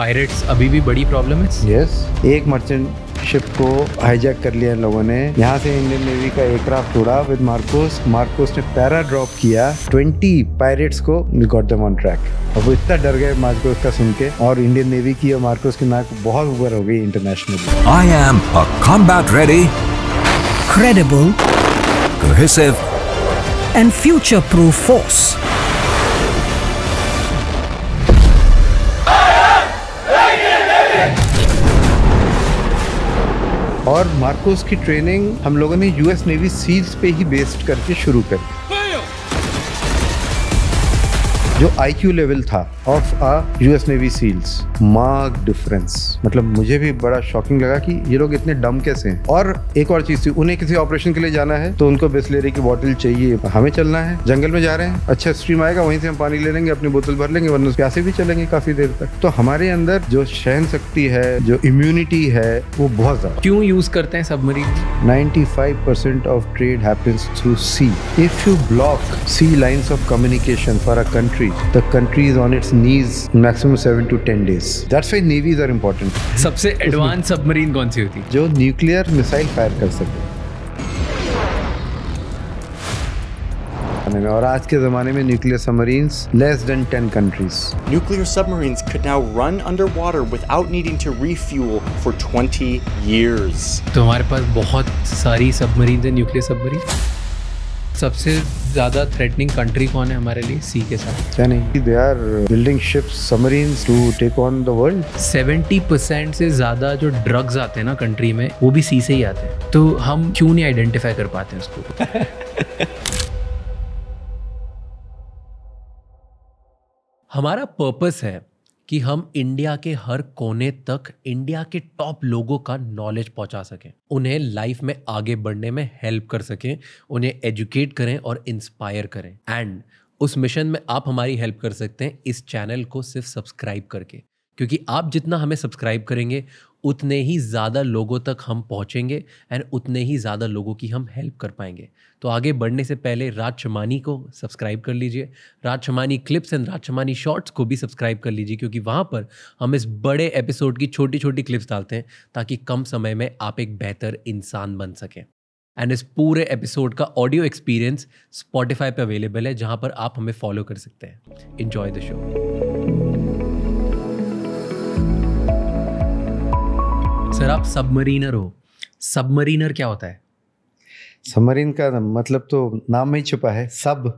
Pirates अभी भी बड़ी प्रॉब्लम है यस yes. एक मर्चेंट शिप को हाईजैक कर लिया इन लोगों ने यहाँ से इंडियन नेवी का एयरक्राफ्ट उड़ा विद मार्कोस मार्कोस ने पैरा ड्रॉप किया 20 पायरेट्स को गॉट देम ऑन ट्रैक अब वो इतना डर गए मार्कोस का सुन के और इंडियन नेवी की और मार्कोस की नाक बहुत ऊपर हो गई international I am a combat ready credible cohesive and future-proof force और मार्कोस की ट्रेनिंग हम लोगों ने यूएस नेवी सील्स पे ही बेस्ड करके शुरू कर दी जो क्यू लेवल था of a US navy SEALs mark difference मतलब मुझे भी बड़ा शॉकिंग लगा कि ये लोग इतने डम कैसे हैं और एक और चीज थी उन्हें किसी ऑपरेशन के लिए जाना है तो उनको बिस्लेरी की बॉटल चाहिए हमें चलना है जंगल में जा रहे हैं अच्छा स्ट्रीम आएगा वहीं से हम पानी ले लेंगे अपनी बोतल भर लेंगे वरना प्यासे भी चलेंगे काफी देर तक तो हमारे अंदर जो सहन शक्ति है जो इम्यूनिटी है वो बहुत ज्यादा क्यों यूज करते हैं सब मरीज of trade percent through sea if you block sea of communication for a country the country is on its knees maximum seven to ten days. That's why navies are important. सबसे advanced submarine कौन सी होती जो nuclear missile fire कर सके और आज के जमाने में nuclear submarine less than ten countries nuclear submarine could now run underwater without needing to refuel for 20 years तो हमारे पास बहुत सारी सबमरीन है न्यूक्लियर सबमरीन सबसे ज्यादा थ्रेटनिंग कंट्री कौन है हमारे लिए सी के साथ they are building ships submarines to take on the world 70 percent से ज्यादा जो ड्रग्स आते हैं ना कंट्री में वो भी सी से ही आते हैं तो हम क्यों नहीं आइडेंटिफाई कर पाते हैं उसको हमारा पर्पस है कि हम इंडिया के हर कोने तक इंडिया के टॉप लोगों का नॉलेज पहुंचा सकें उन्हें लाइफ में आगे बढ़ने में हेल्प कर सकें उन्हें एजुकेट करें और इंस्पायर करें एंड उस मिशन में आप हमारी हेल्प कर सकते हैं इस चैनल को सिर्फ सब्सक्राइब करके क्योंकि आप जितना हमें सब्सक्राइब करेंगे उतने ही ज़्यादा लोगों तक हम पहुँचेंगे एंड उतने ही ज़्यादा लोगों की हम हेल्प कर पाएंगे तो आगे बढ़ने से पहले राज को सब्सक्राइब कर लीजिए Raj Shamani clips and Raj shorts को भी सब्सक्राइब कर लीजिए क्योंकि वहाँ पर हम इस बड़े एपिसोड की छोटी छोटी क्लिप्स डालते हैं ताकि कम समय में आप एक बेहतर इंसान बन सकें एंड इस पूरे एपिसोड का ऑडियो एक्सपीरियंस स्पॉटिफाई पर अवेलेबल है जहाँ पर आप हमें फॉलो कर सकते हैं इन्जॉय द शो सर आप सबमरीनर हो सबमरीनर क्या होता है सबमरीन का मतलब तो नाम में ही छुपा है सब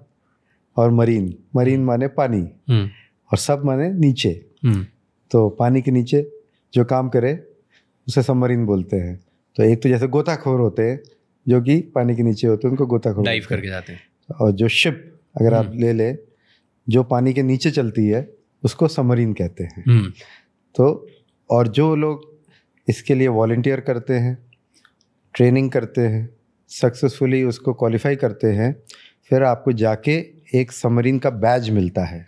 और मरीन मरीन माने पानी हम्म। और सब माने नीचे हम्म। तो पानी के नीचे जो काम करे उसे सबमरीन बोलते हैं तो एक तो जैसे गोताखोर होते हैं जो कि पानी के नीचे होते हैं उनको गोताखोर डाइव करके जाते हैं और जो शिप अगर आप हम्म। ले लें जो पानी के नीचे चलती है उसको सबमरीन कहते हैं तो और जो लोग इसके लिए वॉल्टियर करते हैं ट्रेनिंग करते हैं सक्सेसफुली उसको क्वालिफाई करते हैं फिर आपको जाके एक समरीन का बैज मिलता है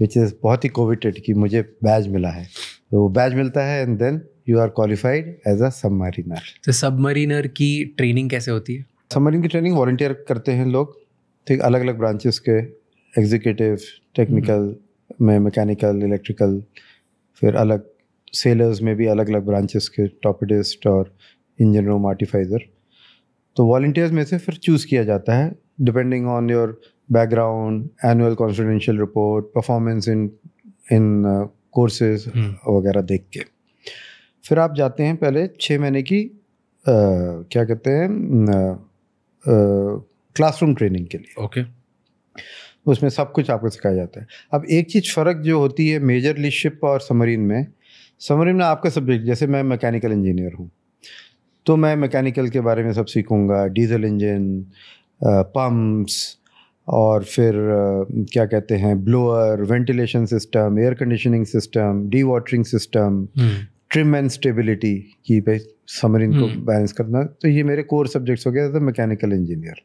विच इज़ बहुत ही कोविटेड कि मुझे बैज मिला है तो वो बैज मिलता है and then you are qualified as a submariner तो सबमरीनर की ट्रेनिंग कैसे होती है सबमरीन की ट्रेनिंग वॉल्टियर करते हैं लोग ठीक अलग अलग ब्रांचेस के एग्जीक्यूटिव टेक्निकल में मैकेनिकल इलेक्ट्रिकल फिर अलग सेलर्स में भी अलग अलग ब्रांचेस के टॉपडिस्ट और इंजन रूम आर्टिफाइजर तो वॉल्टियर्स में से फिर चूज़ किया जाता है depending on your background annual confidential report performance in in courses वगैरह देख के फिर आप जाते हैं पहले छः महीने की आ, क्या कहते हैं क्लासरूम ट्रेनिंग के लिए ओके okay. उसमें सब कुछ आपको सिखाया जाता है अब एक चीज़ फ़र्क जो होती है मेजर लीडरशिप और समरीन में समरीन में आपका सब्जेक्ट जैसे मैं मैकेनिकल इंजीनियर हूँ तो मैं मैकेनिकल के बारे में सब सीखूँगा डीजल इंजन पम्प्स और फिर क्या कहते हैं blower ventilation system air conditioning system dewatering system trim and stability की पे समर इनको बैलेंस हम्म। करना तो ये मेरे कोर सब्जेक्ट्स हो गया था मैकेनिकल इंजीनियर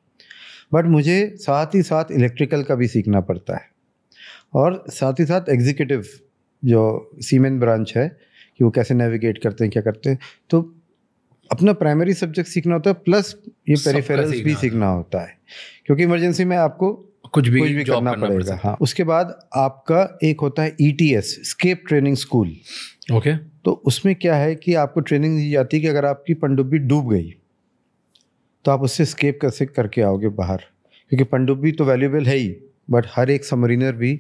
बट मुझे साथ ही साथ इलेक्ट्रिकल का भी सीखना पड़ता है और साथ ही साथ एग्जीक्यूटिव जो सीमेंट ब्रांच है कि वो कैसे नेविगेट करते हैं क्या करते हैं तो अपना प्राइमरी सब्जेक्ट सीखना होता है प्लस ये पेरिफेरल्स भी सीखना होता है क्योंकि इमरजेंसी में आपको कुछ भी कुछ भी करना, करना पड़ेगा हाँ उसके बाद आपका एक होता है escape training school okay तो उसमें क्या है कि आपको ट्रेनिंग दी जाती है कि अगर आपकी पनडुब्बी डूब गई तो आप उससे स्केप कैसे करके आओगे बाहर क्योंकि पनडुब्बी तो वैल्यूबल है ही बट हर एक सबमरीनर भी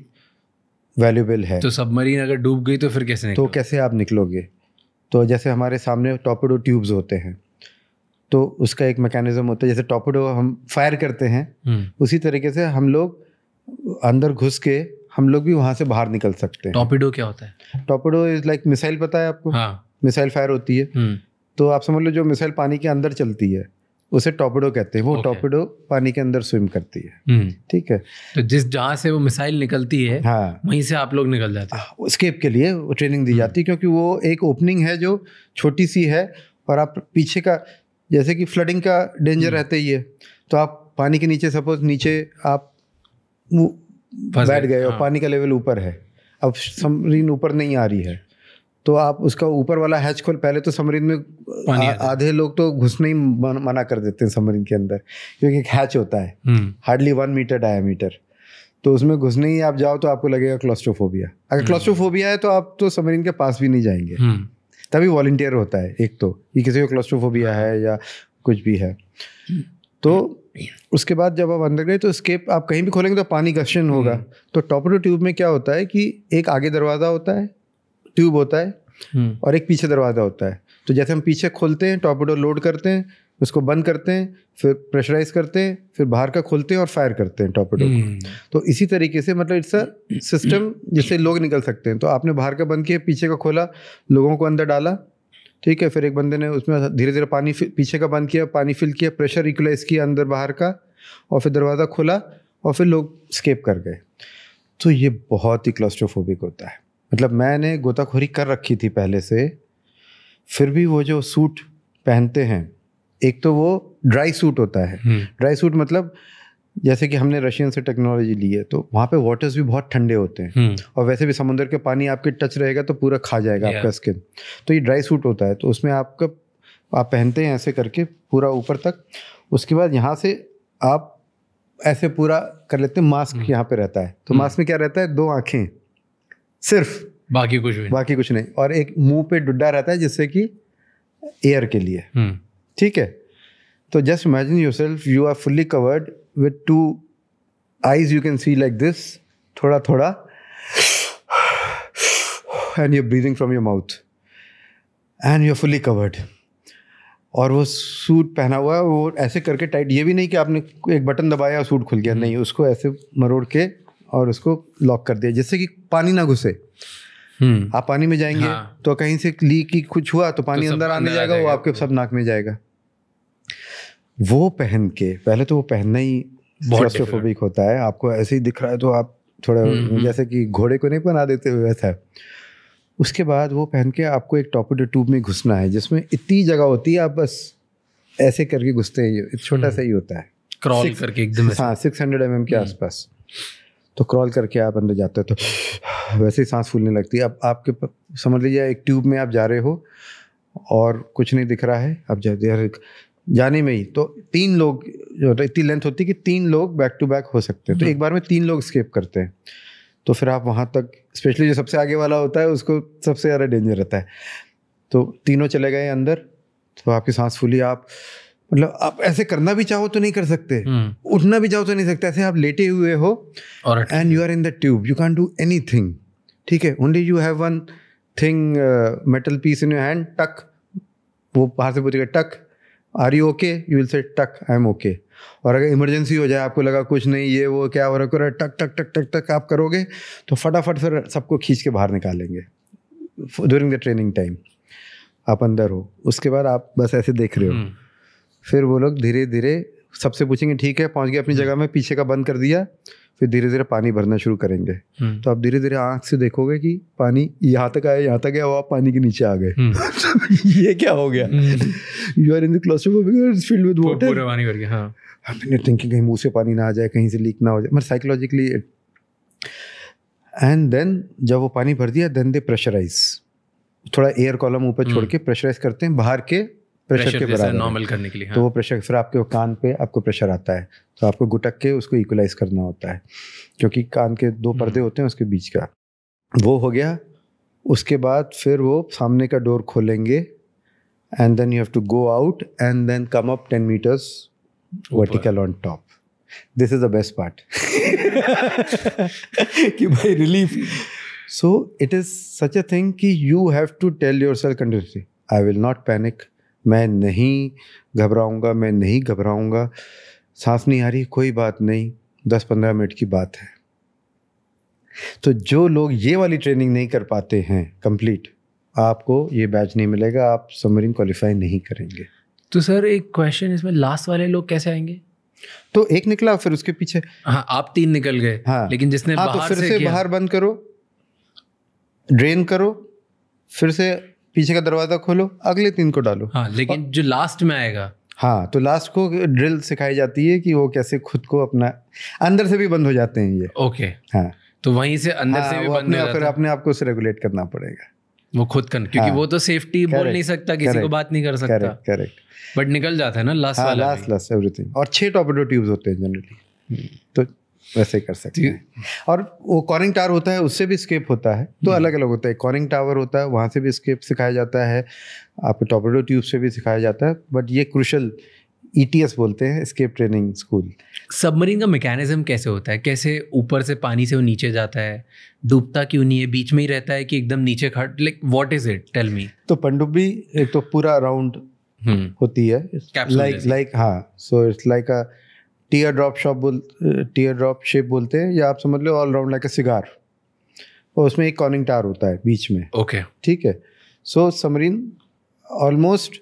वैल्यूबल है तो सबमरीन अगर डूब गई तो फिर कैसे तो कैसे आप निकलोगे तो जैसे हमारे सामने टॉपिडो ट्यूब्स होते हैं तो उसका एक मैकेनिज्म होता है जैसे टॉपिडो हम फायर करते हैं हम्म। उसी तरीके से हम लोग अंदर घुस के हम लोग भी वहाँ से बाहर निकल सकते हैं टॉपिडो क्या होता है टॉपिडो इज लाइक मिसाइल पता है आपको हाँ। मिसाइल फायर होती है हम्म। तो आप समझ लो जो मिसाइल पानी के अंदर चलती है उसे टॉपिडो कहते हैं वो okay. टॉपिडो पानी के अंदर स्विम करती है हम्म। ठीक है तो जिस जहाँ से वो मिसाइल निकलती है हाँ वहीं से आप लोग निकल जाते हैं स्केप हाँ, के लिए वो ट्रेनिंग दी हम्म। जाती है क्योंकि वो एक ओपनिंग है जो छोटी सी है और आप पीछे का जैसे कि फ्लडिंग का डेंजर हम्म। रहता ही है तो आप पानी के नीचे सपोज नीचे आप बैठ गए और हाँ। पानी का लेवल ऊपर है अब समरीन ऊपर नहीं आ रही है तो आप उसका ऊपर वाला हैच खोल पहले तो समरीन में आधे लोग तो घुसने ही मना कर देते हैं समरीन के अंदर क्योंकि एक हैच होता है हम्म। हार्डली वन मीटर डायामीटर तो उसमें घुसने ही आप जाओ तो आपको लगेगा क्लॉस्ट्रोफोबिया अगर हम्म। क्लॉस्ट्रोफोबिया है तो आप तो समरीन के पास भी नहीं जाएंगे हम्म। तभी वॉल्टियर होता है एक तो ये किसी को क्लॉस्ट्रोफोबिया है या कुछ भी है तो उसके बाद जब आप अंदर गए तो स्केप आप कहीं भी खोलेंगे तो पानी का होगा तो टॉपरो ट्यूब में क्या होता है कि एक आगे दरवाज़ा होता है ट्यूब होता है हम्म। और एक पीछे दरवाज़ा होता है तो जैसे हम पीछे खोलते हैं डोर लोड करते हैं उसको बंद करते हैं फिर प्रेशराइज करते हैं फिर बाहर का खोलते हैं और फायर करते हैं डोर हम्म। तो इसी तरीके से मतलब इट्स अ सिस्टम जिससे लोग निकल सकते हैं तो आपने बाहर का बंद किया पीछे का खोला लोगों को अंदर डाला ठीक है फिर एक बंदे ने उसमें धीरे धीरे पानी पीछे का बंद किया पानी फिल किया प्रेशर रिकुलाइज किया अंदर बाहर का और फिर दरवाज़ा खोला और फिर लोग स्केप कर गए तो ये बहुत ही क्लस्ट्रोफोबिक होता है मतलब मैंने गोताखोरी कर रखी थी पहले से फिर भी वो जो सूट पहनते हैं एक तो वो ड्राई सूट होता है ड्राई हम्म। सूट मतलब जैसे कि हमने रशियन से टेक्नोलॉजी ली है तो वहाँ पे वाटर्स भी बहुत ठंडे होते हैं हम्म। और वैसे भी समुद्र के पानी आपके टच रहेगा तो पूरा खा जाएगा आपका स्किन तो ये ड्राई सूट होता है तो उसमें आपका आप पहनते हैं ऐसे करके पूरा ऊपर तक उसके बाद यहाँ से आप ऐसे पूरा कर लेते हैं मास्क हम्म। यहाँ पे रहता है तो मास्क में क्या रहता है दो आँखें सिर्फ बाकी कुछ भी बाकी कुछ नहीं और एक मुंह पे डुड्डा रहता है जिससे कि एयर के लिए हम्म। ठीक है तो just imagine yourself you are fully covered with two eyes you can see like this थोड़ा थोड़ा and your breathing from your mouth and you are fully covered और वो सूट पहना हुआ है वो ऐसे करके टाइट ये भी नहीं कि आपने एक बटन दबाया और सूट खुल गया हम्म। नहीं उसको ऐसे मरोड़ के और उसको लॉक कर दिया जिससे कि पानी ना घुसे हम्म। आप पानी में जाएंगे हाँ। तो कहीं से लीक की कुछ हुआ तो पानी तो अंदर आने जाएगा, वो आपके सब नाक में जाएगा वो पहन के पहले तो वो पहनना ही क्लस्ट्रोफोबिक होता है आपको ऐसे ही दिख रहा है तो आप थोड़ा हम्म, हम्म। जैसे कि घोड़े को नहीं बना देते हुए वैसा उसके बाद वो पहन के आपको एक टॉप ट्यूब में घुसना है जिसमें इतनी जगह होती है आप बस ऐसे करके घुसते हैं छोटा सा ही होता है क्रॉल करके एकदम हाँ सिक्स हंड्रेड एम के आसपास तो क्रॉल करके आप अंदर जाते हो तो वैसे ही सांस फूलने लगती है अब आपके समझ लीजिए एक ट्यूब में आप जा रहे हो और कुछ नहीं दिख रहा है आप जा जाने में ही तो तीन लोग जो इतनी लेंथ होती है कि तीन लोग बैक टू बैक हो सकते हैं तो हम्म। एक बार में तीन लोग स्केप करते हैं तो फिर आप वहाँ तक स्पेशली जो सबसे आगे वाला होता है उसको सबसे ज़्यादा डेंजर रहता है तो तीनों चले गए अंदर तो आपकी सांस फूली आप मतलब आप ऐसे करना भी चाहो तो नहीं कर सकते हम्म। उठना भी चाहो तो नहीं सकते ऐसे आप लेटे हुए हो and you are in the tube you can do anything ठीक है only you have one thing metal piece in your hand टक वो बाहर से पूछेगा टक are you okay you will say टक आई एम ओके और अगर इमरजेंसी हो जाए आपको लगा कुछ नहीं ये वो क्या हो रहा है टक टक टक टक टक आप करोगे तो फटाफट फिर सबको खींच के बाहर निकालेंगे ड्यूरिंग द ट्रेनिंग टाइम आप अंदर हो उसके बाद आप बस ऐसे देख रहे हो हम्म। फिर वो लोग धीरे धीरे सबसे पूछेंगे ठीक है पहुंच गए अपनी हम्म। जगह में पीछे का बंद कर दिया फिर धीरे धीरे पानी भरना शुरू करेंगे हम्म। तो आप धीरे धीरे आंख से देखोगे कि पानी यहाँ तक आया यहाँ तक आया वो आप पानी के नीचे आ गए हम्म। ये क्या हो गया you are in filled with water thinking कहीं मुंह से पानी ना आ जाए कहीं से लीक ना हो जाए मगर साइकोलॉजिकली एंड देन जब वो पानी भर दिया देन दे प्रेशराइज थोड़ा एयर कॉलम ऊपर छोड़ के प्रेशराइज करते हैं बाहर के प्रेशर के बराबर नॉर्मल करने के लिए तो वो प्रेशर हाँ। फिर आपके कान पे आपको प्रेशर आता है तो आपको गुटक के उसको इक्वलाइज करना होता है क्योंकि कान के दो हम्म। पर्दे होते हैं उसके बीच का वो हो गया उसके बाद फिर वो सामने का डोर खोलेंगे and then you have to go out and then come up ten metres vertical on top this is the best part कि भाई relief so it is such a thing कि you have to tell yourself continuously I will not panic मैं नहीं घबराऊंगा मैं नहीं घबराऊंगा सांस नहीं आ रही कोई बात नहीं दस पंद्रह मिनट की बात है तो जो लोग ये वाली ट्रेनिंग नहीं कर पाते हैं कंप्लीट आपको ये बैच नहीं मिलेगा आप समरीन क्वालिफाई नहीं करेंगे तो सर एक क्वेश्चन इसमें लास्ट वाले लोग कैसे आएंगे तो एक निकला फिर उसके पीछे हाँ आप तीन निकल गए हाँ लेकिन जिसने हाँ, तो बाहर तो फिर से, से बाहर बंद करो ड्रेन करो फिर से पीछे का दरवाजा खोलो अगले तीन को डालो हाँ लेकिन और, जो लास्ट में आएगा हाँ तो लास्ट को ड्रिल सिखाई जाती है कि वो कैसे खुद को अपना अंदर से भी बंद हो जाते हैं ये ओके हाँ तो वहीं से अंदर हाँ, से भी बंद हो जाता फिर अपने आप को उसे रेगुलेट करना पड़ेगा वो खुद कर क्योंकि हाँ, वो तो सेफ्टी बोल नहीं सकता किसी को बात नहीं कर सकता करेक्ट करेक्ट बट निकल जाता है ना लास्ट हाँ, वाला लास्ट लास्ट एवरीथिंग और छह टॉपेडो ट्यूब्स होते हैं जनरली हम्म। तो वैसे कर सकते हैं और वो कॉरिंग टावर होता है उससे भी स्केप होता है तो अलग अलग होता है कॉरिंग टावर होता है वहाँ से भी स्केप सिखाया जाता है आपके टॉपेडो ट्यूब से भी सिखाया जाता है बट ये क्रुशल ई e बोलते हैं स्केप ट्रेनिंग स्कूल सबमरीन का मैकेनिज्म कैसे होता है कैसे ऊपर से पानी से वो नीचे जाता है डूबता क्यों नहीं है बीच में ही रहता है कि एकदम नीचे खट like what is it tell me तो पनडुब्बी एक तो पूरा राउंड हम्म। होती है लाइक लाइक हाँ so it's like a tear drop shop बोल टीयर ड्रॉप शेप बोलते हैं या आप समझ लो all round like a cigar और उसमें एक कॉर्निंग टार होता है बीच में ओके okay. ठीक है so submarine almost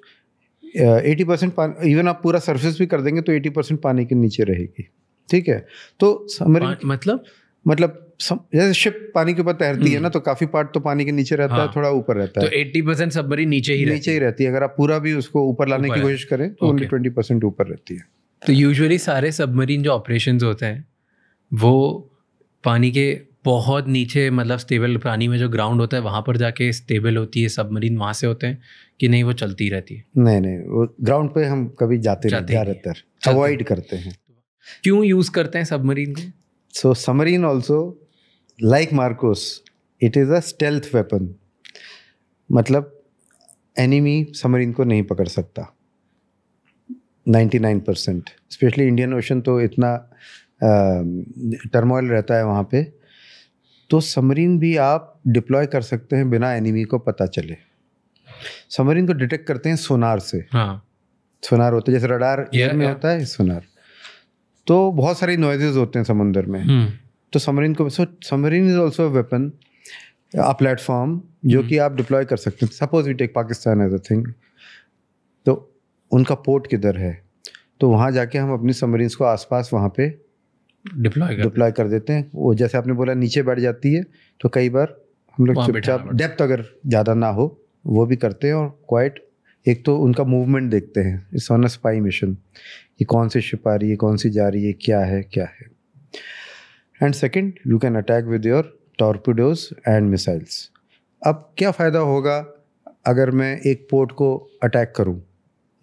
eighty percent पानी इवन आप पूरा सरफेस भी कर देंगे तो एटी परसेंट पानी के नीचे रहेगी ठीक है तो समरीन मतलब मतलब सम, जैसे शिप पानी के ऊपर तैरती है हम्म। ना तो काफी पार्ट तो पानी के नीचे रहता हाँ, है थोड़ा ऊपर रहता तो है तो एट्टी परसेंट सबमरीन नीचे ही नीचे रहती ही रहती है अगर आप पूरा भी उसको ऊपर लाने की कोशिश करें तो ओनली ट्वेंटी परसेंट ऊपर रहती है तो यूजुअली सारे सबमरीन जो ऑपरेशन होते हैं वो पानी के बहुत नीचे मतलब स्टेबल पानी में जो ग्राउंड होता है वहाँ पर जाके स्टेबल होती है सबमरीन वहाँ से होते हैं कि नहीं वो चलती रहती है नहीं नहीं वो ग्राउंड पे हम कभी जाते ज़्यादातर अवॉइड करते हैं क्यों यूज़ करते हैं सबमरीन को so submarine also like MARCOS it is a stealth weapon मतलब एनिमी सबमरीन को नहीं पकड़ सकता ninety nine percent specially Indian Ocean तो इतना टर्मोइल रहता है वहाँ पे तो समरीन भी आप डिप्लॉय कर सकते हैं बिना एनिमी को पता चले समरीन को डिटेक्ट करते हैं सोनार से हाँ। सोनार होता है जैसे रडार एयर में होता है सोनार तो बहुत सारी नॉइजेज होते हैं समुंदर में हम्म। तो समरीन को so submarine is also weapon a platform जो हम्म। कि आप डिप्लॉय कर सकते हैं suppose we take Pakistan as a thing तो उनका पोर्ट किधर है तो वहाँ जाके हम अपनी सबमरीन्स को आसपास वहाँ पे डिप्लॉय डिप्लॉय कर देते हैं वो जैसे आपने बोला नीचे बैठ जाती है तो कई बार हम लोग चुपचाप डेप्थ अगर ज़्यादा ना हो वो भी करते हैं और क्वाइट एक तो उनका मूवमेंट देखते हैं इस ऑन अ स्पाई मिशन कि कौन सी शिप आ रही है कौन सी जा रही है क्या है क्या है and second you can attack with your torpedoes and missiles अब क्या फ़ायदा होगा अगर मैं एक पोर्ट को अटैक करूँ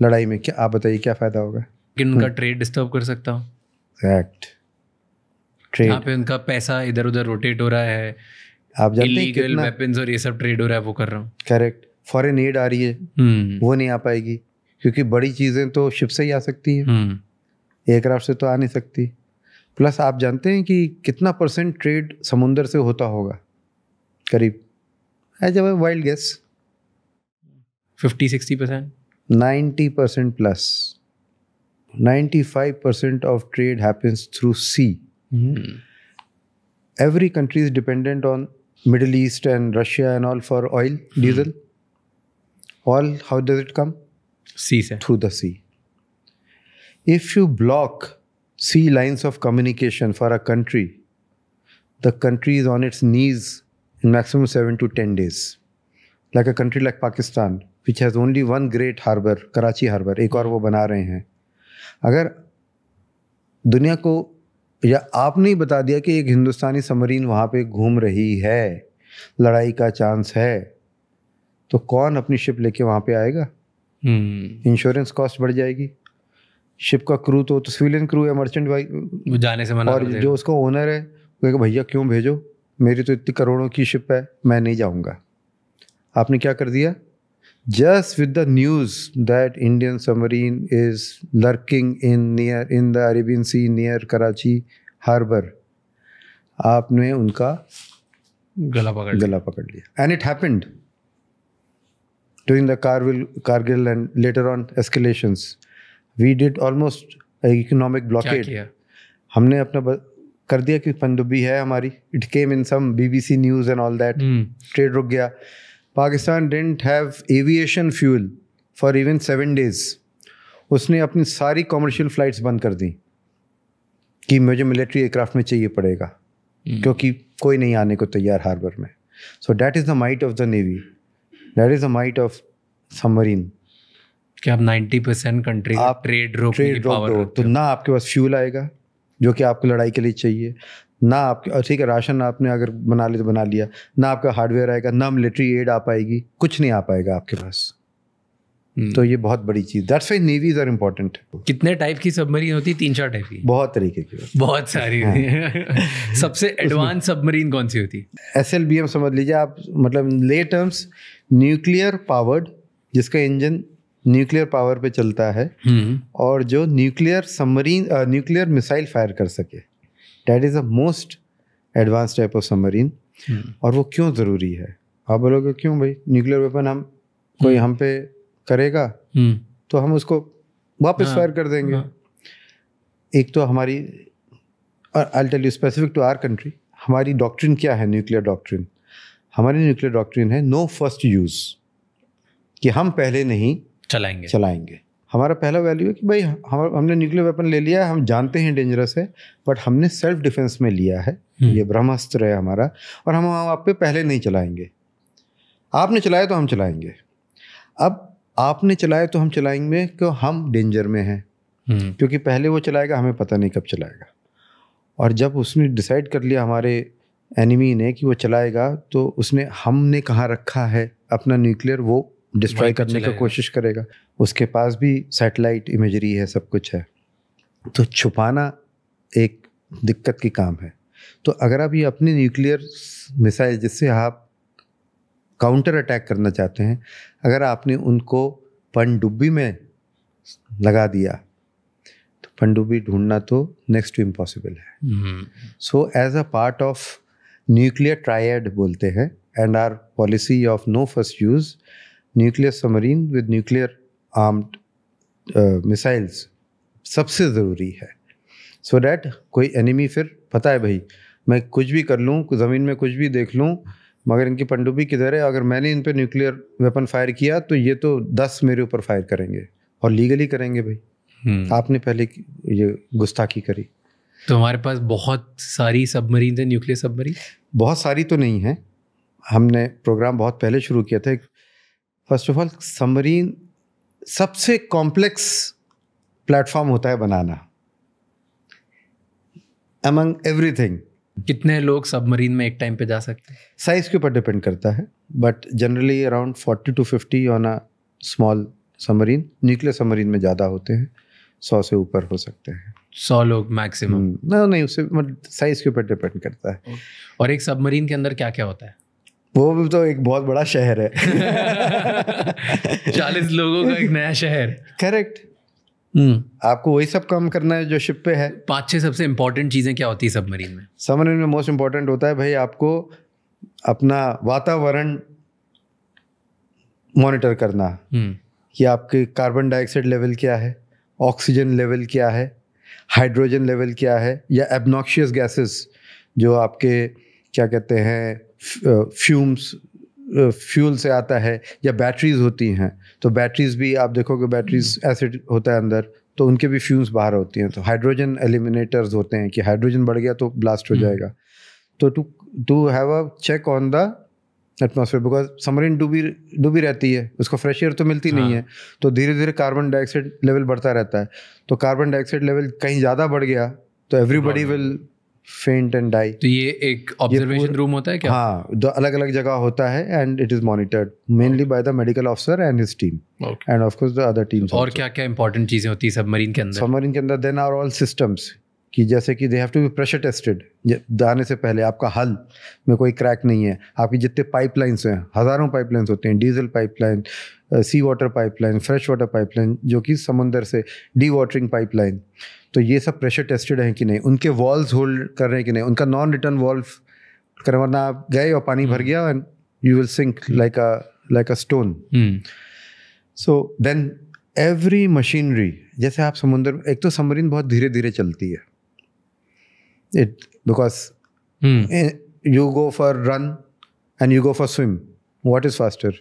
लड़ाई में क्या आप बताइए क्या फ़ायदा होगा लेकिन उनका ट्रेड हम्म। डिस्टर्ब कर सकता हूँ एग्जैक्ट ट्रेड पे उनका पैसा इधर उधर रोटेट हो रहा है आप जानते वेपन्स और ये सब ट्रेड हो रहा है वो कर रहा हूँ करेक्ट फॉरेन एड आ रही है हम्म। वो नहीं आ पाएगी क्योंकि बड़ी चीज़ें तो शिप से ही आ सकती है एयरक्राफ्ट हम्म। से तो आ नहीं सकती प्लस आप जानते हैं कि कितना परसेंट ट्रेड समुंदर से होता होगा करीब as a wild guess fifty sixty percent 90% plus. 95% of trade happens through sea. Mm-hmm. Hmm. Every country is dependent on Middle East and Russia and all for oil, mm-hmm. diesel. All how does it come? Sea sir. through the sea. If you block sea lines of communication for a country, the country is on its knees in maximum seven to ten days. Like a country like Pakistan, which has only one great harbour Karachi harbour एक और वो बना रहे हैं अगर दुनिया को या आपने ही बता दिया कि एक हिंदुस्तानी समरीन वहाँ पे घूम रही है लड़ाई का चांस है तो कौन अपनी शिप लेके वहाँ पे आएगा इंश्योरेंस हम्म। कॉस्ट बढ़ जाएगी शिप का क्रू तो, तो सिविलियन क्रू है मर्चेंट भाई जाने से मना और जो उसका ओनर है वो कहेगा भैया क्यों भेजो मेरी तो इतनी करोड़ों की शिप है मैं नहीं जाऊँगा आपने क्या कर दिया just with the news that Indian submarine is lurking in near in the Arabian Sea near Karachi harbor, आपने उनका गला पकड़ गला पकड़ लिया and it happened during the kargil kargil and later on escalations, we did almost a economic blockade. हमने अपना कर दिया कि पनडुब्बी है हमारी it came in some BBC news and all that trade रुक गया Pakistan didn't have aviation fuel for even seven days उसने अपनी सारी कॉमर्शियल फ़्लाइट्स बंद कर दी कि मुझे मिलिट्री एयरक्राफ्ट में चाहिए पड़ेगा hmm. क्योंकि कोई नहीं आने को तैयार हार्बर में so that is the might of the navy that is the might of submarine कि आप 90 परसेंट कंट्री आप ट्रेड रोक ट्रेड रोक तो ना आपके पास फ्यूल आएगा जो कि आपको लड़ाई के लिए चाहिए ना आपके ठीक है राशन आपने अगर बना लिया तो बना लिया ना आपका हार्डवेयर आएगा ना मिलिट्री एड आ पाएगी कुछ नहीं आ पाएगा आपके पास हम्म। तो ये बहुत बड़ी चीज़ that's why navies are important कितने टाइप की सबमरीन होती है तीन चार टाइप की बहुत तरीके की बहुत सारी होती है हाँ। सबसे एडवांस सबमरीन कौन सी होती है एस एल बी एम समझ लीजिए आप मतलब ले टर्म्स न्यूक्लियर पावर्ड जिसका इंजन न्यूक्लियर पावर पे चलता है हम्म। और जो nuclear submarine nuclear missile fire कर सके that is a most advance type of submarine और वो क्यों ज़रूरी है आप बोलोगे क्यों भाई न्यूक्लियर वेपन हम कोई हम्म। हम पे करेगा हम्म। तो हम उसको वापस हाँ, फायर कर देंगे हाँ. एक तो हमारी I tell you specific to our country हमारी डॉक्ट्रिन क्या है न्यूक्लियर डॉक्ट्रिन हमारी न्यूक्लियर डॉक्ट्रिन है नो फर्स्ट यूज़ कि हम पहले नहीं चलाएंगे चलाएंगे हमारा पहला वैल्यू है कि भाई हम हमने न्यूक्लियर वेपन ले लिया है हम जानते हैं डेंजरस है बट हमने सेल्फ डिफेंस में लिया है हम्म। ये ब्रह्मास्त्र है हमारा और हम आप पे पहले नहीं चलाएंगे आपने चलाया तो हम चलाएंगे अब आपने चलाया तो हम चलाएंगे क्यों हम डेंजर में हैं हम्म। क्योंकि पहले वो चलाएगा हमें पता नहीं कब चलाएगा और जब उसने डिसाइड कर लिया हमारे एनिमी ने कि वो चलाएगा तो उसने हमने कहाँ रखा है अपना न्यूक्लियर वो डिस्ट्रॉय करने की कोशिश करेगा उसके पास भी सैटेलाइट इमेजरी है सब कुछ है तो छुपाना एक दिक्कत की काम है तो अगर आप ये अपनी न्यूक्लियर मिसाइल जिससे आप काउंटर अटैक करना चाहते हैं अगर आपने उनको पनडुब्बी में लगा दिया तो पनडुब्बी ढूंढना तो नेक्स्ट टू इम्पॉसिबल है so as a part of nuclear triad बोलते हैं and our policy of no first use nuclear submarine with nuclear armed missiles सबसे ज़रूरी है सो so डैट कोई एनिमी फिर पता है भाई मैं कुछ भी कर लूँ ज़मीन में कुछ भी देख लूँ मगर इनकी पंडुबी किधर है अगर मैंने इन पर न्यूक्लियर वेपन फायर किया तो ये तो दस मेरे ऊपर फायर करेंगे और लीगली करेंगे भाई हम्म। आपने पहले ये गुस्ताखी करी तो हमारे पास बहुत सारी सबमरीन है न्यूक्लियर सबमरीन बहुत सारी तो नहीं है हमने प्रोग्राम बहुत पहले शुरू किया था एक फर्स्ट ऑफ ऑल समरीन सबसे कॉम्प्लेक्स प्लेटफॉर्म होता है बनाना अमंग एवरीथिंग कितने लोग सबमरीन में एक टाइम पे जा सकते हैं साइज के ऊपर डिपेंड करता है but generally around forty to fifty on a small submarine nuclear submarine में ज़्यादा होते हैं सौ से ऊपर हो सकते हैं सौ लोग मैक्सिमम ना नहीं उससे मतलब साइज के ऊपर डिपेंड करता है और एक सबमरीन के अंदर क्या क्या होता है वो भी तो एक बहुत बड़ा शहर है चालीस लोगों का एक नया शहर करेक्ट हम्म। आपको वही सब काम करना है जो शिप पे है पांच छह सबसे इंपॉर्टेंट चीजें क्या होती है सबमरीन में सबमरीन में मोस्ट इंपॉर्टेंट होता है भाई आपको अपना वातावरण मॉनिटर करना हम्म। कि आपके कार्बन डाइऑक्साइड लेवल क्या है ऑक्सीजन लेवल क्या है हाइड्रोजन लेवल क्या है या एबनॉक्शियस गैसेस जो आपके क्या कहते हैं फ्यूम्स फ्यूल से आता है या बैटरीज होती हैं तो बैटरीज भी आप देखोगे बैटरीज एसिड हम्म। होता है अंदर तो उनके भी फ्यूम्स बाहर होती हैं तो हाइड्रोजन एलिमिनेटर्स होते हैं कि हाइड्रोजन बढ़ गया तो ब्लास्ट हो हम्म। जाएगा तो to to have a check on the atmosphere because submarine डूबी डूबी रहती है उसको फ्रेश एयर तो मिलती हाँ. नहीं है तो धीरे धीरे कार्बन डाइऑक्साइड लेवल बढ़ता रहता है तो कार्बन डाइऑक्साइड लेवल कहीं ज़्यादा बढ़ गया तो everybody will faint and die तो ये एक ऑब्जर्वेशन रूम होता है क्या हाँ दो तो अलग अलग जगह होता है and it is monitored mainly by the medical officer and his team and of course the other teams और also. क्या क्या इंपॉर्टेंट चीजें होती है सबमरीन के अंदर सबमरीन के अंदर देन आर ऑल सिस्टम्स कि जैसे कि they have to be pressure tested दाने से पहले आपका हल में कोई क्रैक नहीं है आपकी जितने पाइपलाइंस हैं हज़ारों पाइपलाइंस होते हैं diesel pipeline sea water pipeline fresh water pipeline जो कि समंदर से डी वाटरिंग पाइपलाइन तो ये सब प्रेशर टेस्टेड हैं कि नहीं उनके वॉल्स होल्ड कर रहे हैं कि नहीं उनका नॉन रिटर्न वॉल्व कर वरना आप गए और पानी भर गया and you will sink like a like a stone so then every machinery जैसे आप समुंदर एक तो समरीन बहुत धीरे धीरे चलती है it because mm. you go for run and you go for swim. What is faster?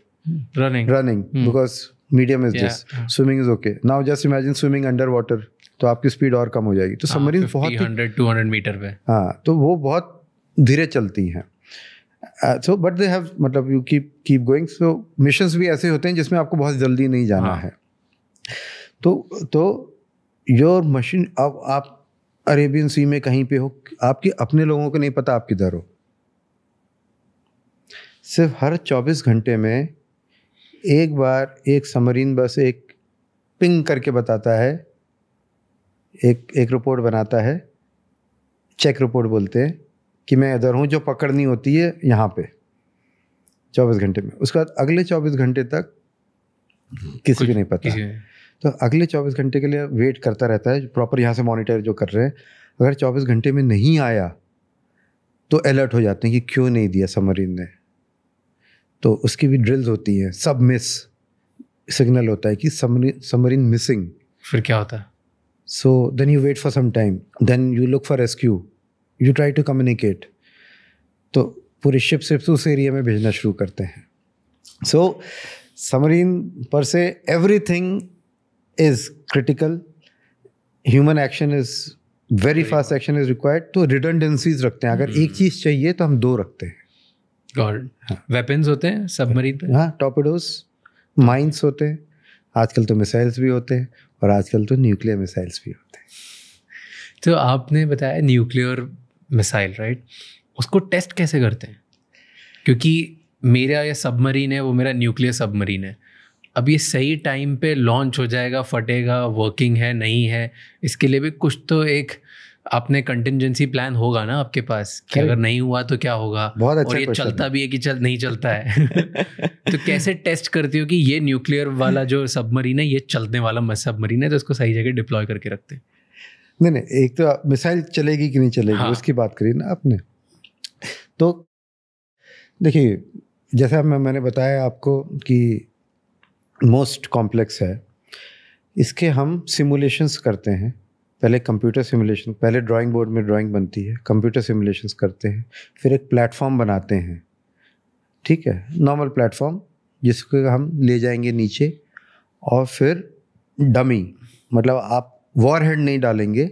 Running. Running hmm. because medium is yeah. this. Swimming is okay. Now just imagine swimming underwater. तो आपकी speed और कम हो जाएगी तो submarine बहुत hundred two hundred metre पे हाँ तो वो बहुत धीरे चलती हैं सो बट दे हैव मतलब you keep keep going so missions भी ऐसे होते हैं जिसमें आपको बहुत जल्दी नहीं जाना हाँ. है तो तो योर मशीन अब आप अरेबियन सी में कहीं पे हो आपके अपने लोगों को नहीं पता आप किधर हो सिर्फ हर 24 घंटे में एक बार एक समरीन बस एक पिंग करके बताता है एक एक रिपोर्ट बनाता है चेक रिपोर्ट बोलते हैं कि मैं इधर हूँ जो पकड़नी होती है यहाँ पे 24 घंटे में उसके बाद अगले 24 घंटे तक किसी को नहीं पता तो अगले चौबीस घंटे के लिए वेट करता रहता है प्रॉपर यहाँ से मॉनिटर जो कर रहे हैं अगर चौबीस घंटे में नहीं आया तो अलर्ट हो जाते हैं कि क्यों नहीं दिया समरीन ने तो उसकी भी ड्रिल्स होती हैं सब मिस सिग्नल होता है कि समरीन मिसिंग फिर क्या होता है so then you wait for some time then you look for rescue you try to communicate तो पूरे शिप से उस एरिया में भेजना शुरू करते हैं सो समरीन पर से everything is critical. Human action is very fast action is required तो रिडंडेंसीज रखते हैं अगर hmm. एक चीज चाहिए तो हम दो रखते हैं गॉड वेपन्स होते हैं सबमरीन पे हाँ टॉपडोज माइंस होते हैं आजकल तो मिसाइल्स भी होते हैं और आजकल तो न्यूक्लियर मिसाइल्स भी होते हैं तो आपने बताया न्यूक्लियर मिसाइल राइट उसको टेस्ट कैसे करते हैं क्योंकि मेरा यह सबमरीन है वो मेरा न्यूक्लियर सबमरीन है अब ये सही टाइम पे लॉन्च हो जाएगा फटेगा वर्किंग है नहीं है इसके लिए भी कुछ तो एक आपने कंटिजेंसी प्लान होगा ना आपके पास कि अगर नहीं हुआ तो क्या होगा बहुत अच्छा और ये चलता भी है कि चल नहीं चलता है तो कैसे टेस्ट करती हो कि ये न्यूक्लियर वाला जो सबमरीन है ये चलने वाला सबमरीन है तो इसको सही जगह डिप्लॉय करके रखते हैं नहीं नहीं एक तो मिसाइल चलेगी कि नहीं चलेगी हाँ। उसकी बात करिए ना आपने तो देखिए जैसा मैं मैंने बताया आपको कि मोस्ट कॉम्प्लेक्स है इसके हम सिमुलेशंस करते हैं पहले कंप्यूटर सिमुलेशन पहले ड्राइंग बोर्ड में ड्राइंग बनती है कंप्यूटर सिमुलेशंस करते हैं फिर एक प्लेटफॉर्म बनाते हैं ठीक है नॉर्मल प्लेटफॉर्म जिसको हम ले जाएंगे नीचे और फिर डमी मतलब आप वॉर हेड नहीं डालेंगे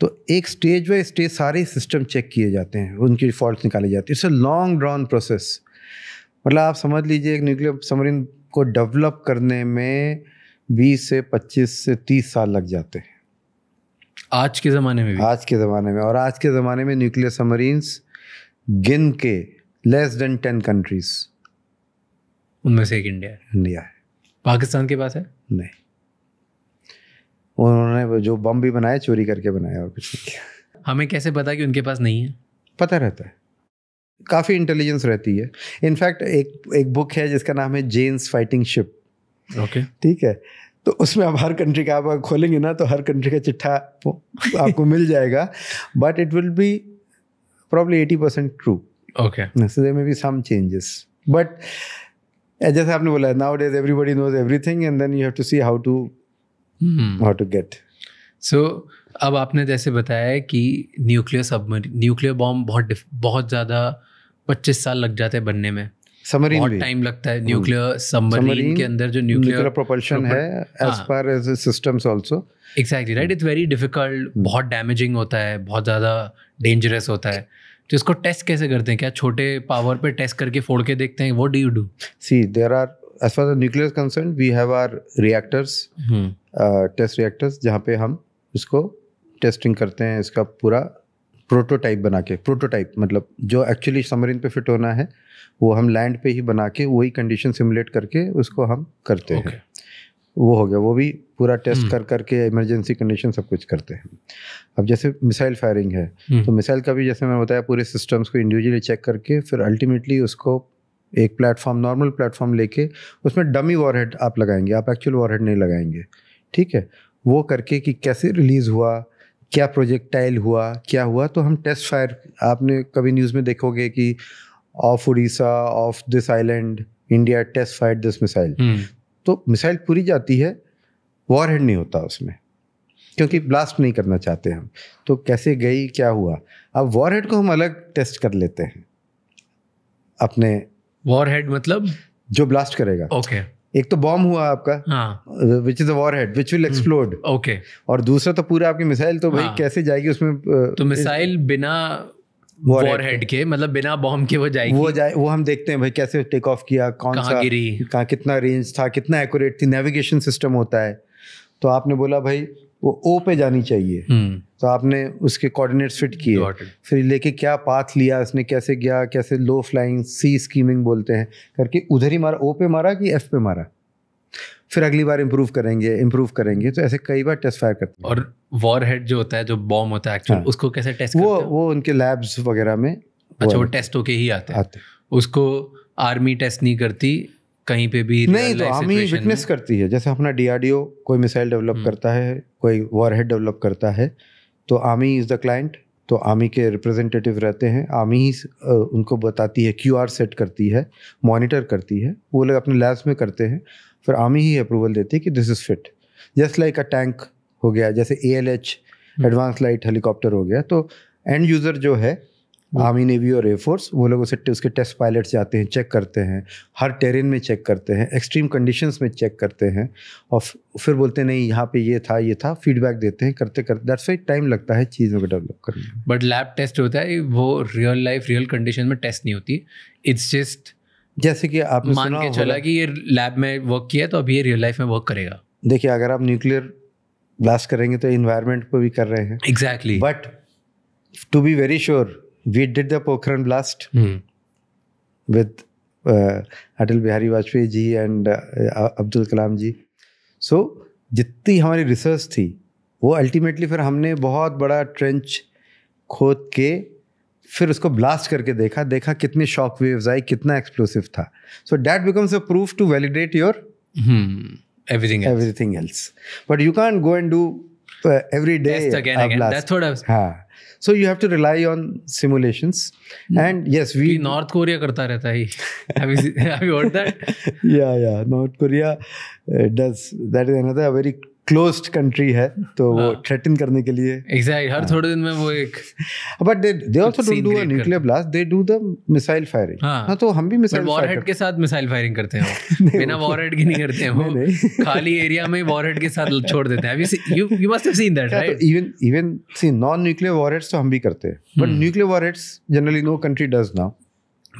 तो एक स्टेज बाई स्टेज सारे सिस्टम चेक किए जाते हैं उनकी फॉल्ट निकाली जाती है it's a long drawn process मतलब आप समझ लीजिए एक न्यूक्लियर समरीन को डेवलप करने में 20 से 25 से 30 साल लग जाते हैं आज के ज़माने में भी आज के ज़माने में और आज के ज़माने में न्यूक्लियर सबमरीन्स गिन के लेस देन टेन कंट्रीज उनमें से एक इंडिया है इंडिया है पाकिस्तान के पास है नहीं उन्होंने जो बम भी बनाया चोरी करके बनाया और कुछ नहीं किया हमें कैसे पता कि उनके पास नहीं है पता रहता है काफ़ी इंटेलिजेंस रहती है इनफैक्ट एक एक बुक है जिसका नाम है जेन्स फाइटिंग शिप ओके ठीक है तो उसमें आप हर कंट्री का आप खोलेंगे ना तो हर कंट्री का चिट्ठा आपको मिल जाएगा but it will be probably eighty percent true okay may be some changes but जैसे आपने बोला nowadays everybody knows everything and then you have to see how to how to get so अब आपने जैसे बताया कि nuclear सबमरी nuclear bomb बहुत बहुत ज़्यादा पच्चीस साल लग जाते हैं बनने में समरीन बहुत टाइम लगता है न्यूक्लियर सबमरीन hmm। के अंदर जो न्यूक्लियर प्रोपल्शन है as far as systems also exactly right it's very difficult बहुत डैमेजिंग होता है बहुत ज़्यादा डेंजरस होता है तो इसको टेस्ट कैसे करते हैं क्या छोटे पावर पे टेस्ट करके फोड़ के देखते हैं what do you do see there are as far nuclear concern we have our reactors test reactors जहां पे हम इसको टेस्टिंग करते हैं इसका पूरा प्रोटोटाइप बना के प्रोटोटाइप मतलब जो एक्चुअली समरीन पे फिट होना है वो हम लैंड पे ही बना के वही कंडीशन सिमुलेट करके उसको हम करते okay. हैं वो हो गया वो भी पूरा टेस्ट हम्म। कर करके इमरजेंसी कंडीशन सब कुछ करते हैं अब जैसे मिसाइल फायरिंग है हम्म। तो मिसाइल का भी जैसे मैंने बताया पूरे सिस्टम्स को इंडिविजुअली चेक करके फिर अल्टीमेटली उसको एक प्लेटफॉर्म नॉर्मल प्लेटफॉर्म लेके उसमें डमी वॉरहेड आप लगाएंगे आप एक्चुअल वॉरहेड नहीं लगाएंगे ठीक है वो करके कि कैसे रिलीज़ हुआ क्या प्रोजेक्टाइल हुआ क्या हुआ तो हम टेस्ट फायर आपने कभी न्यूज़ में देखोगे कि off Orissa off this island India test fire this missile तो मिसाइल पूरी जाती है वॉर हेड नहीं होता उसमें क्योंकि ब्लास्ट नहीं करना चाहते हम तो कैसे गई क्या हुआ अब वॉर हेड को हम अलग टेस्ट कर लेते हैं अपने वॉर हेड मतलब जो ब्लास्ट करेगा ओके okay. एक तो बॉम्ब हुआ आपका which is warhead which will explode okay और दूसरा तो पूरा आपकी मिसाइल तो भाई हाँ। कैसे जाएगी उसमें तो मिसाइल बिना वॉरहेड के मतलब बिना बॉम्ब के वो जाएगी वो जाए वो हम देखते हैं भाई कैसे टेक ऑफ किया कौन सा गिरी कहाँ कितना रेंज था कितना एक्यूरेट थी नेविगेशन सिस्टम होता है तो आपने बोला भाई वो ओ पे जानी चाहिए हम्म। तो आपने उसके कोऑर्डिनेट्स फिट किए फिर लेके क्या पाथ लिया इसने कैसे गया कैसे लो फ्लाइंग सी स्कीमिंग बोलते हैं करके उधर ही मारा ओ पे मारा कि एफ पे मारा फिर अगली बार इम्प्रूव करेंगे इम्प्रूव करेंगे तो ऐसे कई बार टेस्ट फायर करते हैं और वॉर हेड जो होता है जो बॉम्ब होता है हाँ। उसको कैसे टेस्ट वो करते वो उनके लैब्स वगैरह में अच्छा वो टेस्ट होके ही आते हैं उसको आर्मी टेस्ट नहीं करती कहीं पे भी नहीं तो आर्मी विटनेस करती है जैसे अपना डीआरडीओ कोई मिसाइल हम्म। डेवलप करता है कोई वॉर हेड डेवलप करता है तो आमी इज़ द क्लाइंट तो आमी के रिप्रेजेंटेटिव रहते हैं आमी ही उनको बताती है क्यूआर सेट करती है मॉनिटर करती है वो लोग अपने लैब्स में करते हैं फिर आमी ही अप्रूवल देती है कि this is fit just like a tank हो गया जैसे A L H advance light helicopter हो गया तो एंड यूज़र जो है आर्मी नेवी और एयरफोर्स वो लोग उसे उसके टेस्ट पायलट्स जाते हैं चेक करते हैं हर टेरेन में चेक करते हैं एक्सट्रीम कंडीशंस में चेक करते हैं और फिर बोलते हैं नहीं यहाँ पे ये था ये था फीडबैक देते हैं करते करते दैट्स वाई टाइम लगता है चीज़ों को डेवलप करने में बट लैब टेस्ट होता है वो रियल लाइफ रियल कंडीशन में टेस्ट नहीं होती इट्स जस्ट जैसे कि आपने मान के चला कि ये लैब में वर्क किया तो अब ये रियल लाइफ में वर्क करेगा देखिए अगर आप न्यूक्लियर ब्लास्ट करेंगे तो इन्वायरमेंट पर भी कर रहे हैं exactly but to be very sure we did the Pokhran blast mm. with uh, Atal Bihari Vajpayee ji and uh, Abdul Kalam ji. So so, जितनी हमारी रिसर्च थी वो अल्टीमेटली फिर हमने बहुत बड़ा ट्रेंच खोद के फिर उसको ब्लास्ट करके देखा देखा कितने शॉक वेव्स आई कितना एक्सप्लोसिव था so that becomes a proof to validate your everything everything else but you can go and do every day that's what I हाँ so you have to rely on simulations hmm. and yes we north korea karta you heard that yeah yeah north korea uh, does that is another very closed country है तो वो threaten हाँ। करने के लिए exact हर हाँ। थोड़े दिन में वो एक but they they also do do a nuclear blast they do the missile firing हां तो हम भी मिसाइल वॉरहेड के साथ मिसाइल फायरिंग करते हैं वो बिना वॉरहेड तो- के नहीं करते हैं वो खाली एरिया में वॉरहेड के साथ छोड़ देते हैं you you must have seen that right even even see non nuclear warheads तो हम भी करते हैं but nuclear warheads generally no country does now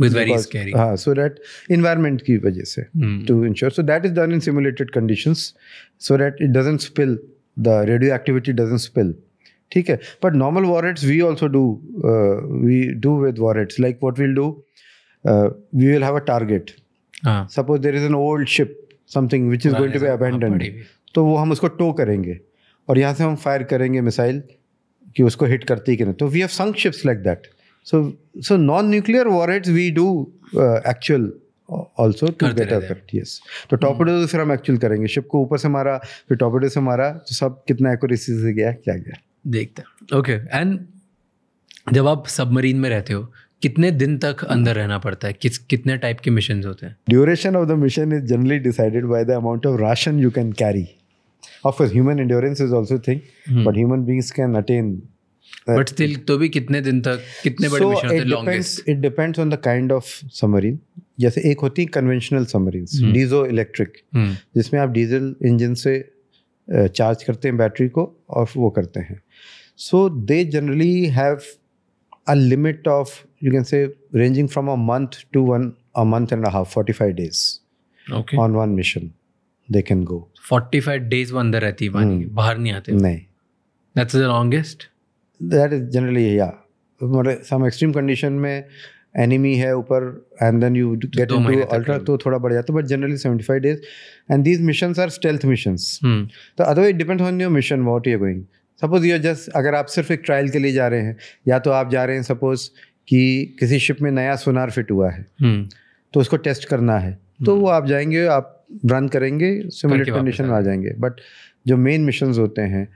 environment की वजह से to ensure so that is done that it doesn't radioactivity spill ठीक है but normal warheads we what will do target suppose there is an old ship something which is going to be abandoned तो वो हम उसको to करेंगे और यहाँ से हम फायर करेंगे मिसाइल कि उसको हिट करती है कि नहीं तो we have sunk ships like that So, so non-nuclear warheads we do uh, actual also to get affect yes तो टॉपेडो तो हम्म। फिर हम एक्चुअल करेंगे शिप को ऊपर से मारा फिर टॉपेडो से मारा तो सब कितना एक्यूरेसी से गया क्या गया देखते हैं ओके एंड जब आप सबमरीन में रहते हो कितने दिन तक अंदर रहना पड़ता है किस कितने टाइप के मिशन होते हैं duration of the mission is generally decided by the amount of ration you can carry of course human endurance is also thing but human beings can attain but still तो भी कितने दिन तक कितने बड़े मिशन थे longest it depends on the kind of submarine जैसे एक होती है कन्वेंशनल सबमरीन डीजो इलेक्ट्रिक जिसमें आप डीजल इंजन से चार्ज करते हैं बैटरी को और वो करते हैं so they generally have a limit of you can say ranging from a month to one a month and half forty five days on one mission they can go forty five days वो अंदर रहती है hmm. बाहर नहीं आते नहीं that's the longest that is generally या मतलब सम एक्सट्रीम कंडीशन में एनिमी है ऊपर and then you get into ultra तो थोड़ा बढ़ जाता है but generally seventy five days and these mission are stealth mission तो otherwise depend on your mission what you're going suppose you're just अगर आप सिर्फ एक ट्रायल के लिए जा रहे हैं या तो आप जा रहे हैं सपोज कि किसी शिप में नया सोनार फिट हुआ है hmm. तो उसको टेस्ट करना है तो hmm. तो वो आप जाएंगे आप रन करेंगे सिमिलर कंडीशन में आ जाएंगे बट जो मेन मिशन होते हैं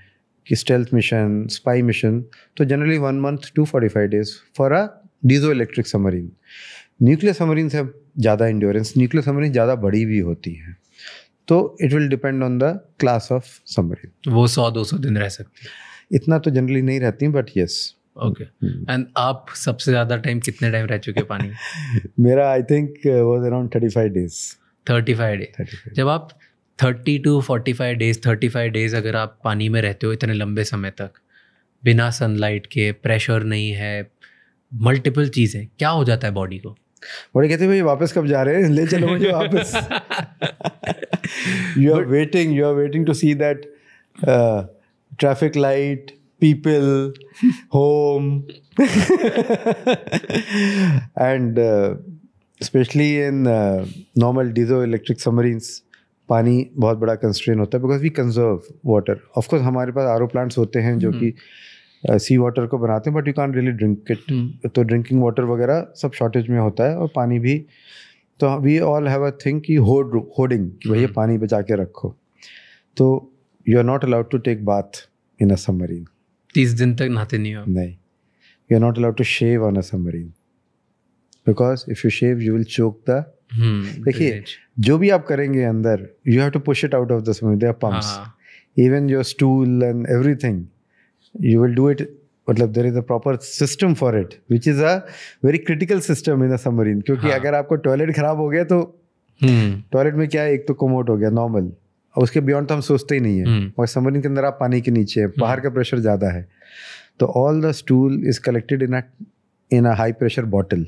कि स्टेल्थ मिशन स्पाई मिशन तो generally one month to forty five days for a diesel electric submarine nuclear submarine से ज़्यादा इंड्योरेंस न्यूक्लियर समरीन ज़्यादा बड़ी भी होती है तो it will depend on the class of submarine वो सौ दो सौ दिन रह सकती है इतना तो जनरली नहीं रहती बट येस ओके एंड आप सबसे ज़्यादा टाइम कितने टाइम रह चुके पानी मेरा I think was around thirty five days thirty five days जब आप thirty to forty five days thirty five days अगर आप पानी में रहते हो इतने लंबे समय तक बिना सनलाइट के प्रेशर नहीं है मल्टीपल चीज़ें क्या हो जाता है बॉडी को बॉडी कहते हैं भाई वापस कब जा रहे हैं ले चलो मुझे वापस you are waiting you are waiting to see that traffic light people home and specially in normal diesel electric submarines पानी बहुत बड़ा कंस्ट्रेन होता है because we conserve water of course हमारे पास आर प्लांट्स होते हैं जो हम्म। कि सी वाटर को बनाते हैं but you can really drink it तो ड्रिंकिंग वाटर वगैरह सब शॉर्टेज में होता है और पानी भी तो we all have a thing कि होड होर्डिंग कि भैया हम्म। पानी बचा के रखो तो you are not allowed to take bath in a submarine तीस दिन तक नहाते नहीं हो नहीं you are not allowed to shave on a submarine because if you shave you will choke the hmm, देखिए जो भी आप करेंगे अंदर you have to push it out of the swimming there pumps even your stool and everything you will do it मतलब there is a proper system for it which is a very critical system in a submarine क्योंकि हाँ. अगर आपको toilet खराब हो गया तो toilet हम्म. में क्या है एक तो कोमोट हो गया नॉर्मल और उसके बियॉन्ड तो हम सोचते ही नहीं है हम्म. और सबमरीन के अंदर आप पानी के नीचे है बाहर का प्रेशर ज़्यादा है तो all the stool is collected in a in a high pressure bottle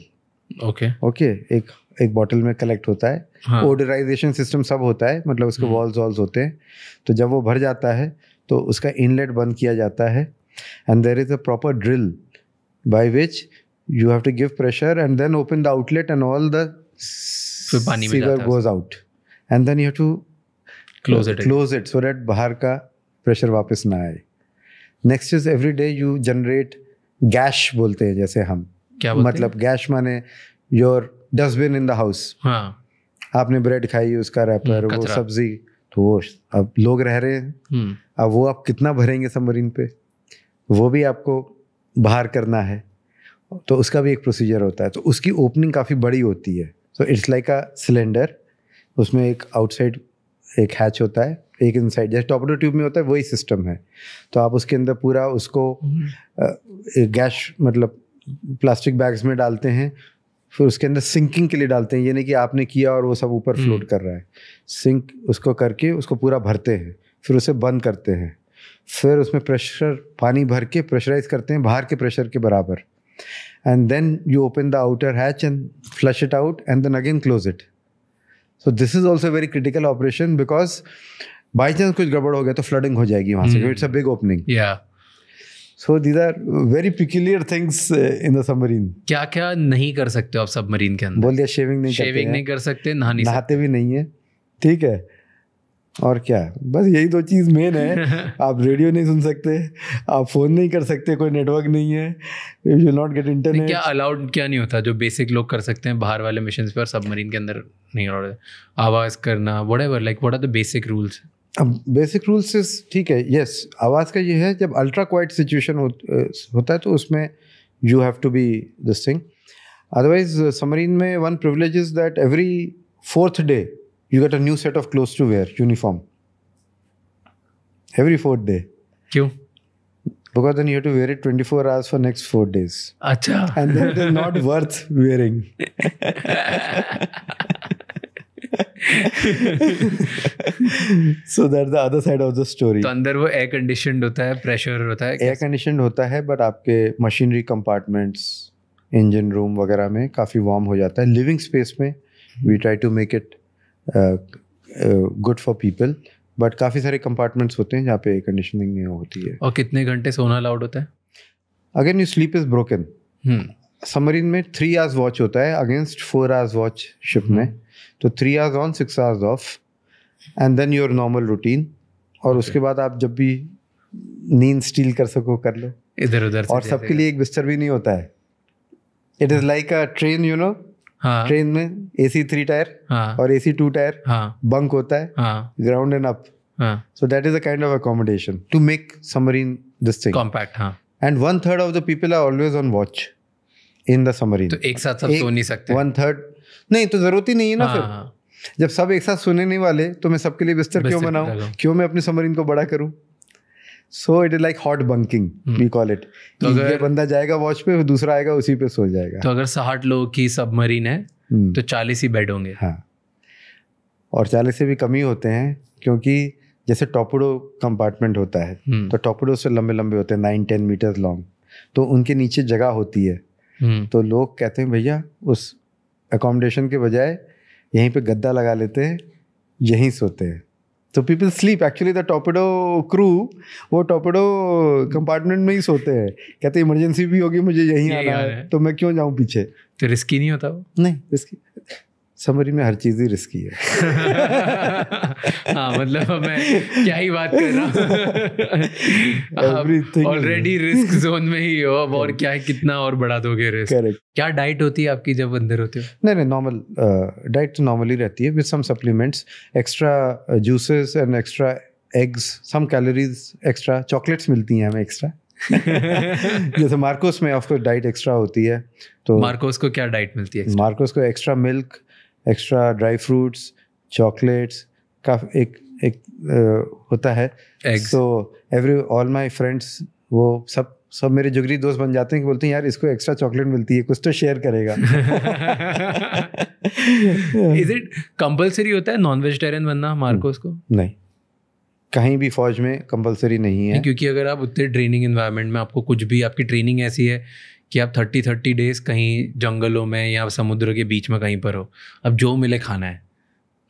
okay okay एक एक बॉटल में कलेक्ट होता है हाँ. ओडराइजेशन सिस्टम सब होता है मतलब उसके वॉल्स हम्म। वॉल्स होते हैं तो जब वो भर जाता है तो उसका इनलेट बंद किया जाता है and there is a proper drill by which you have to give pressure and then open the outlet and all the goes out and then you to close it close it so that बाहर का pressure वापस ना आए next is every day you generate gash बोलते हैं जैसे हम क्या मतलब गैश माने your dustbin in the house हाँ। आपने ब्रेड खाई उसका रैपर वो सब्जी तो वो अब लोग रह रहे हैं हम्म। अब वो आप कितना भरेंगे सबमरीन पे वो भी आपको बाहर करना है तो उसका भी एक प्रोसीजर होता है तो उसकी ओपनिंग काफ़ी बड़ी होती है so it's like a cylinder उसमें एक आउटसाइड एक हैच होता है एक इनसाइड जैसे टॉपडो ट्यूब में होता है वही सिस्टम है तो आप उसके अंदर पूरा उसको गैस हम्म। मतलब प्लास्टिक बैग्स में डालते हैं फिर उसके अंदर सिंकिंग के लिए डालते हैं यानी कि आपने किया और वो सब ऊपर हम्म। फ्लोट कर रहा है सिंक उसको करके उसको पूरा भरते हैं फिर उसे बंद करते हैं फिर उसमें प्रेशर पानी भर के प्रेशराइज करते हैं बाहर के प्रेशर के बराबर and then you open the outer hatch and flush it out and then again close it so this is also very critical operation because by chance कुछ गड़बड़ हो गया तो फ्लडिंग हो जाएगी वहाँ से it's a big opening so these are very peculiar things in the submarine क्या क्या नहीं कर सकते हो आप सबमरीन के अंदर बोल दिया शेविंग नहीं शेविंग नहीं कर सकते नहाने नहाते भी नहीं है ठीक है और क्या बस यही दो चीज़ मेन है आप रेडियो नहीं सुन सकते आप फ़ोन नहीं कर सकते कोई नेटवर्क नहीं है you will not get internet क्या अलाउड क्या नहीं होता जो बेसिक लोग कर सकते हैं बाहर वाले मिशन पर सबमरीन के अंदर नहीं अलाउड आवाज़ करना whatever like what are the basic rules अब बेसिक रूल्स से ठीक है यस आवाज़ का ये है जब अल्ट्रा क्वाइट सिचुएशन हो, होता है तो उसमें you have to be this thing otherwise submarine में one privilege is that every fourth day you get a new set of clothes to wear uniform every fourth day क्यों because then you have to wear it 24 hours for next four days Achha. अच्छा। and then it is not worth wearing so that the other side of the story अंदर वो air condition होता है pressure होता है air condition होता है but आपके मशीनरी कंपार्टमेंट्स इंजन रूम वगैरह में काफ़ी वार्म हो जाता है लिविंग स्पेस में we try to make it good for people but काफ़ी सारे कंपार्टमेंट्स होते हैं जहाँ पे एयर कंडीशनिंग नहीं होती है और कितने घंटे सोना अलाउड होता है again you sleep is broken submarine में थ्री आवर्स वॉच होता है against four hours watch ship में तो three hours on six hours off and then your normal routine और okay. उसके बाद आप जब भी नींद स्टील कर सको कर लो इधर उधर और सबके लिए एक बिस्तर भी नहीं होता है it is like a train you know train में ए सी थ्री टायर और A C two tier bunk होता है ground and up so that is a kind of accommodation to make submarine this thing compact and one third of the people are always on watch in the submarine तो एक साथ सब सो नहीं सकते one third नहीं तो ज़रूरत ही नहीं है ना हाँ, फिर हाँ। जब सब एक साथ सुनने वाले तो मैं सबके लिए बिस्तर क्यों बनाऊँ क्यों मैं अपने समरीन को बड़ा करूँ so it is like hot bunking we call it तो अगर बंदा जाएगा वॉच पे दूसरा आएगा उसी पे सो जाएगा तो अगर साठ लोग की सबमरीन है हम्म। तो चालीस ही बेड होंगे हाँ और चालीस से भी कमी होते हैं क्योंकि जैसे टॉपुडो कंपार्टमेंट होता है हम्म। तो टॉपुडो से लंबे लंबे होते हैं नाइन टेन मीटर लॉन्ग तो उनके नीचे जगह होती है हम्म। तो लोग कहते हैं भैया उस अकोमोडेशन के बजाय यहीं पे गद्दा लगा लेते हैं यहीं सोते हैं तो people sleep actually the torpedo crew वो टॉपेडो कंपार्टमेंट में ही सोते हैं कहते इमरजेंसी भी होगी मुझे यहीं आना है तो मैं क्यों जाऊँ पीछे तो रिस्की नहीं होता वो नहीं रिस्की समरी में हर चीज़ ही रिस्की है हाँ मतलब मैं क्या ही बात कर रहा हूँ ऑलरेडी रिस्क जोन में ही हो अब और क्या है कितना और बढ़ा दोगे रिस्क Correct. क्या डाइट होती है आपकी जब अंदर होते हो नहीं नहीं नॉर्मल डाइट uh, तो नॉर्मली रहती है with some supplements extra juices and extra eggs some calories extra chocolates मिलती हैं हमें एक्स्ट्रा जैसे मार्कोस में ऑफकोर्स डाइट एक्स्ट्रा होती है तो मार्कोस को क्या डाइट मिलती है मार्कोस को extra milk extra dry fruits chocolates का एक एक आ, होता है so every all my friends वो सब सब मेरे जुगरी दोस्त बन जाते हैं कि बोलते हैं यार इसको एक्स्ट्रा चॉकलेट मिलती है कुछ तो शेयर करेगा इज इट कंपलसरी होता है नॉन वेजिटेरियन बनना मार्कोस को नहीं कहीं भी फौज में कंपलसरी नहीं है क्योंकि अगर आप उतने ट्रेनिंग एनवायरनमेंट में आपको कुछ भी आपकी ट्रेनिंग ऐसी है कि आप थर्टी थर्टी डेज कहीं जंगलों में या समुद्र के बीच में कहीं पर हो अब जो मिले खाना है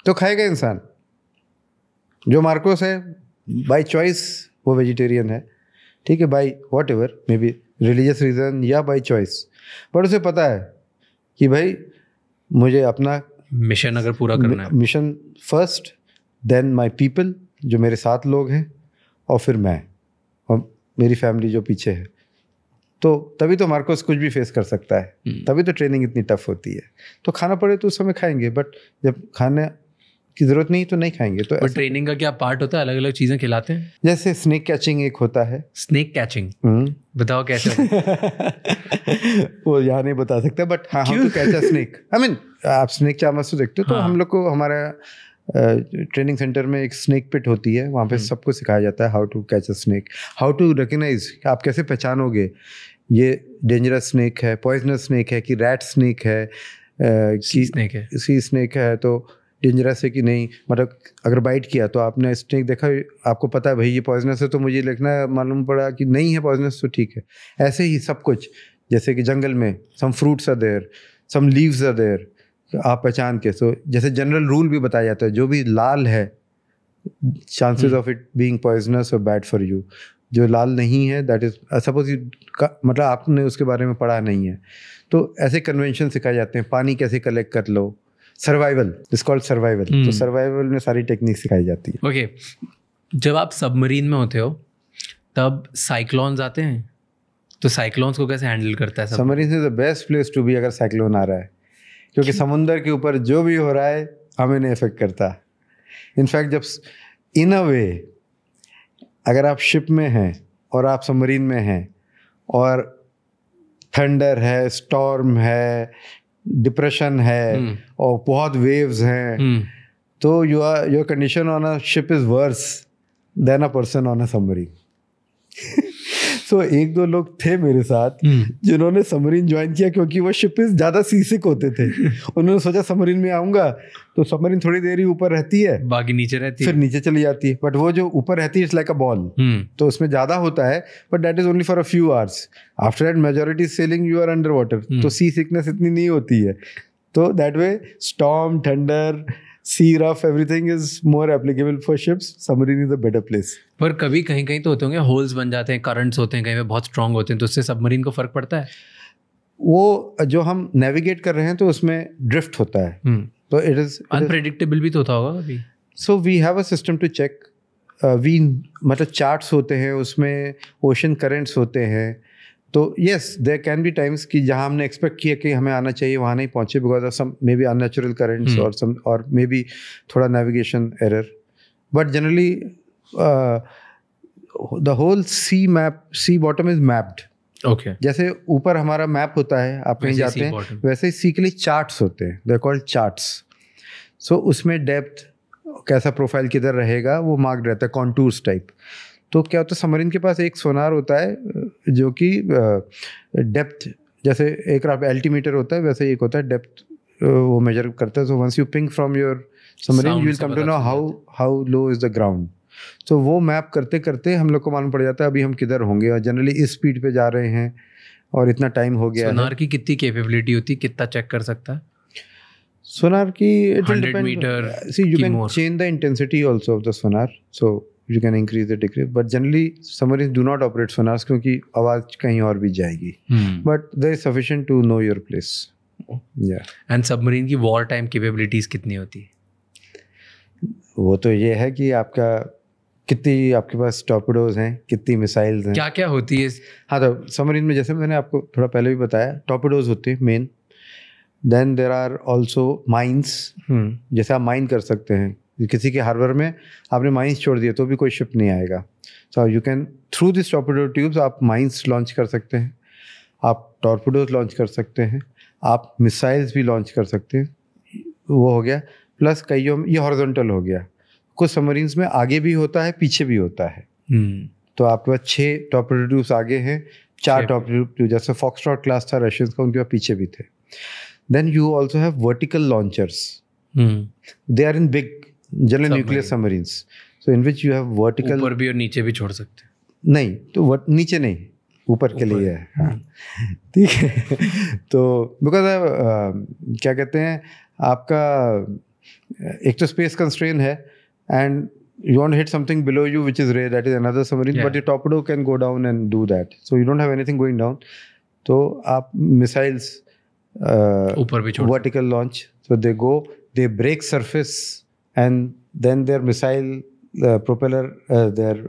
तो खाएगा इंसान जो मार्कोस है बाई चॉइस वो वेजिटेरियन है ठीक है by whatever may be religious reason या बाई चॉइस बट उसे पता है कि भाई मुझे अपना मिशन अगर पूरा करना है mission first then my people जो मेरे साथ लोग हैं और फिर मैं और मेरी फैमिली जो पीछे है तो तभी तो मार्कोस कुछ भी फेस कर सकता है हम्म। तभी तो ट्रेनिंग इतनी टफ होती है तो खाना पड़े तो उस समय खाएंगे बट जब खाने की जरूरत नहीं तो नहीं खाएंगे तो ट्रेनिंग का क्या पार्ट होता है अलग अलग चीजें खिलाते हैं जैसे स्नेक कैचिंग एक होता है स्नेक हम्म। कैचिंग बताओ कैसे वो यहाँ नहीं बता सकता बट हाँ हम तो कैच स्नेक आई मीन आप स्नेक चामच तो देखते हो तो हम लोग को हमारा ट्रेनिंग सेंटर में एक स्नेक पिट होती है वहाँ पे हम्म। सबको सिखाया जाता है how to catch a snake how to recognize आप कैसे पहचानोगे ये डेंजरस स्नैक है पॉइजनस स्नैक है कि रैट स्नैक है सी स्नैक है सी स्नैक है तो डेंजरस है कि नहीं मतलब अगर बाइट किया तो आपने स्नैक देखा आपको पता है भाई ये पॉइजनस है तो मुझे लिखना मालूम पड़ा कि नहीं है पॉइजनस तो ठीक है ऐसे ही सब कुछ जैसे कि जंगल में some fruits are there some leaves are there आप पहचान के सो जैसे जनरल रूल भी बताया जाता है जो भी लाल है chances of it being poisonous और बैड फॉर यू जो लाल नहीं है दैट इज़ सपोज यू मतलब आपने उसके बारे में पढ़ा नहीं है तो ऐसे कन्वेंशन सिखाए जाते हैं पानी कैसे कलेक्ट कर लो सर्वाइवल इट्स कॉल्ड सर्वाइवल तो सर्वाइवल हम्म। में सारी टेक्निक सिखाई जाती है ओके जब आप सबमरीन में होते हो तब साइक्लोन्स आते हैं तो साइक्लोन्स को कैसे हैंडल करता है submarine is the best place to be अगर साइक्लोन आ रहा है क्योंकि समुंदर के ऊपर जो भी हो रहा है हमें नहीं अफेक्ट करता इनफैक्ट जब इन अ वे अगर आप शिप में हैं और आप समरीन में हैं और थंडर है स्टॉर्म है डिप्रेशन है हम्म। और बहुत वेव्स हैं हम्म। तो you are your condition on a ship is worse than a person on a submarine so एक दो लोग थे मेरे साथ हम्म। जिन्होंने समरीन ज्वाइन किया क्योंकि वो शिपिस ज़्यादा सीसिक होते थे उन्होंने सोचा समरीन में आऊँगा तो समरीन थोड़ी देर ही ऊपर रहती है बाकी नीचे रहती है फिर नीचे चली जाती है बट वो जो ऊपर रहती है इट्स लाइक अ बॉल तो उसमें ज़्यादा होता है but that is only for a few hours after that majority sailing you are under water तो सी सिकनेस इतनी नहीं होती है तो that way storm thunder sea rough everything is more applicable for ships submarine is a better place पर कभी कहीं कहीं तो होते होंगे होल्स बन जाते हैं करंट्स होते हैं कहीं पे बहुत स्ट्रांग होते हैं तो उससे सबमरीन को फ़र्क पड़ता है वो जो हम नेविगेट कर रहे हैं तो उसमें ड्रिफ्ट होता है हम्म। तो इट इज़ अनप्रेडिक्टेबल भी तो होता होगा कभी so we have a system to check we मतलब चार्ट्स होते हैं उसमें ओशन करेंट्स होते हैं तो yes there can be times कि जहाँ हमने एक्सपेक्ट किया कि हमें आना चाहिए वहाँ नहीं पहुँचे because of some may be unnatural currents और सम और मे बी थोड़ा navigation error but generally the whole sea map sea bottom is mapped okay जैसे ऊपर हमारा मैप होता है आप कहीं जाते हैं वैसे ही सी के लिए चार्ट्स होते हैं दे कॉल्ड चार्ट्स सो उसमें डेप्थ कैसा प्रोफाइल किधर रहेगा वो मार्क्ड रहता है कॉन्टूर्स टाइप तो क्या होता है समरीन के पास एक सोनार होता है जो कि डेप्थ जैसे एक एल्टीमीटर होता है वैसे एक होता है डेप्थ वो मेजर करता है so once you ping from your submarine you will come to know how how low is the ground तो वो मैप करते करते हम लोग को मालूम पड़ जाता है अभी हम किधर होंगे और जनरली इस स्पीड पे जा रहे हैं और इतना टाइम हो गया सोनार की कितनी कैपेबिलिटी होती है कितना चेक कर सकता है सोनार की it will depend see you can change the intensity also of the sonar so you can increase the degree but generally summer is do not operate sonars क्योंकि आवाज़ कहीं और भी जाएगी but there is sufficient to know your place and submarine की war time capabilities कितनी होती है वो तो ये है कि आपका कितनी आपके पास टॉपडोज हैं कितनी मिसाइल्स हैं क्या क्या होती है हाँ तो समरीन में जैसे मैंने आपको थोड़ा पहले भी बताया टॉपडोज होती है main then there are also mines जैसे आप माइन कर सकते हैं किसी के हार्बर में आपने माइंस छोड़ दिया तो भी कोई शिप नहीं आएगा so you can through this torpedo tubes आप माइंस लॉन्च कर सकते हैं आप टॉर्पेडोज लॉन्च कर सकते हैं आप मिसाइल्स भी लॉन्च कर सकते हैं वो हो गया प्लस कईयों में ये हॉर्जेंटल हो गया कुछ सबमरीन्स में आगे भी होता है पीछे भी होता है हम्म। तो आपके पास छः टॉपिडो ट्यूब्स आगे हैं चार टॉर्पेडो ट्यूब जैसे फॉक्सट्रॉट क्लास था रशियंस का उनके पास पीछे भी थे then you also have vertical launchers they are in big general nuclear submarines so in which you have vertical ऊपर भी और नीचे भी छोड़ सकते हैं नहीं तो वर्ट नीचे नहीं ऊपर के लिए है हाँ, ठीक है तो बिकॉज uh, क्या कहते हैं आपका uh, एक तो स्पेस कंस्ट्रेन है and you don't hit something below you which is ray that is another submarine but you torpedo can go down and do that so you don't have anything going down तो आप missiles uh, ऊपर भी vertical launch so they go they break surface and then their missile propeller, uh, their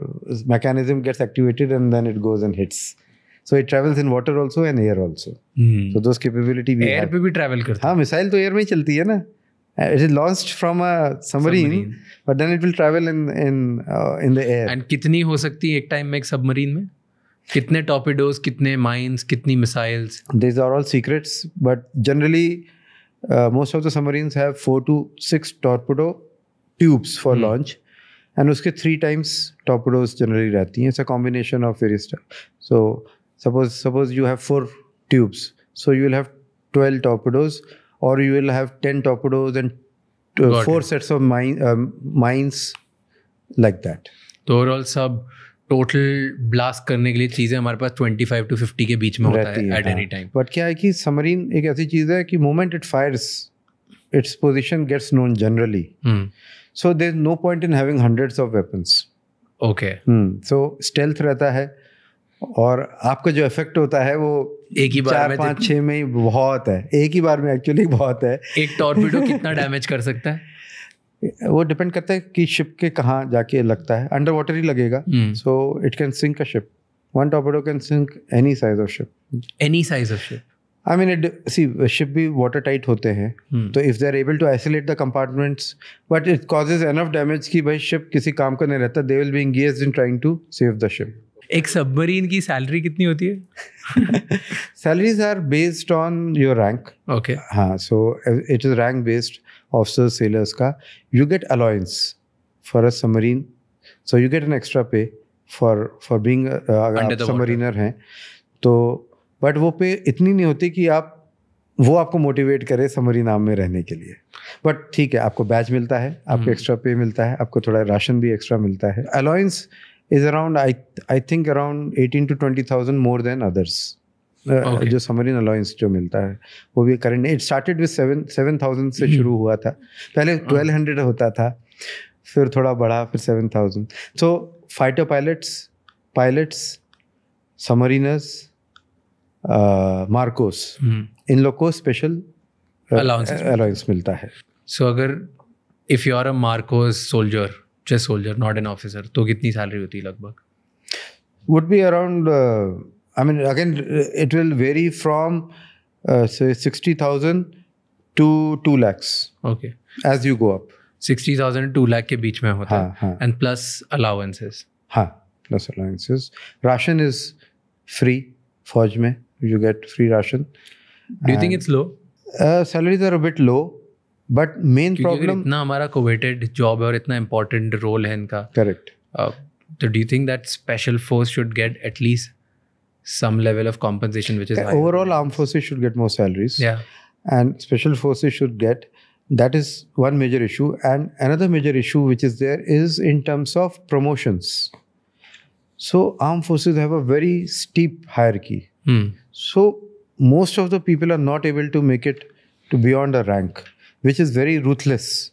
mechanism gets activated and then it goes and hits. So it travels in water also and air also. Hmm. So those capability we air have. travel karta. missile to air uh, It is launched from a submarine, but then it will travel in in uh, in the air. And kitni ho sakti ek time mein ek submarine mein? Kitne torpedoes, kitne mines, kitni missiles? These are all secrets, but generally most of the submarines have four to six torpedoes tubes for launch and उसके three times torpedoes generally रहती हैं it's a combination of various so suppose suppose you have four tubes so you will have twelve torpedoes और you will have ten torpedoes and four sets of mines like that तो overall सब total blast करने के लिए चीज़ें हमारे पास 25 to 50 के बीच में होता है एट एनी टाइम बट क्या है कि समरीन एक ऐसी चीज़ है कि moment it fires its position gets known generally so there no point in having hundreds of weapons okay so stealth रहता है और आपका जो इफेक्ट होता है वो एक ही बार पाँच छः में ही बहुत है एक ही बार में एक्चुअली बहुत है एक टॉर्पीडो कितना डैमेज कर सकता है वो डिपेंड करता है कि शिप के कहाँ जाके लगता है अंडर वाटर ही लगेगा so it can sink a ship one torpedo can sink any size of ship any size of ship I mean it sea ship भी वाटर टाइट होते हैं हम्म। तो if they are able to isolate the compartments but it causes enough damage कि भाई ship किसी काम का नहीं रहता they will be engage in trying to save the ship एक सबमरीन की सैलरी कितनी होती है salaries are based on your rank okay हाँ so it is rank based officer sailors का you get allowance for a submarine so you get an extra pay for for being submariner हैं तो but वो पे इतनी नहीं होती कि आप वो आपको मोटिवेट करे समरी नाम में रहने के लिए बट ठीक है आपको बैच मिलता है आपको एक्स्ट्रा हम्म। पे मिलता है आपको थोड़ा राशन भी एक्स्ट्रा मिलता है allowance is around I I think around eighteen to twenty thousand more than others जो समरीन अलाउंस जो मिलता है वो भी current it started with seven seven thousand से हम्म। शुरू हुआ था पहले ट्वेल्व हाँ। हंड्रेड होता था फिर थोड़ा बढ़ा फिर seven thousand so fighter pilots pilots submariners MARCOS हम्म। इन लोग को स्पेशल अलाउंस मिलता है सो अगर if you are a MARCOS soldier just soldier not an officer तो कितनी सैलरी होती है लगभग would be around I mean again it will vary from sixty thousand to to lakhs okay as you go up sixty thousand to lakh के बीच में होता है एंड प्लस अलाउंसेस हाँ प्लस हाँ। अलाउंसेस हाँ, राशन इज फ्री फौज में you get free ration. Do you think it's low? Uh, salaries are a bit low, but main problem. इतना हमारा coveted job है और इतना important role है इनका. Correct. so uh, do you think that special force should get at least some level of compensation, which is overall armed forces should get more salaries. Yeah. And special forces should get. That is one major issue, and another major issue which is there is in terms of promotions. So armed forces have a very steep hierarchy. Mm so most of the people are not able to make it to beyond a rank, which is very ruthless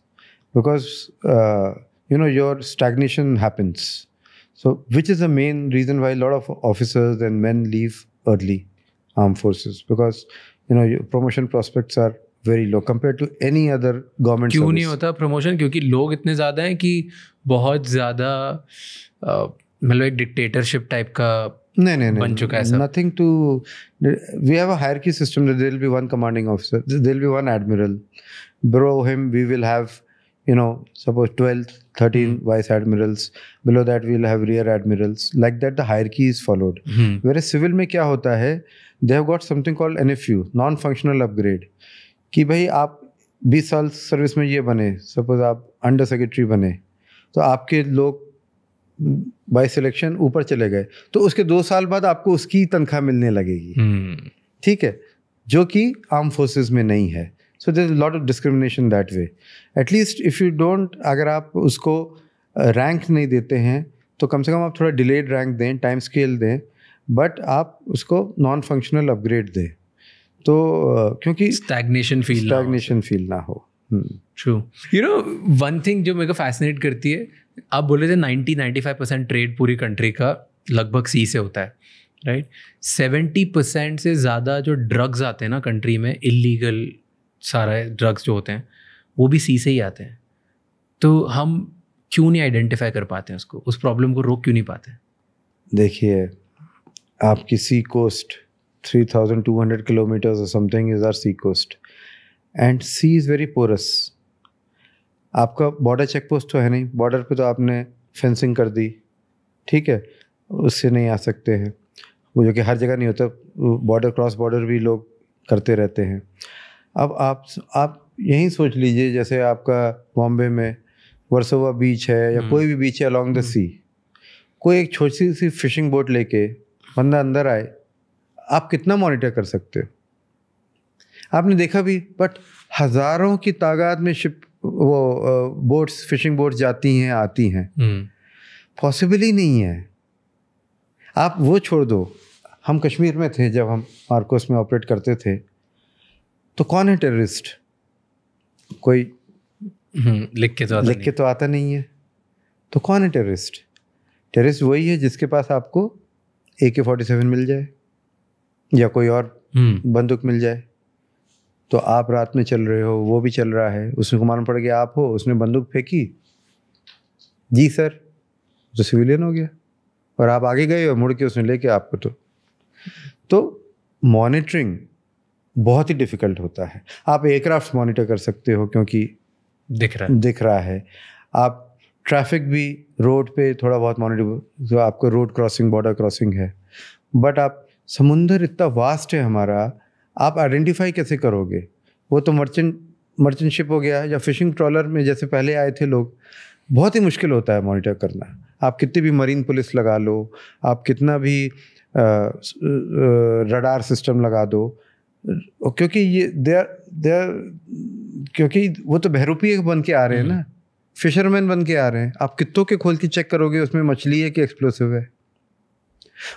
because uh, you know your stagnation happens. So which is the main reason why a lot of officers and men leave early armed forces because you know your promotion prospects are very low compared to any other government. Why service. नहीं होता promotion क्योंकि लोग इतने ज़्यादा हैं कि बहुत ज़्यादा uh, मतलब एक नहीं नहीं बन चुका है nothing to we have a hierarchy system that there will be one commanding officer there will be one admiral below him we will have you know suppose 12 13 vice admirals below that we will have rear admirals like that the hierarchy is followed where civil में क्या होता है they have got something called NFU non functional upgrade कि भाई आप 20 साल service में ये बने सपोज आप अंडर सेक्रेटरी बने तो आपके लोग बाई सिलेक्शन ऊपर चले गए तो उसके दो साल बाद आपको उसकी तनख्वाह मिलने लगेगी हम्म। ठीक है जो कि आर्म फोर्सेस में नहीं है so there lot of discrimination that way at least if you don't अगर आप उसको रैंक नहीं देते हैं तो कम से कम आप थोड़ा डिलेड रैंक दें टाइम स्केल दें बट आप उसको नॉन फंक्शनल अपग्रेड दें तो क्योंकि स्टैग्नेशन फील स्टैग्नेशन फील ना हो true you know one thing जो मेरे को फैसिनेट करती है आप बोले थे ninety ninety five percent trade पूरी कंट्री का लगभग सी से होता है राइट सेवेंटी परसेंट से ज़्यादा जो ड्रग्स आते हैं ना कंट्री में इलीगल सारा ड्रग्स जो होते हैं वो भी सी से ही आते हैं तो हम क्यों नहीं आइडेंटिफाई कर पाते हैं उसको उस प्रॉब्लम को रोक क्यों नहीं पाते देखिए आपकी sea coast three two hundred kilometers something is our sea coast and sea is very porous आपका बॉर्डर चेक पोस्ट तो है नहीं बॉर्डर पे तो आपने फेंसिंग कर दी ठीक है उससे नहीं आ सकते हैं वो जो कि हर जगह नहीं होता बॉर्डर क्रॉस बॉर्डर भी लोग करते रहते हैं अब आप आप यहीं सोच लीजिए जैसे आपका बॉम्बे में वर्सोवा बीच है या हम्म। कोई भी बीच है अलॉन्ग द सी कोई एक छोटी सी फिशिंग बोट लेके बंदा अंदर आए आप कितना मॉनिटर कर सकते हो आपने देखा भी बट हज़ारों की तादाद में शिप वो बोट्स फिशिंग बोट्स जाती हैं आती हैं पॉसिबल हम्म। ही नहीं है आप वो छोड़ दो हम कश्मीर में थे जब हम मार्कोस में ऑपरेट करते थे तो कौन है टेररिस्ट कोई हम्म, लिख के तो आता लिख के तो आता नहीं है तो कौन है टेररिस्ट टेररिस्ट वही है जिसके पास आपको ए के फोर्टी सेवन मिल जाए या कोई और हम्म। बंदूक मिल जाए तो आप रात में चल रहे हो वो भी चल रहा है उसने को मालूम पड़ गया आप हो उसने बंदूक फेंकी जी सर तो सिविलियन हो गया और आप आगे गए और मुड़ के उसने लेके आपको तो तो मॉनिटरिंग बहुत ही डिफ़िकल्ट होता है आप एयरक्राफ्ट मॉनिटर कर सकते हो क्योंकि दिख रहा है दिख रहा है आप ट्रैफिक भी रोड पे थोड़ा बहुत मॉनिटर जो आपको रोड क्रॉसिंग बॉर्डर क्रॉसिंग है बट आप समुंदर इतना वास्ट है हमारा आप आइडेंटिफाई कैसे करोगे वो तो मर्चेंट मर्चेंट शिप हो गया या फिशिंग ट्रॉलर में जैसे पहले आए थे लोग बहुत ही मुश्किल होता है मॉनिटर करना आप कितनी भी मरीन पुलिस लगा लो आप कितना भी रडार सिस्टम लगा दो क्योंकि ये देर देर क्योंकि वो तो बहरूपी बन के आ रहे हैं ना फिशरमैन हम्म। बन के आ रहे हैं आप कितों के खोल के चेक करोगे उसमें मछली है कि एक्सप्लोसिव है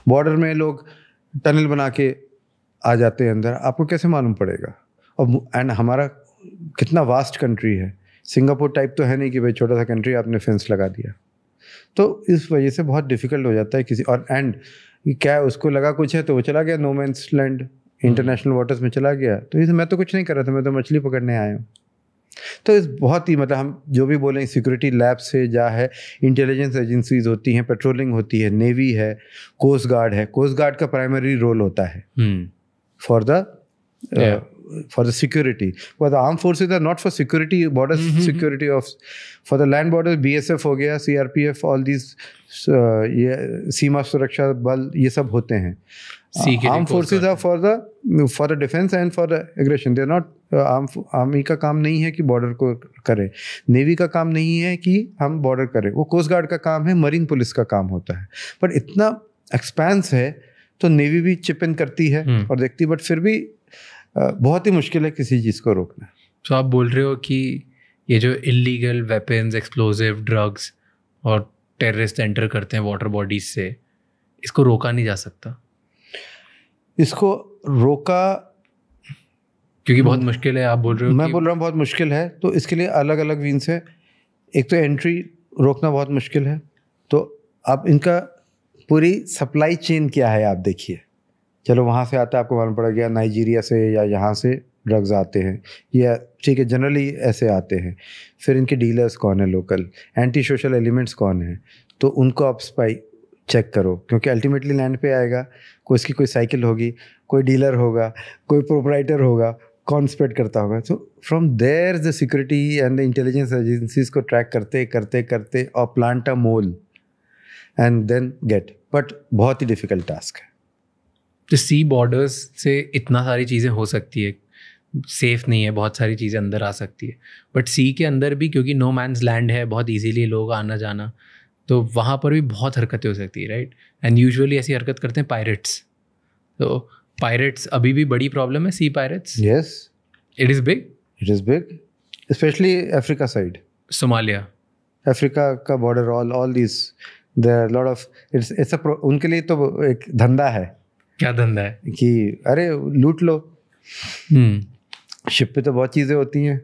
बॉर्डर में लोग टनल बना के आ जाते हैं अंदर आपको कैसे मालूम पड़ेगा और एंड हमारा कितना वास्ट कंट्री है सिंगापुर टाइप तो है नहीं कि भाई छोटा सा कंट्री आपने फेंस लगा दिया तो इस वजह से बहुत डिफिकल्ट हो जाता है किसी और एंड क्या उसको लगा कुछ है तो वो चला गया नोमैंस लैंड इंटरनेशनल वाटर्स में चला गया तो इसे मैं तो कुछ नहीं कर रहा था मैं तो मछली पकड़ने आया हूँ तो इस बहुत ही मतलब हम जो भी बोलें सिक्योरिटी लैब से जा है इंटेलिजेंस एजेंसीज होती हैं पेट्रोलिंग होती है नेवी है कोस्ट गार्ड है कोस्ट गार्ड का प्राइमरी रोल होता है हम्म। for the uh, yeah. for the security. Well, the armed forces are not for security, border mm-hmm. mm-hmm. security of for the land border BSF हो गया CRPF all these uh, ये सीमा सुरक्षा बल ये सब होते हैं arm forces are for the for the defence and for the aggression they not arm army का काम नहीं है कि बॉर्डर को करें नेवी का काम नहीं है कि हम बॉर्डर करें वो कोस्ट गार्ड का काम है मरीन पुलिस का काम होता है पर इतना एक्सपेंस है तो नेवी भी चिप इन करती है हम्म। और देखती बट फिर भी बहुत ही मुश्किल है किसी चीज़ को रोकना तो आप बोल रहे हो कि ये जो इलीगल वेपन्स एक्सप्लोजिव ड्रग्स और टेररिस्ट एंटर करते हैं वाटर बॉडीज से इसको रोका नहीं जा सकता इसको रोका क्योंकि बहुत मुश्किल है आप बोल रहे हो मैं बोल रहा हूँ बहुत मुश्किल है तो इसके लिए अलग अलग वीन से एक तो एंट्री रोकना बहुत मुश्किल है तो आप इनका पूरी सप्लाई चेन क्या है आप देखिए चलो वहाँ से आता है आपको मालूम पड़ेगा नाइजीरिया से या यहाँ से ड्रग्स आते हैं या ठीक है जनरली ऐसे आते हैं फिर इनके डीलर्स कौन है लोकल एंटी सोशल एलिमेंट्स कौन है तो उनको आप स्पाई चेक करो क्योंकि अल्टीमेटली लैंड पे आएगा कोई इसकी कोई साइकिल होगी कोई डीलर होगा कोई प्रोपराइटर होगा कौन स्पेड करता होगा so from there the security and the intelligence agencies को ट्रैक करते करते करते और plant a mole and then get but बहुत ही डिफिकल्ट टास्क है तो सी बॉर्डर्स से इतना सारी चीज़ें हो सकती है सेफ नहीं है बहुत सारी चीज़ें अंदर आ सकती है बट सी के अंदर भी क्योंकि नो मैंस लैंड है बहुत ईजीली लोग आना जाना तो वहाँ पर भी बहुत हरकतें हो सकती है राइट एंड यूजुअली ऐसी हरकत करते हैं पायरेट्स तो पायरेट्स अभी भी बड़ी प्रॉब्लम है sea pirates yes it is big it is big specially Africa side Somalia Africa का border all all this there lot of it's it's उनके लिए तो एक धंधा है क्या धंधा है कि अरे लूट लो शिप हम्म। पे तो बहुत चीज़ें होती हैं